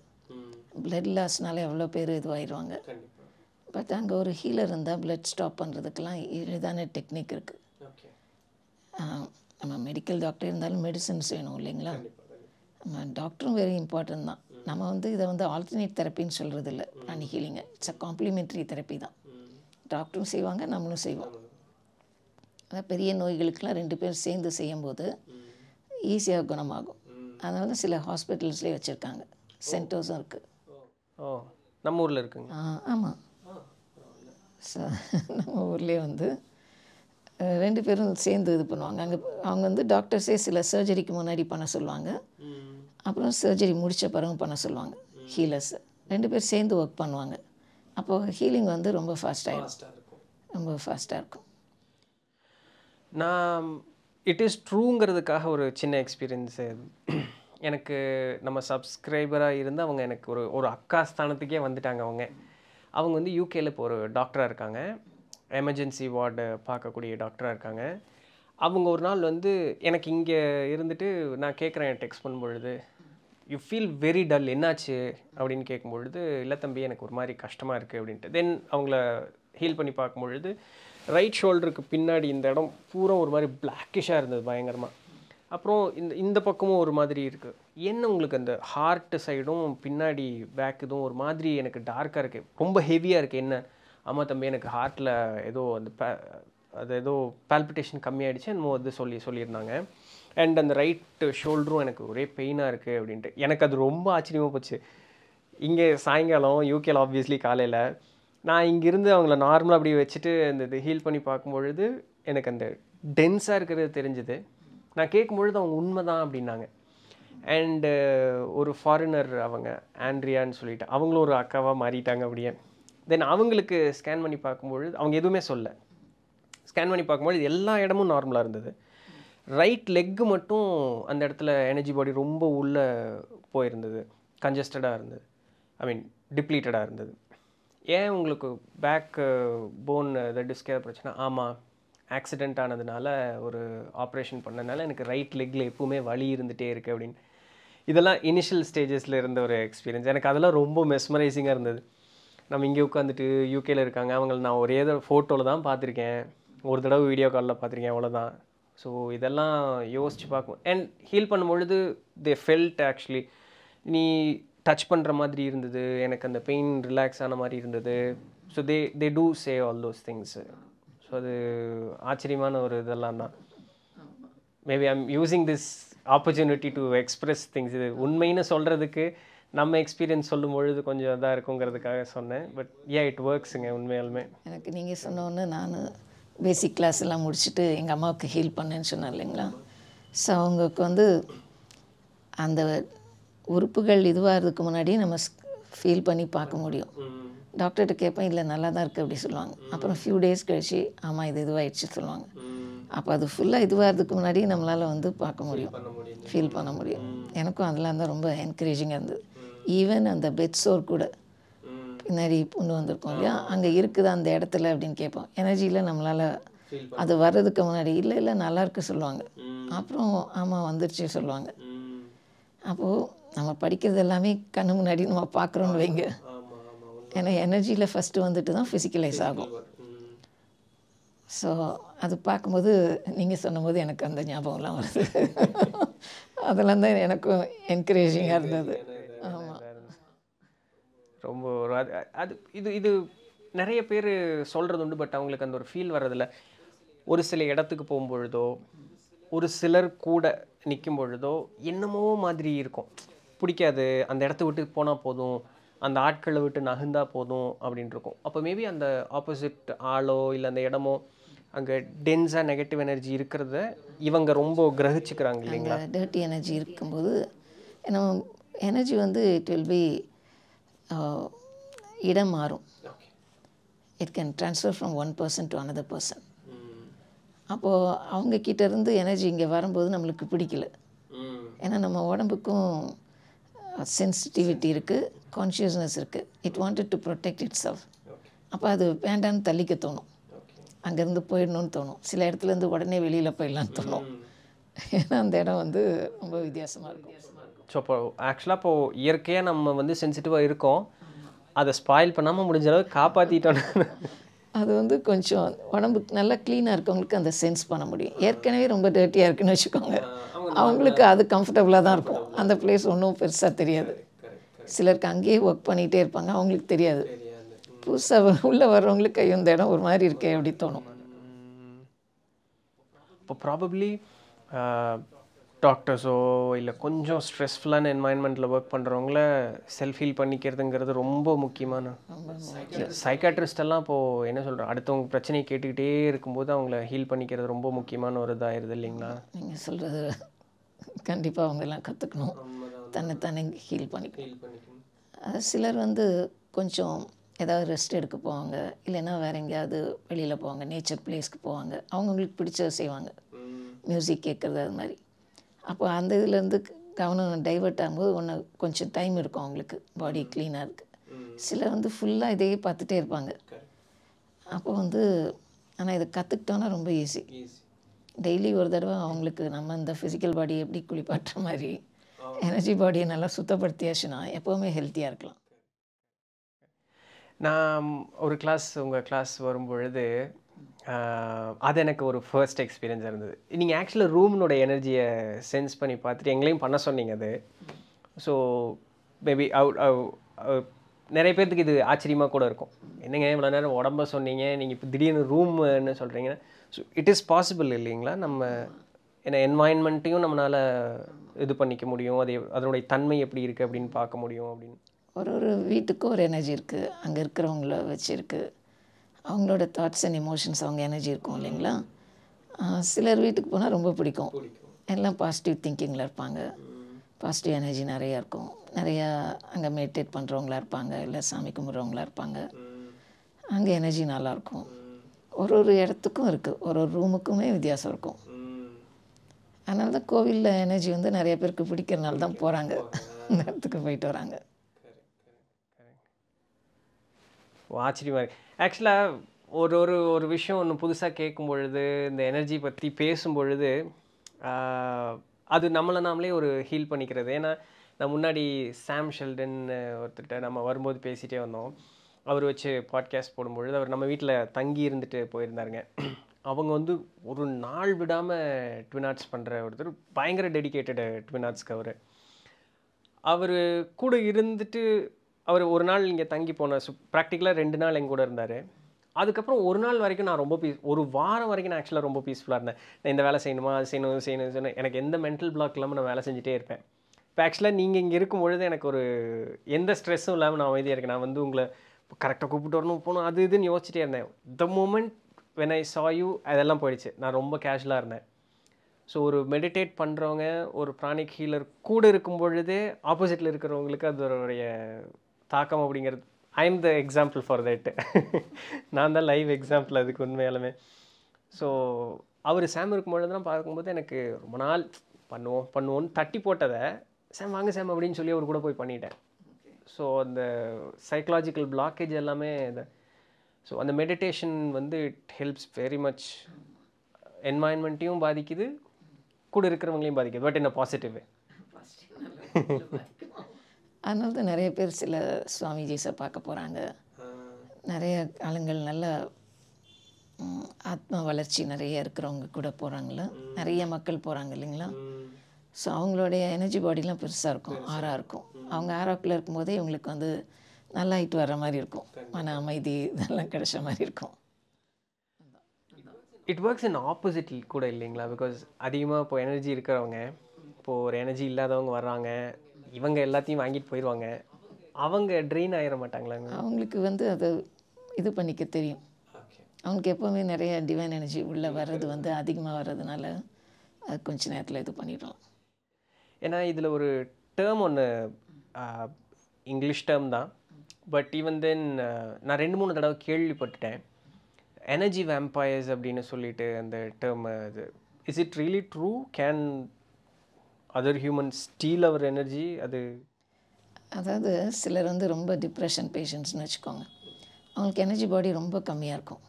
Speaker 2: பிளட் லாஸ்னால் எவ்வளோ பேர் இதுவாகிடுவாங்க பட் அங்கே ஒரு ஹீலர் இருந்தால் பிளட் ஸ்டாப் பண்ணுறதுக்கெலாம் எளிதான டெக்னிக் இருக்குது நம்ம மெடிக்கல் டாக்டர் இருந்தாலும் மெடிசன்ஸ் வேணும் இல்லைங்களா நம்ம டாக்டரும் வெரி இம்பார்ட்டன்ட் தான் நம்ம வந்து இதை வந்து ஆல்டர்னேட் தெரப்பின்னு சொல்கிறது இல்லை பிராணி ஹீலிங்க இட்ஸ் அ காம்ப்ளிமெண்ட்ரி தெரப்பி தான் டாக்டரும் செய்வாங்க நம்மளும் செய்வோம் அதான் பெரிய நோய்களுக்கெலாம் ரெண்டு பேரும் சேர்ந்து செய்யும்போது ஈஸியாக குணமாகும் அதனால தான் சில ஹாஸ்பிட்டல்ஸ்லேயே வச்சுருக்காங்க சென்டர்ஸும் இருக்குது
Speaker 1: ஓ நம்ம ஊரில் இருக்குங்க ஆ
Speaker 2: ஆமாம் [laughs] நம்ம ஊர்லேயே வந்து ரெண்டு பேரும் சேர்ந்து இது பண்ணுவாங்க அங்கே அவங்க வந்து டாக்டர்ஸே சில சர்ஜரிக்கு முன்னாடி பண்ண சொல்லுவாங்க அப்புறம் சர்ஜரி முடித்த பிறகு பண்ண சொல்லுவாங்க ஹீலர்ஸ் ரெண்டு பேர் சேர்ந்து ஒர்க் பண்ணுவாங்க அப்போது ஹீலிங் வந்து ரொம்ப ஃபாஸ்ட்டாக இருக்கும் ரொம்ப ஃபாஸ்ட்டாக இருக்கும்
Speaker 1: நான் இட் இஸ் ட்ரூங்கிறதுக்காக ஒரு சின்ன எக்ஸ்பீரியன்ஸு எனக்கு நம்ம சப்ஸ்கிரைபராக இருந்து அவங்க எனக்கு ஒரு ஒரு அக்கா ஸ்தானத்துக்கே வந்துட்டாங்க அவங்க அவங்க வந்து யூகேயில் இப்போ ஒரு டாக்டராக இருக்காங்க எமர்ஜென்சி வார்டு பார்க்கக்கூடிய டாக்டராக இருக்காங்க அவங்க ஒரு நாள் வந்து எனக்கு இங்கே இருந்துட்டு நான் கேட்குறேன் டெக்ஸ்ட் பண்ணும்பொழுது யூ ஃபீல் வெரி டல் என்னாச்சு அப்படின்னு கேட்கும்பொழுது இல்லை தம்பி எனக்கு ஒரு மாதிரி கஷ்டமாக இருக்குது அப்படின்ட்டு தென் அவங்கள ஹீல் பண்ணி பார்க்கும்பொழுது ரைட் ஷோல்டருக்கு பின்னாடி இந்த இடம் பூரா ஒரு மாதிரி பிளாக்கிஷாக இருந்தது பயங்கரமாக அப்புறம் இந்த இந்த பக்கமும் ஒரு மாதிரி இருக்குது என்ன உங்களுக்கு அந்த ஹார்ட்டு சைடும் பின்னாடி பேக் இதுவும் ஒரு மாதிரி எனக்கு டார்க்காக இருக்குது ரொம்ப ஹெவியாக இருக்குது என்ன ஆமாம் தம்பி எனக்கு ஹார்ட்டில் ஏதோ அந்த பே அது ஏதோ பால்பிட்டேஷன் கம்மியாயிடுச்சு என்னமோ வந்து சொல்லி சொல்லியிருந்தாங்க அண்ட் அந்த ரைட்டு ஷோல்டரும் எனக்கு ஒரே பெயினாக இருக்குது அப்படின்ட்டு எனக்கு அது ரொம்ப ஆச்சரியமாக போச்சு இங்கே சாயங்காலம் யூகேல ஆப்வியஸ்லி காலையில் நான் இங்கேருந்து அவங்கள நார்மலாக அப்படி வச்சுட்டு அந்த இது ஹீல் பண்ணி பார்க்கும்பொழுது எனக்கு அந்த டென்ஸாக இருக்கிறது தெரிஞ்சுது நான் கேட்கும்பொழுது அவங்க உண்மை தான் அப்படின்னாங்க அண்டு uh, ஒரு ஃபாரினர் அவங்க ஆண்ட்ரியான்னு சொல்லிட்டு அவங்களும் ஒரு அக்காவாக மாறிட்டாங்க அப்படியே தென் அவங்களுக்கு ஸ்கேன் பண்ணி பார்க்கும்பொழுது அவங்க எதுவுமே சொல்ல ஸ்கேன் பண்ணி பார்க்கும்பொழுது எல்லா இடமும் நார்மலாக இருந்தது ரைட் லெக்கு மட்டும் அந்த இடத்துல எனர்ஜி பாடி ரொம்ப உள்ளே போயிருந்தது கஞ்சஸ்டடாக இருந்தது ஐ மீன் டிப்ளீட்டடாக இருந்தது ஏன் உங்களுக்கு பேக்கு போன் டிஸ்க் ஏதாவது பிரச்சனை ஆமாம் ஆக்சிடெண்ட் ஆனதுனால ஒரு ஆப்ரேஷன் பண்ணதுனால எனக்கு ரைட் லெக்கில் எப்பவுமே வலி இருந்துகிட்டே இருக்குது அப்படின்னு இதெல்லாம் இனிஷியல் ஸ்டேஜஸில் இருந்த ஒரு எக்ஸ்பீரியன்ஸ் எனக்கு அதெல்லாம் ரொம்ப மெஸ்மரைசிங்காக இருந்தது நம்ம இங்கே உட்காந்துட்டு யூகேல இருக்காங்க அவங்கள நான் ஒரே ஃபோட்டோவில் தான் பார்த்துருக்கேன் ஒரு தடவை வீடியோ காலில் பார்த்துருக்கேன் அவ்வளோதான் ஸோ இதெல்லாம் யோசித்து பார்க்கும் அண்ட் ஹீல் பண்ணும்பொழுது தே ஃபெல்ட் ஆக்சுவலி நீ டச் பண்ணுற மாதிரி இருந்தது எனக்கு அந்த பெயின் ரிலாக்ஸ் ஆன மாதிரி இருந்தது so they they do say all those things so அது ஆச்சரியமான ஒரு இதெல்லாம் தான் maybe I'm using this opportunity to express things இது உண்மைன்னு சொல்கிறதுக்கு நம்ம எக்ஸ்பீரியன்ஸ் சொல்லும் பொழுது கொஞ்சம் இதாக இருக்குங்கிறதுக்காக சொன்னேன் பட் ஏ இட் ஒர்க்ஸுங்க உண்மையாலுமே
Speaker 2: எனக்கு நீங்கள் சொன்னோன்னு நான் பேசிக் கிளாஸ் எல்லாம் முடிச்சுட்டு எங்கள் அம்மாவுக்கு ஹீல் பண்ணேன்னு சொன்னேன் இல்லைங்களா ஸோ அவங்களுக்கு வந்து அந்த உறுப்புகள் இதுவாகிறதுக்கு முன்னாடியே நம்ம ஃபீல் பண்ணி பார்க்க முடியும் டாக்டர்கிட்ட கேட்பேன் இல்லை நல்லா தான் இருக்குது அப்படி சொல்லுவாங்க அப்புறம் ஃபியூ டேஸ் கழிச்சு ஆமாம் இது இதுவாகிடுச்சு சொல்லுவாங்க அப்போ அது ஃபுல்லாக இதுவாக முன்னாடி நம்மளால் வந்து பார்க்க முடியும் ஃபீல் பண்ண முடியும் எனக்கும் அதெல்லாம் தான் ரொம்ப என்கரேஜிங்காக இருந்தது ஈவன் அந்த பெட் ஷோர் கூட பின்னாடி கொண்டு வந்திருக்கோம் இல்லையா அங்கே இருக்குது அந்த இடத்துல அப்படின்னு கேட்போம் எனர்ஜியில் நம்மளால் அது வர்றதுக்கு முன்னாடி இல்லை இல்லை இருக்கு சொல்லுவாங்க அப்புறம் ஆமாம் வந்துருச்சு சொல்லுவாங்க அப்போது நம்ம படிக்கிறது எல்லாமே கண்ணு முன்னாடி நம்ம பார்க்குறோன்னு வைங்க ஏன்னா எனர்ஜியில் ஃபஸ்ட்டு வந்துட்டு தான் ஃபிசிக்கலைஸ் ஆகும் ஸோ அது பார்க்கும்போது நீங்கள் சொன்னபோது எனக்கு அந்த ஞாபகம்லாம் வருது அதெல்லாம் தான் எனக்கும் என்கரேஜிங்காக இருந்தது
Speaker 1: ஆமாம் ரொம்ப ஒரு அது அது இது இது நிறைய பேர் சொல்கிறது உண்டு பட் அவங்களுக்கு அந்த ஒரு ஃபீல் வர்றதில்ல ஒரு சில இடத்துக்கு போகும்பொழுதோ ஒரு சிலர் கூட நிற்கும் பொழுதோ என்னமோ மாதிரி இருக்கும் பிடிக்காது அந்த இடத்த விட்டு போனால் போதும் அந்த ஆட்களை விட்டு நகுந்தால் போதும் அப்படின்ட்டு இருக்கும் அப்போ மேபி அந்த ஆப்போசிட் ஆளோ இல்லை அந்த இடமோ அங்கே டென்ஸாக நெகட்டிவ் எனர்ஜி இருக்கிறத இவங்க ரொம்ப கிரகிச்சுக்கிறாங்க இல்லைங்களா
Speaker 2: டேர்ட்டி எனர்ஜி இருக்கும்போது நம்ம எனர்ஜி வந்து இட் வில் பி இடம் மாறும் it can transfer from one person to another person அப்போது அவங்கக்கிட்ட இருந்து எனர்ஜி இங்கே வரும்போது நம்மளுக்கு பிடிக்கல ஏன்னா நம்ம உடம்புக்கும் சென்சிட்டிவிட்டி இருக்குது கான்ஷியஸ்னஸ் இருக்குது it wanted to protect itself அப்போ அது வேண்டான்னு தள்ளிக்க தோணும் அங்கேருந்து போயிடணும்னு தோணும் சில இடத்துலேருந்து உடனே வெளியில் போயிடலான்னு தோணும் ஏன்னா அந்த இடம் வந்து ரொம்ப வித்தியாசமாக இருக்கும்
Speaker 1: ஸோ இப்போ ஆக்சுவலாக இப்போது இயற்கையாக நம்ம வந்து சென்சிட்டிவாக இருக்கோம் அதை ஸ்பாயில் பண்ணாமல் முடிஞ்ச அளவுக்கு காப்பாற்றிட்டோம்
Speaker 2: அது வந்து கொஞ்சம் உடம்புக்கு நல்லா க்ளீனாக இருக்கவங்களுக்கு அந்த சென்ஸ் பண்ண முடியும் ஏற்கனவே ரொம்ப டேர்ட்டியாக இருக்குன்னு வச்சுக்கோங்க அவங்களுக்கு அது கம்ஃபர்டபுளாக தான் இருக்கும் அந்த பிளேஸ் ஒன்றும் பெருசாக தெரியாது சிலருக்கு அங்கேயே ஒர்க் பண்ணிகிட்டே இருப்பாங்க அவங்களுக்கு தெரியாது புதுசாக உள்ளே வர்றவங்களுக்கு ஐயோ இந்த இடம் ஒரு மாதிரி இருக்கே அப்படி தோணும்
Speaker 1: இப்போ ப்ராபப்ளி டாக்டர்ஸோ இல்லை கொஞ்சம் ஸ்ட்ரெஸ்ஃபுல்லான என்வாயன்மெண்ட்டில் ஒர்க் பண்ணுறவங்கள செல்ஃப் ஹீல் பண்ணிக்கிறதுங்கிறது ரொம்ப முக்கியமான சைக்காட்ரிஸ்டெல்லாம் இப்போது என்ன சொல்கிறோம் அடுத்தவங்க பிரச்சனையை கேட்டுக்கிட்டே இருக்கும்போது அவங்கள ஹீல் பண்ணிக்கிறது ரொம்ப முக்கியமான ஒரு இதாகிருது இல்லைங்களா
Speaker 2: நீங்கள் சொல்கிறது கண்டிப்பாக அவங்க எல்லாம் கற்றுக்கணும் தன்னை தானே ஹீல் பண்ணி சிலர் வந்து கொஞ்சம் ஏதாவது ரெஸ்ட் எடுக்க போவாங்க இல்லைன்னா வேறு எங்கேயாவது வெளியில் போவாங்க நேச்சர் பிளேஸ்க்கு போவாங்க அவங்கவுங்களுக்கு பிடிச்சது செய்வாங்க மியூசிக் கேட்குறது அது மாதிரி அப்போ அந்த இதுலேருந்து கவனம் டைவெர்ட் ஆகும்போது ஒன்று கொஞ்சம் டைம் இருக்கும் அவங்களுக்கு பாடி க்ளீனாக இருக்குது சிலர் வந்து ஃபுல்லாக இதையே பார்த்துட்டே இருப்பாங்க அப்போ வந்து ஆனால் இதை கற்றுக்கிட்டோன்னா ரொம்ப ஈஸி டெய்லி ஒரு தடவை அவங்களுக்கு நம்ம இந்த ஃபிசிக்கல் பாடி எப்படி குளிப்பாட்டுற மாதிரி எனர்ஜி பாடியை நல்லா சுத்தப்படுத்தியாச்சுன்னா எப்போவுமே ஹெல்த்தியாக இருக்கலாம்
Speaker 1: நான் ஒரு கிளாஸ் உங்கள் கிளாஸ் வரும்பொழுது அது எனக்கு ஒரு ஃபர்ஸ்ட் எக்ஸ்பீரியன்ஸ் இருந்தது நீங்கள் ஆக்சுவலாக ரூம்னோட எனர்ஜியை சென்ஸ் பண்ணி பார்த்துட்டு எங்களையும் பண்ண சொன்னீங்க அது ஸோ மேபி அவுட் நிறைய பேர்த்துக்கு இது ஆச்சரியமாக கூட இருக்கும் என்னங்க இவ்வளோ நேரம் உடம்ப சொன்னீங்க நீங்கள் இப்போ திடீர்னு ரூம்னு சொல்கிறீங்கன்னா ஸோ இட் இஸ் பாசிபிள் இல்லைங்களா நம்ம என்ன என்வாயன்மெண்ட்டையும் நம்மளால் இது பண்ணிக்க முடியும் அது அதனுடைய தன்மை எப்படி இருக்குது அப்படின்னு பார்க்க முடியும் அப்படின்னு
Speaker 2: ஒரு ஒரு வீட்டுக்கும் ஒரு எனர்ஜி இருக்குது அங்கே இருக்கிறவங்கள வச்சுருக்கு அவங்களோட தாட்ஸ் அண்ட் எமோஷன்ஸ் அவங்க எனர்ஜி இருக்கும் இல்லைங்களா சிலர் வீட்டுக்கு போனால் ரொம்ப பிடிக்கும் எல்லாம் பாசிட்டிவ் திங்கிங்கில் இருப்பாங்க பாசிட்டிவ் எனர்ஜி நிறையா இருக்கும் நிறையா அங்கே மெடிடேட் பண்ணுறவங்களா இருப்பாங்க இல்லை சாமி கும்பிட்றவங்களா இருப்பாங்க அங்கே எனர்ஜி நல்லாயிருக்கும் ஒரு ஒரு இடத்துக்கும் இருக்குது ஒரு ஒரு ரூமுக்குமே வித்தியாசம் இருக்கும் அதனால தான் கோவிலில் எனர்ஜி வந்து நிறைய பேருக்கு பிடிக்கிறனால தான் போகிறாங்க அந்த இடத்துக்கு போயிட்டு வராங்க
Speaker 1: ஆச்சரியமாக இருக்குது ஆக்சுவலாக ஒரு ஒரு ஒரு விஷயம் ஒன்று புதுசாக கேட்கும் பொழுது இந்த எனர்ஜி பற்றி பேசும் பொழுது அது நம்மளை நாமளே ஒரு ஹீல் பண்ணிக்கிறது ஏன்னா நான் முன்னாடி சாம் ஷெல்டன் ஒருத்தர்கிட்ட நம்ம வரும்போது பேசிகிட்டே வந்தோம் அவர் வச்சு பாட்காஸ்ட் போடும்பொழுது அவர் நம்ம வீட்டில் தங்கி இருந்துட்டு போயிருந்தாருங்க அவங்க வந்து ஒரு நாள் விடாமல் ட்வின் ஆர்ட்ஸ் பண்ணுற ஒருத்தர் பயங்கர டெடிக்கேட்டடு ட்வின் ஆர்ட்ஸ்க்கு அவர் அவர் கூட இருந்துட்டு அவர் ஒரு நாள் இங்கே தங்கி போன சு ப்ராக்டிக்கலாக ரெண்டு நாள் எங்கூட இருந்தார் அதுக்கப்புறம் ஒரு நாள் வரைக்கும் நான் ரொம்ப பீஸ் ஒரு வாரம் வரைக்கும் நான் ஆக்சுவலாக ரொம்ப பீஸ்ஃபுல்லாக இருந்தேன் நான் இந்த வேலை செய்யணுமா அது செய்யணும் செய்யணும் செய்யணும் எனக்கு எந்த மென்டல் பிளாக் இல்லாமல் நான் வேலை செஞ்சுட்டே இருப்பேன் இப்போ ஆக்சுவலாக நீங்கள் இங்கே இருக்கும் பொழுது எனக்கு ஒரு எந்த ஸ்ட்ரெஸ்ஸும் இல்லாமல் நான் அமைதியாக இருக்கேன் நான் வந்து உங்களை கரெக்டாக கூப்பிட்டு வரணும் போகணும் அது இதுன்னு யோசிச்சுட்டே இருந்தேன் the moment when I saw you அதெல்லாம் போயிடுச்சு நான் ரொம்ப கேஷுவலாக இருந்தேன் ஸோ ஒரு மெடிடேட் பண்ணுறவங்க ஒரு பிராணிக் ஹீலர் கூட இருக்கும் பொழுதே ஆப்போசிட்டில் இருக்கிறவங்களுக்கு அது ஒரு தாக்கம் அப்படிங்கிறது I am the example for that நான் தான் லைவ் எக்ஸாம்பிள் அதுக்கு உண்மையாலுமே ஸோ அவர் சாம் இருக்கும்பொழுதுலாம் பார்க்கும்போது எனக்கு ரொம்ப நாள் பண்ணுவோம் பண்ணுவோன்னு தட்டி போட்டதை சாம் வாங்க சாம் அப்படின்னு சொல்லி அவர் கூட போய் பண்ணிட்டேன் ஸோ அந்த சைக்கலாஜிக்கல் பிளாக்கேஜ் எல்லாமே இந்த ஸோ அந்த மெடிடேஷன் வந்து இட் ஹெல்ப்ஸ் வெரி மச் என்வாயன்மெண்ட்டையும் பாதிக்குது கூட இருக்கிறவங்களையும் பாதிக்குது பட் என்ன பாசிட்டிவ்
Speaker 2: அதனால தான் நிறைய பேர் சில சுவாமிஜிஸை பார்க்க போகிறாங்க நிறைய ஆளுங்கள் நல்ல ஆத்ம வளர்ச்சி நிறைய இருக்கிறவங்க கூட போகிறாங்களா நிறைய மக்கள் போகிறாங்க இல்லைங்களா ஸோ அவங்களுடைய எனர்ஜி பாடிலாம் பெருசாக இருக்கும் ஆறாக இருக்கும் அவங்க ஆறாக்குள்ளே இருக்கும்போதே இவங்களுக்கு வந்து நல்லா ஆகிட்டு வர்ற மாதிரி இருக்கும் மன அமைதி இதெல்லாம் கிடைச்ச மாதிரி இருக்கும்
Speaker 1: இட் ஒர்க்ஸ் இன் ஆப்போசிட் கூட இல்லைங்களா பிகாஸ் அதிகமாக இப்போ எனர்ஜி இருக்கிறவங்க இப்போது ஒரு எனர்ஜி இல்லாதவங்க வர்றாங்க இவங்க எல்லாத்தையும் வாங்கிட்டு போயிடுவாங்க அவங்க ட்ரெயின் ஆயிட மாட்டாங்களாங்க அவங்களுக்கு
Speaker 2: வந்து அது இது பண்ணிக்க தெரியும் அவங்களுக்கு எப்போவுமே நிறைய டிவைன் எனர்ஜி உள்ளே வர்றது வந்து அதிகமாக வர்றதுனால அது கொஞ்ச நேரத்தில் இது பண்ணிடும்
Speaker 1: ஏன்னா இதில் ஒரு டேர்ம் ஒன்று இங்கிலீஷ் டேர்ம் தான் பட் ஈவன் தென் நான் ரெண்டு மூணு தடவை கேள்விப்பட்டுட்டேன் எனர்ஜி வேம்பயர்ஸ் அப்படின்னு சொல்லிட்டு அந்த டேர்ம் அது is it really true can other human steal our energy அது
Speaker 2: அதாவது சிலர் வந்து ரொம்ப டிப்ரெஷன் பேஷண்ட்ஸ்னு வச்சுக்கோங்க அவங்களுக்கு எனர்ஜி பாடி ரொம்ப கம்மியாக இருக்கும்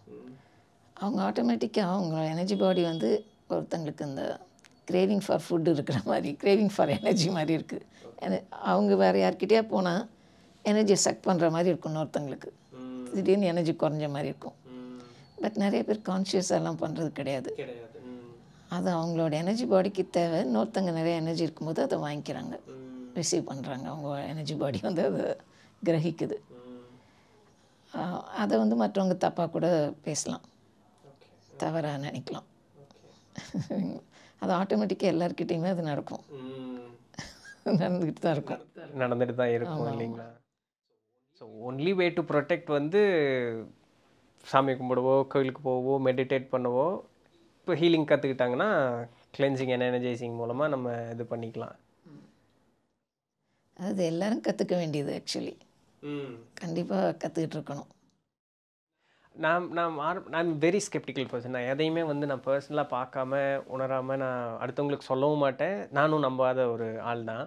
Speaker 2: அவங்க ஆட்டோமேட்டிக்காக அவங்க எனர்ஜி பாடி வந்து ஒருத்தங்களுக்கு இந்த கிரேவிங் ஃபார் ஃபுட்டு இருக்கிற மாதிரி கிரேவிங் ஃபார் எனர்ஜி மாதிரி இருக்குது அவங்க வேறு யார்கிட்டயா போனால் எனர்ஜியை செக் பண்ணுற மாதிரி இருக்கும் இன்னொருத்தங்களுக்கு திடீர்னு எனர்ஜி குறைஞ்ச மாதிரி இருக்கும் பட் நிறைய பேர் கான்ஷியஸாலாம் பண்ணுறது கிடையாது அது அவங்களோட எனர்ஜி பாடிக்கு தேவை இன்னொருத்தங்க நிறைய எனர்ஜி இருக்கும்போது அதை வாங்கிக்கிறாங்க ரிசீவ் பண்ணுறாங்க அவங்க எனர்ஜி பாடி வந்து அதை கிரகிக்குது அதை வந்து மற்றவங்க தப்பாக கூட பேசலாம் தவறாக நினைக்கலாம் அது ஆட்டோமேட்டிக்காக எல்லாருக்கிட்டேயுமே அது நடக்கும் நடந்துக்கிட்டு தான் இருக்கும்
Speaker 1: நடந்துட்டு தான் இருக்கும் இல்லைங்களா so only way to protect வந்து சாமி கும்பிடுவோ கோயிலுக்கு போவோ மெடிடேட் பண்ணவோ இப்போ ஹீலிங் கற்றுக்கிட்டாங்கன்னா கிளென்சிங் அண்ட் எனர்ஜைசிங் மூலமாக நம்ம இது பண்ணிக்கலாம்
Speaker 2: அது எல்லோரும் கற்றுக்க வேண்டியது ஆக்சுவலி கண்டிப்பாக கற்றுக்கிட்டு இருக்கணும்
Speaker 1: நான் நான் நான் வெரி ஸ்கெப்டிக்கல் பர்சன் நான் எதையுமே வந்து நான் பர்சனலாக பார்க்காம உணராமல் நான் அடுத்தவங்களுக்கு சொல்லவும் மாட்டேன் நானும் நம்பாத ஒரு ஆள் தான்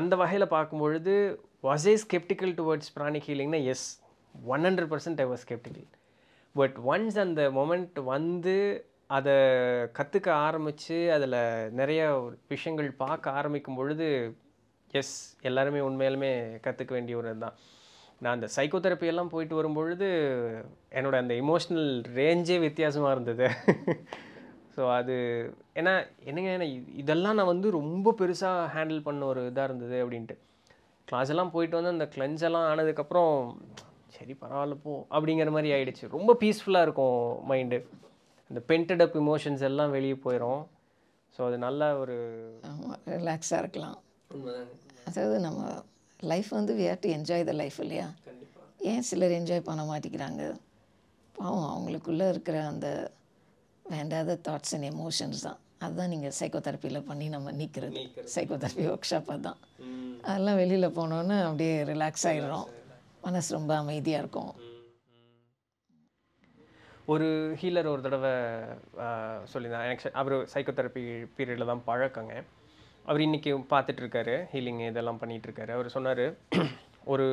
Speaker 1: அந்த வகையில் பார்க்கும்பொழுது was a sceptical towards pranic ஹீலிங்னா yes one hundred percent I was sceptical but once அந்த மொமெண்ட் வந்து அதை கற்றுக்க ஆரம்பித்து அதில் நிறைய விஷயங்கள் பார்க்க ஆரம்பிக்கும் பொழுது எஸ் எல்லாருமே உண்மையிலுமே கற்றுக்க வேண்டிய ஒரு இதுதான் நான் அந்த சைக்கோ தெரப்பியெல்லாம் போயிட்டு வரும்பொழுது என்னோடய அந்த இமோஷ்னல் ரேஞ்சே வித்தியாசமாக இருந்தது ஸோ [laughs] அது ஏன்னா என்னங்க ஏன்னா இதெல்லாம் நான் வந்து ரொம்ப பெருசாக ஹேண்டில் பண்ண ஒரு இதாக இருந்தது அப்படின்ட்டு கிளாஸ் எல்லாம் போயிட்டு வந்து அந்த கிளென்ஸ் எல்லாம் ஆனதுக்கப்புறம் சரி பரவாயில்ல போ அப்படிங்கிற மாதிரி ஆயிடுச்சு ரொம்ப பீஸ்ஃபுல்லாக இருக்கும் மைண்டு இந்த பென்டட் அப் இமோஷன்ஸ் எல்லாம் வெளியே போயிடும் ஸோ அது நல்ல ஒரு
Speaker 2: ரிலாக்ஸாக இருக்கலாம் அதாவது நம்ம லைஃப் வந்து we have to enjoy the life இல்லையா ஏன் சிலர் என்ஜாய் பண்ண மாட்டேங்கிறாங்க பாவம் அவங்களுக்குள்ளே இருக்கிற அந்த வேண்டாத தாட்ஸ் அண்ட் எமோஷன்ஸ் தான் அதுதான் நீங்கள் சைக்கோ தெரப்பியில் பண்ணி நம்ம நீக்கிறது சைக்கோ தெரப்பி ஒர்க் ஷாப்பாக தான் அதெல்லாம் வெளியில் போனோன்னு அப்படியே ரிலாக்ஸ் ஆகிடுறோம் மனசு ரொம்ப அமைதியாக இருக்கும்
Speaker 1: ஒரு ஹீலர் ஒரு தடவை சொல்லியிருந்தேன் எனக்கு அவர் தெரப்பி பீரியடில் தான் பழக்கங்க அவர் இன்றைக்கி பார்த்துட்ருக்காரு ஹீலிங் இதெல்லாம் பண்ணிகிட்ருக்காரு அவர் சொன்னார் ஒரு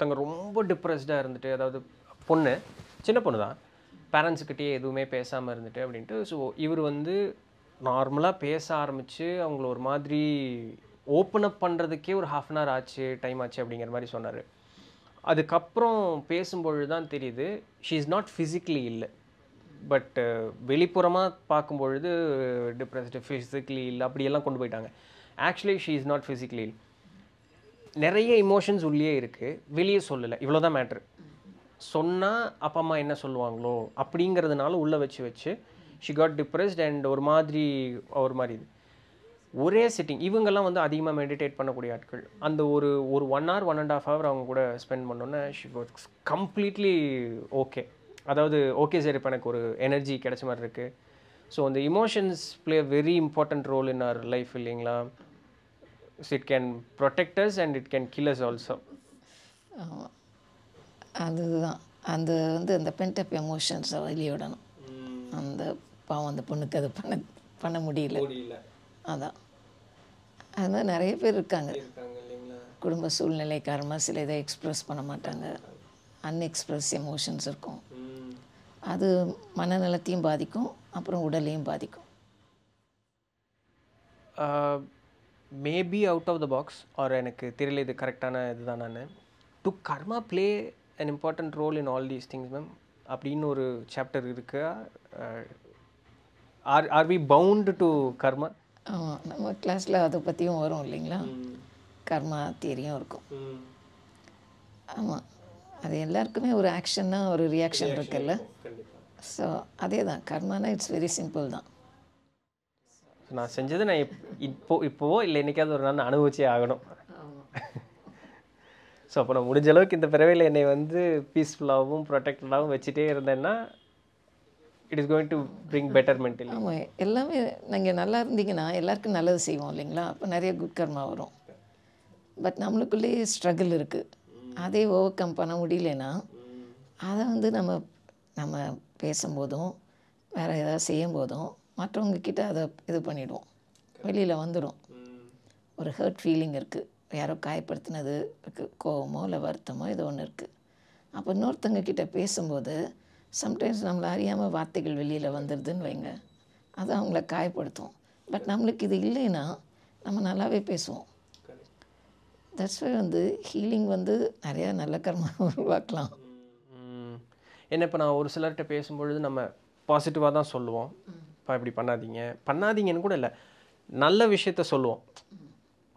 Speaker 1: தங்க ரொம்ப டிப்ரெஸ்டாக இருந்துட்டு அதாவது பொண்ணு சின்ன பொண்ணு தான் பேரண்ட்ஸுக்கிட்டே எதுவுமே பேசாமல் இருந்துட்டு அப்படின்ட்டு ஸோ இவர் வந்து நார்மலாக பேச ஆரம்பித்து அவங்கள ஒரு மாதிரி ஓப்பன் அப் பண்ணுறதுக்கே ஒரு ஹாஃப் அன் ஹவர் ஆச்சு டைம் ஆச்சு அப்படிங்கிற மாதிரி சொன்னார் அதுக்கப்புறம் பேசும்பொழுது தான் தெரியுது ஷீ இஸ் நாட் ஃபிசிக்கலி இல்லை பட் வெளிப்புறமாக பார்க்கும்பொழுது டிப்ரெஸ்டு ஃபிசிக்கலி இல்லை அப்படியெல்லாம் கொண்டு போயிட்டாங்க actually she is not physically ill நிறைய இமோஷன்ஸ் உள்ளே இருக்குது வெளியே சொல்லலை இவ்வளோ தான் மேட்ரு சொன்னால் அப்பா அம்மா என்ன சொல்லுவாங்களோ அப்படிங்கிறதுனால உள்ளே வச்சு வச்சு ஷி காட் டிப்ரெஸ்ட் அண்ட் ஒரு மாதிரி ஒரு மாதிரி இது ஒரே சிட்டிங் இவங்கெல்லாம் வந்து அதிகமாக மெடிடேட் பண்ணக்கூடிய ஆட்கள் அந்த ஒரு ஒரு one hour one and half hour அவங்க கூட ஸ்பெண்ட் பண்ணோன்னே ஷி கம்ப்ளீட்லி ஓகே அதாவது ஓகே சார் இப்போ எனக்கு ஒரு எனர்ஜி கிடைச்ச மாதிரி இருக்குது ஸோ அந்த emotions play very important role in our life இல்லைங்களா it can protectors and it can killers also
Speaker 2: அதுதான் அந்த வந்து அந்த பென்டப் எமோஷன்ஸை வெளியிடணும் அந்த பாவம் அந்த பொண்ணுக்கு அது பண்ண பண்ண முடியல அதான் அதனால் நிறைய பேர் இருக்காங்க குடும்ப சூழ்நிலை காரணமாக சில இதை எக்ஸ்ப்ரெஸ் பண்ண மாட்டாங்க அன்எக்ஸ்ப்ரெஸ் எமோஷன்ஸ் இருக்கும் அது மனநலத்தையும் பாதிக்கும் அப்புறம் உடலையும் பாதிக்கும்
Speaker 1: maybe out of the box or எனக்கு தெரியல இது கரெக்டான இதுதான் நான் do karma play an important role in all these things ma'am அப்படின்னு ஒரு சாப்டர் இருக்கு are are we bound to karma
Speaker 2: ஆமாம் நம்ம கிளாஸில் அதை பற்றியும் வரும் இல்லைங்களா கர்மா தியரியும் இருக்கும் ஆமாம் அது எல்லாருக்குமே ஒரு ஆக்ஷன்னா ஒரு ரியாக்ஷன் இருக்குல்ல ஸோ அதே தான் கர்மானா இட்ஸ் வெரி சிம்பிள் தான்
Speaker 1: நான் செஞ்சது நான் இப்போ இப்போவோ இல்லை என்றைக்காவது ஒரு நாள் அனுபவிச்சே ஆகணும் ஸோ [laughs] அப்போ நான் முடிஞ்ச அளவுக்கு இந்த பிறவையில் என்னை வந்து பீஸ்ஃபுல்லாகவும் ப்ரொடெக்டடாகவும் வச்சுட்டே இருந்தேன்னா it is going to bring betterment ஆமாம்
Speaker 2: எல்லாமே நீங்கள் நல்லா இருந்தீங்கன்னா எல்லாருக்கும் நல்லது செய்வோம் இல்லைங்களா அப்போ நிறைய குட் கர்மா வரும் பட் நம்மளுக்குள்ளேயே ஸ்ட்ரகிள் இருக்குது அதே ஓவர் கம் பண்ண முடியலன்னா அதை வந்து நம்ம நம்ம பேசும்போதும் வேறு ஏதாவது செய்யும் போதும் மற்றவங்கக்கிட்ட அதை இது பண்ணிவிடுவோம் வெளியில் வந்துடும் ஒரு ஹர்ட் ஃபீலிங் இருக்குது யாரோ காயப்படுத்தினது இருக்குது கோபமோ இல்லை வருத்தமோ இது ஒன்று இருக்குது அப்போ இன்னொருத்தங்கக்கிட்ட பேசும்போது சம்டைம்ஸ் நம்மளை அறியாமல் வார்த்தைகள் வெளியில் வந்துடுதுன்னு வைங்க அது அவங்கள காயப்படுத்தும் பட் நம்மளுக்கு இது இல்லைன்னா நம்ம நல்லாவே பேசுவோம் தட்ஸ் வந்து ஹீலிங் வந்து நிறையா நல்ல கர்மா [laughs] உருவாக்கலாம்
Speaker 1: என்ன இப்போ நான் ஒரு சிலர்கிட்ட பேசும்பொழுது நம்ம பாசிட்டிவாக தான் சொல்லுவோம் இப்போ இப்படி பண்ணாதீங்க பண்ணாதீங்கன்னு கூட இல்லை நல்ல விஷயத்த சொல்லுவோம்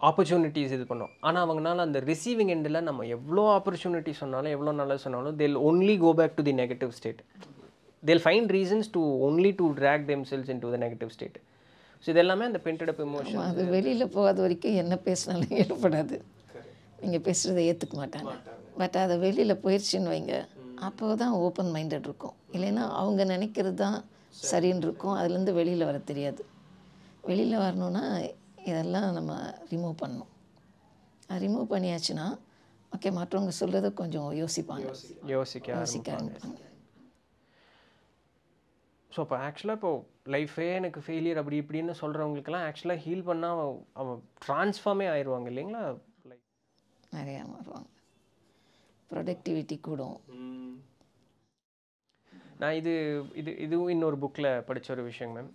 Speaker 1: ஆப்பர்ச்சுனிட்டிஸ் இது பண்ணோம் ஆனால் அவங்கனால அந்த ரிசீவிங் எண்டில் நம்ம எவ்வளோ ஆப்பர்ச்சுனிட்டி சொன்னாலும் எவ்வளோ நல்லா சொன்னாலும் they'll only go back to the negative state they'll find reasons to only to drag themselves in to the negative state so இது எல்லாமே அந்த அப் இமோஷன் அது
Speaker 2: வெளியில் போகாத வரைக்கும் என்ன பேசினாலும் ஏற்படாது நீங்கள் பேசுகிறத ஏற்றுக்க மாட்டாங்க பட் அதை வெளியில் போயிடுச்சுன்னு வைங்க அப்போ தான் ஓப்பன் மைண்டட் இருக்கும் இல்லைன்னா அவங்க நினைக்கிறது தான் சரின்னு இருக்கும் அதுலேருந்து வெளியில் வர தெரியாது வெளியில் வரணுன்னா இதெல்லாம் நம்ம ரிமூவ் பண்ணணும் ரிமூவ் பண்ணியாச்சுன்னா ஓகே மற்றவங்க சொல்கிறத கொஞ்சம்
Speaker 1: யோசிப்பாங்க யோசிக்க யோசிக்க ஆரம்பிப்பாங்க ஸோ இப்போ ஆக்சுவலாக இப்போ லைஃபே எனக்கு ஃபெயிலியர் அப்படி இப்படின்னு சொல்கிறவங்களுக்கெல்லாம் ஆக்சுவலாக ஹீல் பண்ணால் அவன் ட்ரான்ஸ்ஃபார்மே ஆயிடுவாங்க இல்லைங்களா நிறையா மாறுவாங்க ப்ரொடக்டிவிட்டி கூடும் நான் இது இது இதுவும் இன்னொரு புக்கில் படித்த ஒரு விஷயங்க மேம்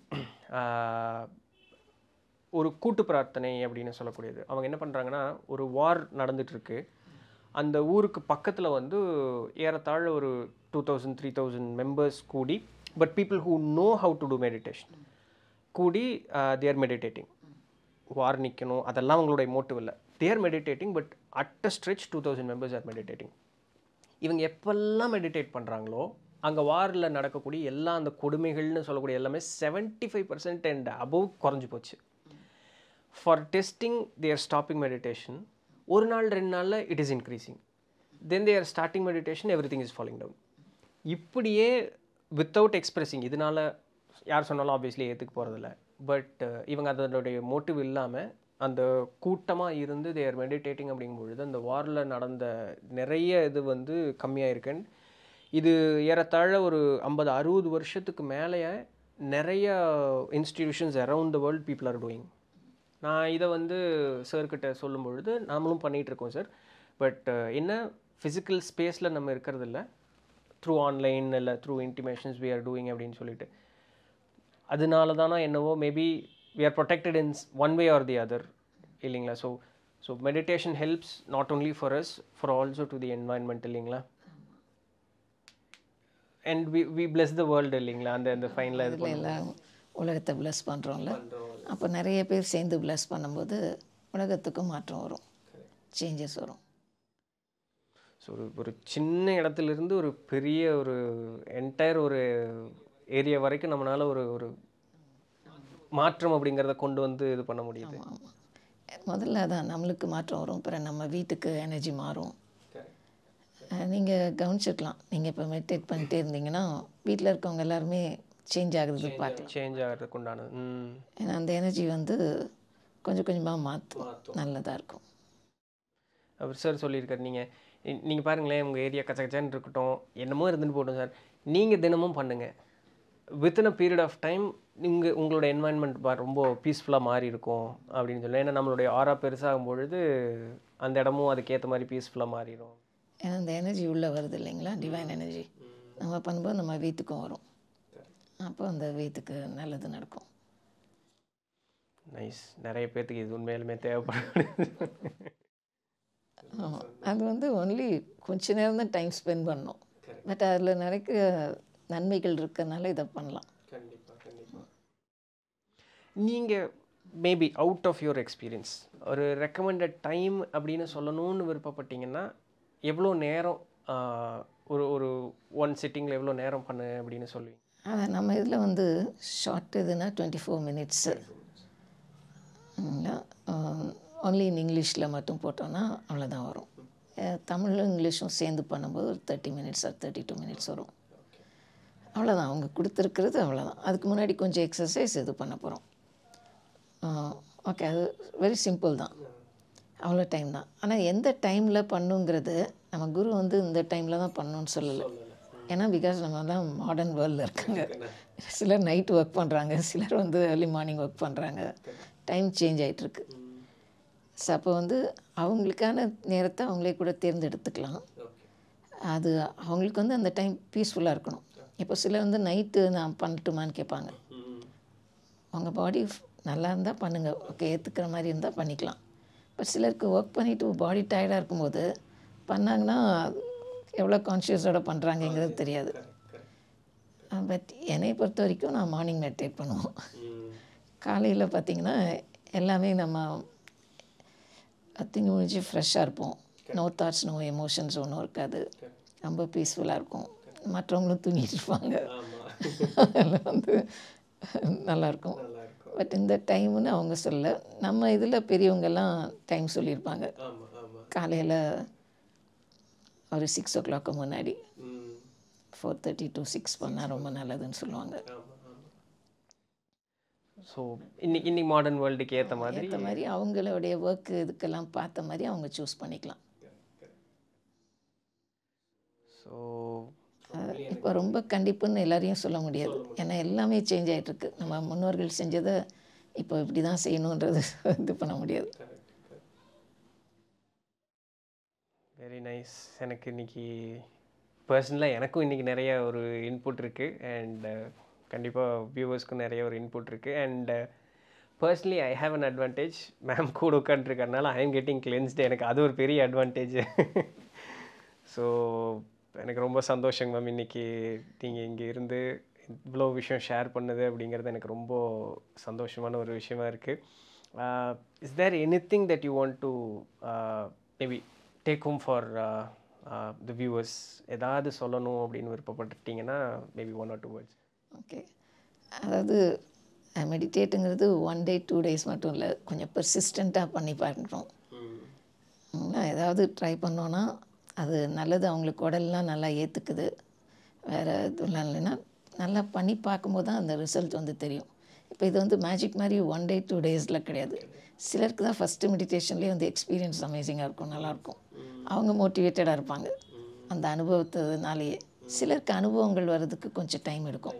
Speaker 1: ஒரு கூட்டு பிரார்த்தனை அப்படின்னு சொல்லக்கூடியது அவங்க என்ன பண்ணுறாங்கன்னா ஒரு வார் நடந்துகிட்ருக்கு அந்த ஊருக்கு பக்கத்தில் வந்து ஏறத்தாழ ஒரு two thousand three thousand members கூடி but people who know how to do meditation கூடி தேர் மெடிடேட்டிங் வார் நிற்கணும் அதெல்லாம் அவங்களுடைய மோட்டிவ் இல்லை they're meditating but at a stretch two thousand members are meditating இவங்க எப்பெல்லாம் மெடிடேட் பண்ணுறாங்களோ அங்கே வாரில் நடக்கக்கூடிய எல்லா அந்த கொடுமைகள்னு சொல்லக்கூடிய எல்லாமே seventy five percent and above குறைஞ்சி போச்சு for testing they're stopping meditation ஒரு நாள் ரெண்டு நாளில் it is increasing then they're starting meditation everything is falling down இப்படியே வித்தவுட் எக்ஸ்ப்ரெஸிங் இதனால் யார் சொன்னாலும் ஆப்வியஸ்லி ஏற்றுக்க போகிறதில்ல பட் uh, இவங்க அதனுடைய மோட்டிவ் இல்லாமல் அந்த கூட்டமாக இருந்து தேர் மெடிடேட்டிங் அப்படிங்கும்பொழுது அந்த வாரில் நடந்த நிறைய இது வந்து கம்மியாக இருக்குன்னு இது ஏறத்தாழ ஒரு ஐம்பது அறுபது வருஷத்துக்கு மேலேயே நிறைய institutions around the world people are doing நான் இதை வந்து சார்கிட்ட சொல்லும் பொழுது நாமளும் பண்ணிகிட்ருக்கோம் சார் பட் என்ன ஃபிசிக்கல் ஸ்பேஸில் நம்ம இருக்கிறதில்ல த்ரூ ஆன்லைன் இல்லை through intimations we are doing அப்படின்னு சொல்லிட்டு அதனால தானா என்னவோ maybe we are protected in one way or the other இல்லைங்களா so so meditation helps not only for us for also to the environment இல்லைங்களா and we we bless the world இல்லைங்களா அந்த அந்த ஃபைனில்
Speaker 2: உலகத்தை பிளஸ் பண்ணுறோம்ல அப்போ நிறைய பேர் சேர்ந்து பிளஸ் பண்ணும்போது உலகத்துக்கும் மாற்றம் வரும் சேஞ்சஸ் வரும்
Speaker 1: ஸோ ஒரு ஒரு சின்ன இடத்துலேருந்து ஒரு பெரிய ஒரு என்டையர் ஒரு ஏரியா வரைக்கும் நம்மளால் ஒரு ஒரு மாற்றம் அப்படிங்கிறத கொண்டு வந்து இது பண்ண முடியுது
Speaker 2: முதல்ல அதான் நம்மளுக்கு மாற்றம் வரும் அப்புறம் நம்ம வீட்டுக்கு எனர்ஜி மாறும் நீங்கள் கவனிச்சிருக்கலாம் நீங்கள் இப்போ மெடிடேட் பண்ணிட்டே இருந்தீங்கன்னா வீட்டில் இருக்கவங்க எல்லாருமே சேஞ்ச்
Speaker 1: ஆகிறது பார்த்து சேஞ்ச் ஆகிறதுக்கு உண்டான
Speaker 2: ஏன்னா அந்த எனர்ஜி வந்து கொஞ்சம் கொஞ்சமாக மாற்று நல்லதாக இருக்கும்
Speaker 1: அவர் சார் சொல்லியிருக்காரு நீங்கள் நீங்கள் பாருங்களேன் உங்கள் ஏரியா கச்சக்கச்சான்னு இருக்கட்டும் என்னமோ இருந்துன்னு போட்டோம் சார் நீங்கள் தினமும் பண்ணுங்கள் within a period of time இங்கே உங்களோட என்வாயன்மெண்ட் ரொம்ப பீஸ்ஃபுல்லாக மாறி இருக்கும் அப்படின்னு சொல்லி ஏன்னா நம்மளுடைய ஆறா பெருசாகும் பொழுது அந்த இடமும் அதுக்கேற்ற மாதிரி பீஸ்ஃபுல்லாக மாறிடும்
Speaker 2: ஏன்னா அந்த எனர்ஜி உள்ளே வருது இல்லைங்களா டிவைன் எனர்ஜி நம்ம பண்ணும்போது நம்ம வீட்டுக்கும் வரும் அப்போ அந்த வீட்டுக்கு நல்லது நடக்கும்
Speaker 1: நைஸ் நிறைய பேர்த்துக்கு இது உண்மையிலுமே தேவைப்படும்
Speaker 2: அது வந்து ஒன்லி கொஞ்ச நேரம் தான் டைம் ஸ்பெண்ட் பண்ணோம் பட் அதில் நிறைய நன்மைகள் இருக்கிறனால இதை பண்ணலாம்
Speaker 1: நீங்கள் maybe out of your experience ஒரு ரெக்கமெண்டட் டைம் அப்படின்னு சொல்லணும்னு விருப்பப்பட்டீங்கன்னா எவ்வளோ நேரம் ஒரு ஒரு ஒன் சிட்டிங்கில் எவ்வளோ நேரம் பண்ணு அப்படின்னு சொல்லுவீங்க
Speaker 2: அதான் நம்ம இதில் வந்து ஷார்ட் இதுனா twenty four minutes only in இங்கிலீஷில் மட்டும் போட்டோன்னா அவ்வளோதான் வரும் தமிழும் இங்கிலீஷும் சேர்ந்து பண்ணும்போது ஒரு thirty minutes or thirty two minutes வரும் அவ்வளோதான் அவங்க கொடுத்துருக்கிறது அவ்வளோதான் அதுக்கு முன்னாடி கொஞ்சம் எக்ஸசைஸ் இது பண்ண போகிறோம் ஓகே அது வெரி சிம்பிள் தான் அவ்வளோ டைம் தான் ஆனால் எந்த டைமில் பண்ணுங்கிறது நம்ம குரு வந்து இந்த டைமில் தான் பண்ணணும்னு சொல்லலை ஏன்னா பிகாஸ் நம்ம தான் மாடர்ன் வேர்ல்டில் இருக்காங்க சிலர் நைட் ஒர்க் பண்ணுறாங்க சிலர் வந்து ஏர்லி மார்னிங் ஒர்க் பண்ணுறாங்க டைம் சேஞ்ச் ஆகிட்டுருக்கு ஸோ அப்போ வந்து அவங்களுக்கான நேரத்தை அவங்களே கூட தேர்ந்தெடுத்துக்கலாம் அது அவங்களுக்கு வந்து அந்த டைம் பீஸ்ஃபுல்லாக இருக்கணும் இப்போ சிலர் வந்து நைட்டு நான் பண்ணட்டுமான்னு கேட்பாங்க அவங்க பாடி நல்லா இருந்தால் பண்ணுங்கள் ஓகே ஏற்றுக்கிற மாதிரி இருந்தால் பண்ணிக்கலாம் பட் சிலருக்கு ஒர்க் பண்ணிவிட்டு பாடி டயர்டாக இருக்கும்போது பண்ணாங்கன்னா எவ்வளோ கான்ஷியஸோட பண்ணுறாங்கங்கிறது தெரியாது பட் என்னை பொறுத்த வரைக்கும் நான் மார்னிங் மெடிடேட் பண்ணுவோம் காலையில் பார்த்திங்கன்னா எல்லாமே நம்ம அத்தி முடிஞ்சு ஃப்ரெஷ்ஷாக இருப்போம் நோ தாட்ஸ் நோ எமோஷன்ஸ் ஒன்றும் இருக்காது ரொம்ப பீஸ்ஃபுல்லாக இருக்கும் மற்றவங்களும் தூங்கிட்டு இருப்பாங்க அதெல்லாம் வந்து நல்லாயிருக்கும் பட் இந்த டைமுன்னு அவங்க சொல்ல நம்ம இதில் பெரியவங்கெல்லாம் டைம் சொல்லியிருப்பாங்க காலையில் ஒரு சிக்ஸ் ஓ கிளாக்கு முன்னாடி ஃபோர் தேர்ட்டி டு சிக்ஸ் பண்ணால் ரொம்ப நல்லதுன்னு சொல்லுவாங்க
Speaker 1: ஸோ இன்னைக்கு இன்னைக்கு மாடர்ன் வேர்ல்டுக்கு ஏற்ற மாதிரி ஏற்ற மாதிரி அவங்களுடைய
Speaker 2: ஒர்க் இதுக்கெல்லாம் பார்த்த மாதிரி அவங்க சூஸ் பண்ணிக்கலாம் ஸோ இப்போ ரொம்ப கண்டிப்புன்னு எல்லாரையும் சொல்ல முடியாது ஏன்னா எல்லாமே சேஞ்ச் ஆகிட்டுருக்கு நம்ம முன்னோர்கள் செஞ்சதை இப்போ இப்படி தான் செய்யணுன்றது [laughs] இது பண்ண முடியாது
Speaker 1: வெரி நைஸ் எனக்கு இன்றைக்கி பர்சனலாக எனக்கும் இன்றைக்கி நிறைய ஒரு இன்புட் இருக்குது அண்ட் uh, கண்டிப்பாக வியூவர்ஸ்க்கும் நிறைய ஒரு இன்புட் இருக்குது and personally I have an advantage ma'am கூட உட்காந்துருக்கறனால ஐ ஆம் கெட்டிங் கிளென்ஸ்டு எனக்கு அது ஒரு பெரிய அட்வான்டேஜ் ஸோ [laughs] எனக்கு ரொம்ப சந்தோஷங்க மேம் இன்றைக்கி நீங்கள் இங்கே இருந்து இவ்வளோ விஷயம் ஷேர் பண்ணுது அப்படிங்கிறது எனக்கு ரொம்ப சந்தோஷமான ஒரு விஷயமா இருக்குது is there anything that you want to maybe take home for the viewers ஏதாவது சொல்லணும் அப்படின்னு விருப்பப்பட்டுட்டிங்கன்னா maybe one or two words okay
Speaker 2: அதாவது மெடிடேட்டுங்கிறது ஒன் டே டூ டேஸ் மட்டும் இல்லை கொஞ்சம் பெர்சிஸ்டண்ட்டாக பண்ணி பார்க்கணும் ஏதாவது ட்ரை பண்ணோன்னா அது நல்லது அவங்களுக்கு உடல்லாம் நல்லா ஏற்றுக்குது வேறு இதுலாம் இல்லைன்னா நல்லா பண்ணி பார்க்கும்போது தான் அந்த ரிசல்ட் வந்து தெரியும் இப்போ இது வந்து மேஜிக் மாதிரி ஒன் டே டூ டேஸில் கிடையாது சிலருக்கு தான் ஃபஸ்ட்டு மெடிடேஷன்லேயே வந்து எக்ஸ்பீரியன்ஸ் அமேசிங்காக இருக்கும் நல்லாயிருக்கும் அவங்க மோட்டிவேட்டடாக இருப்பாங்க அந்த அனுபவத்தினாலேயே சிலருக்கு அனுபவங்கள் வர்றதுக்கு கொஞ்சம் டைம் எடுக்கும்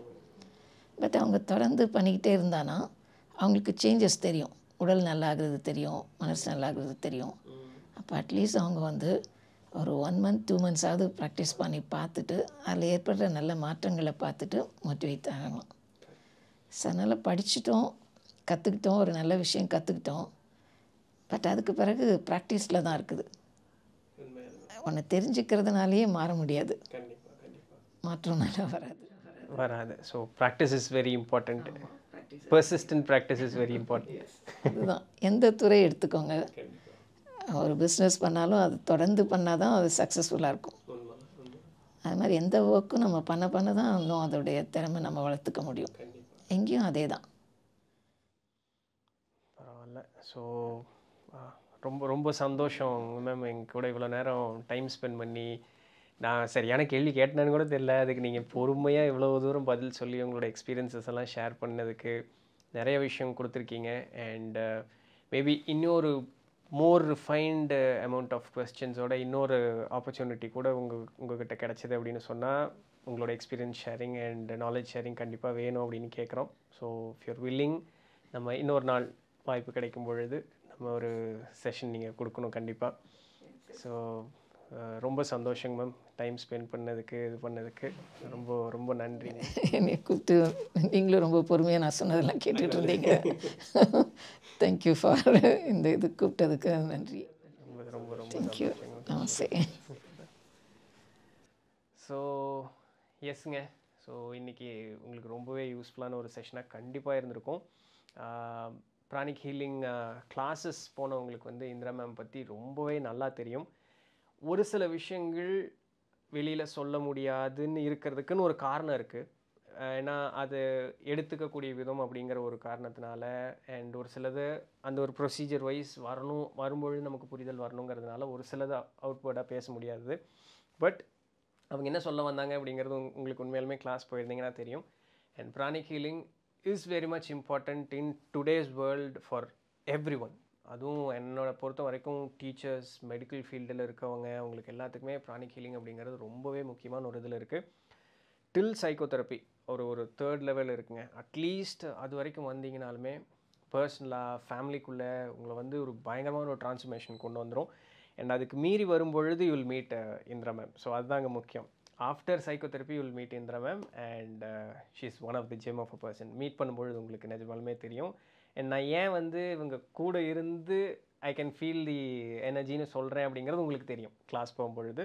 Speaker 2: பட் அவங்க தொடர்ந்து பண்ணிக்கிட்டே இருந்தானா அவங்களுக்கு சேஞ்சஸ் தெரியும் உடல் நல்லாகிறது தெரியும் மனசு நல்லாகிறது தெரியும் அப்போ அட்லீஸ்ட் அவங்க வந்து ஒரு ஒன் மந்த் டூ மந்த்ஸாவது ப்ராக்டிஸ் பண்ணி பார்த்துட்டு அதில் ஏற்படுற நல்ல மாற்றங்களை பார்த்துட்டு மோட்டிவேட் ஆகலாம் ஸோ அதனால் படிச்சிட்டோம் கற்றுக்கிட்டோம் ஒரு நல்ல விஷயம் கற்றுக்கிட்டோம் பட் அதுக்கு பிறகு ப்ராக்டிஸில் தான் இருக்குது ஒன்று தெரிஞ்சுக்கிறதுனாலேயே மாற முடியாது நல்லா வராது
Speaker 1: வராது so practice is very important persistent practice is very important
Speaker 2: இதுதான் எந்த துறை எடுத்துக்கோங்க ஒரு பிஸ்னஸ் பண்ணாலும் அது தொடர்ந்து பண்ணால் தான் அது சக்ஸஸ்ஃபுல்லாக இருக்கும் அது மாதிரி எந்த ஒர்க்கும் நம்ம பண்ண பண்ண தான் இன்னும் அதோடைய திறமை நம்ம வளர்த்துக்க முடியும் எங்கேயும் அதே தான்
Speaker 1: பரவாயில்ல ஸோ ரொம்ப ரொம்ப சந்தோஷம் மேம் எங்க கூட இவ்வளோ நேரம் டைம் ஸ்பெண்ட் பண்ணி நான் சரியான கேள்வி கேட்டேன்னு கூட தெரியல அதுக்கு நீங்கள் பொறுமையாக இவ்வளோ தூரம் பதில் சொல்லி உங்களோட எக்ஸ்பீரியன்ஸஸ் எல்லாம் ஷேர் பண்ணதுக்கு நிறைய விஷயம் கொடுத்துருக்கீங்க அண்டு மேபி இன்னொரு மோர் ரிஃபைன்டு அமௌண்ட் ஆஃப் கொஸ்டின்ஸோட இன்னொரு ஆப்பர்ச்சுனிட்டி கூட உங்கள் உங்கள்கிட்ட கிடச்சிது அப்படின்னு சொன்னால் உங்களோட experience sharing and knowledge sharing கண்டிப்பாக வேணும் அப்படின்னு கேட்குறோம் ஸோ இஃப் யூர் வில்லிங் நம்ம இன்னொரு நாள் வாய்ப்பு கிடைக்கும் பொழுது நம்ம ஒரு செஷன் நீங்கள் கொடுக்கணும் கண்டிப்பாக ஸோ ரொம்ப சந்தோஷங்க மேம் டைம் ஸ்பெண்ட் பண்ணதுக்கு இது பண்ணதுக்கு ரொம்ப ரொம்ப நன்றி
Speaker 2: என்னை கூப்பிட்டு நீங்களும் ரொம்ப பொறுமையாக நான் சொன்னதெல்லாம் கேட்டுட்டு இருந்தீங்க தேங்க்யூ ஃபார் இந்த இது கூப்பிட்டதுக்கு நன்றி
Speaker 1: ரொம்ப ரொம்ப தேங்க்யூ நமஸ்தே ஸோ எஸ்ங்க ஸோ இன்றைக்கி உங்களுக்கு ரொம்பவே யூஸ்ஃபுல்லான ஒரு செஷனாக கண்டிப்பாக இருந்திருக்கும் பிராணிக் ஹீலிங் கிளாஸஸ் போனவங்களுக்கு வந்து இந்திரா மேம் பற்றி ரொம்பவே நல்லா தெரியும் ஒரு சில விஷயங்கள் வெளியில் சொல்ல முடியாதுன்னு இருக்கிறதுக்குன்னு ஒரு காரணம் இருக்குது ஏன்னா அது எடுத்துக்கக்கூடிய விதம் அப்படிங்கிற ஒரு காரணத்தினால அண்ட் ஒரு சிலது அந்த ஒரு ப்ரொசீஜர் வைஸ் வரணும் வரும்பொழுது நமக்கு புரிதல் வரணுங்கிறதுனால ஒரு சிலது அவுட்வேர்டாக பேச முடியாது பட் அவங்க என்ன சொல்ல வந்தாங்க அப்படிங்கிறது உங்களுக்கு உண்மையிலுமே கிளாஸ் போயிருந்தீங்கன்னா தெரியும் and pranic healing is very much important in today's world for everyone அதுவும் என்னோட பொறுத்த வரைக்கும் டீச்சர்ஸ் மெடிக்கல் ஃபீல்டில் இருக்கவங்க அவங்களுக்கு எல்லாத்துக்குமே பிராணிக் ஹீலிங் அப்படிங்கிறது ரொம்பவே முக்கியமான ஒரு இதில் இருக்குது டில் தெரப்பி ஒரு ஒரு தேர்ட் லெவலில் இருக்குங்க அட்லீஸ்ட் அது வரைக்கும் வந்தீங்கனாலுமே பர்சனலாக ஃபேமிலிக்குள்ளே உங்களை வந்து ஒரு பயங்கரமான ஒரு டிரான்ஸ்ஃபர்மேஷன் கொண்டு வந்துடும் அண்ட் அதுக்கு மீறி வரும்பொழுது you'll meet Indira ma'am so அதுதாங்க முக்கியம் after psychotherapy you'll meet Indira ma'am and she is one of the gem of a person meet பண்ணும்பொழுது உங்களுக்கு நிஜமாலுமே தெரியும் அண்ட் நான் ஏன் வந்து இவங்க கூட இருந்து ஐ கேன் ஃபீல் தி எனர்ஜின்னு சொல்கிறேன் அப்படிங்கிறது உங்களுக்கு தெரியும் கிளாஸ் போகும்பொழுது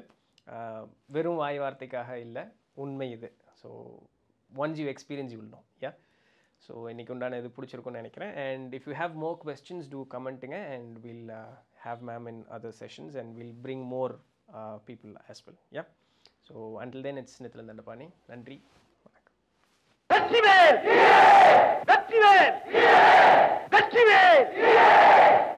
Speaker 1: uh, வெறும் வாய் வார்த்தைக்காக இல்லை உண்மை இது so once you experience you know yeah so இன்றைக்கி உண்டான இது பிடிச்சிருக்கும்னு நினைக்கிறேன் and if you have more questions do கமெண்ட்டுங்க and will have ma'am in other sessions and we'll bring more uh, people as well. Yeah. So until then, it's Nithilan Nandapani, Nandri.
Speaker 3: Vetrivel Vetrivel Vetrivel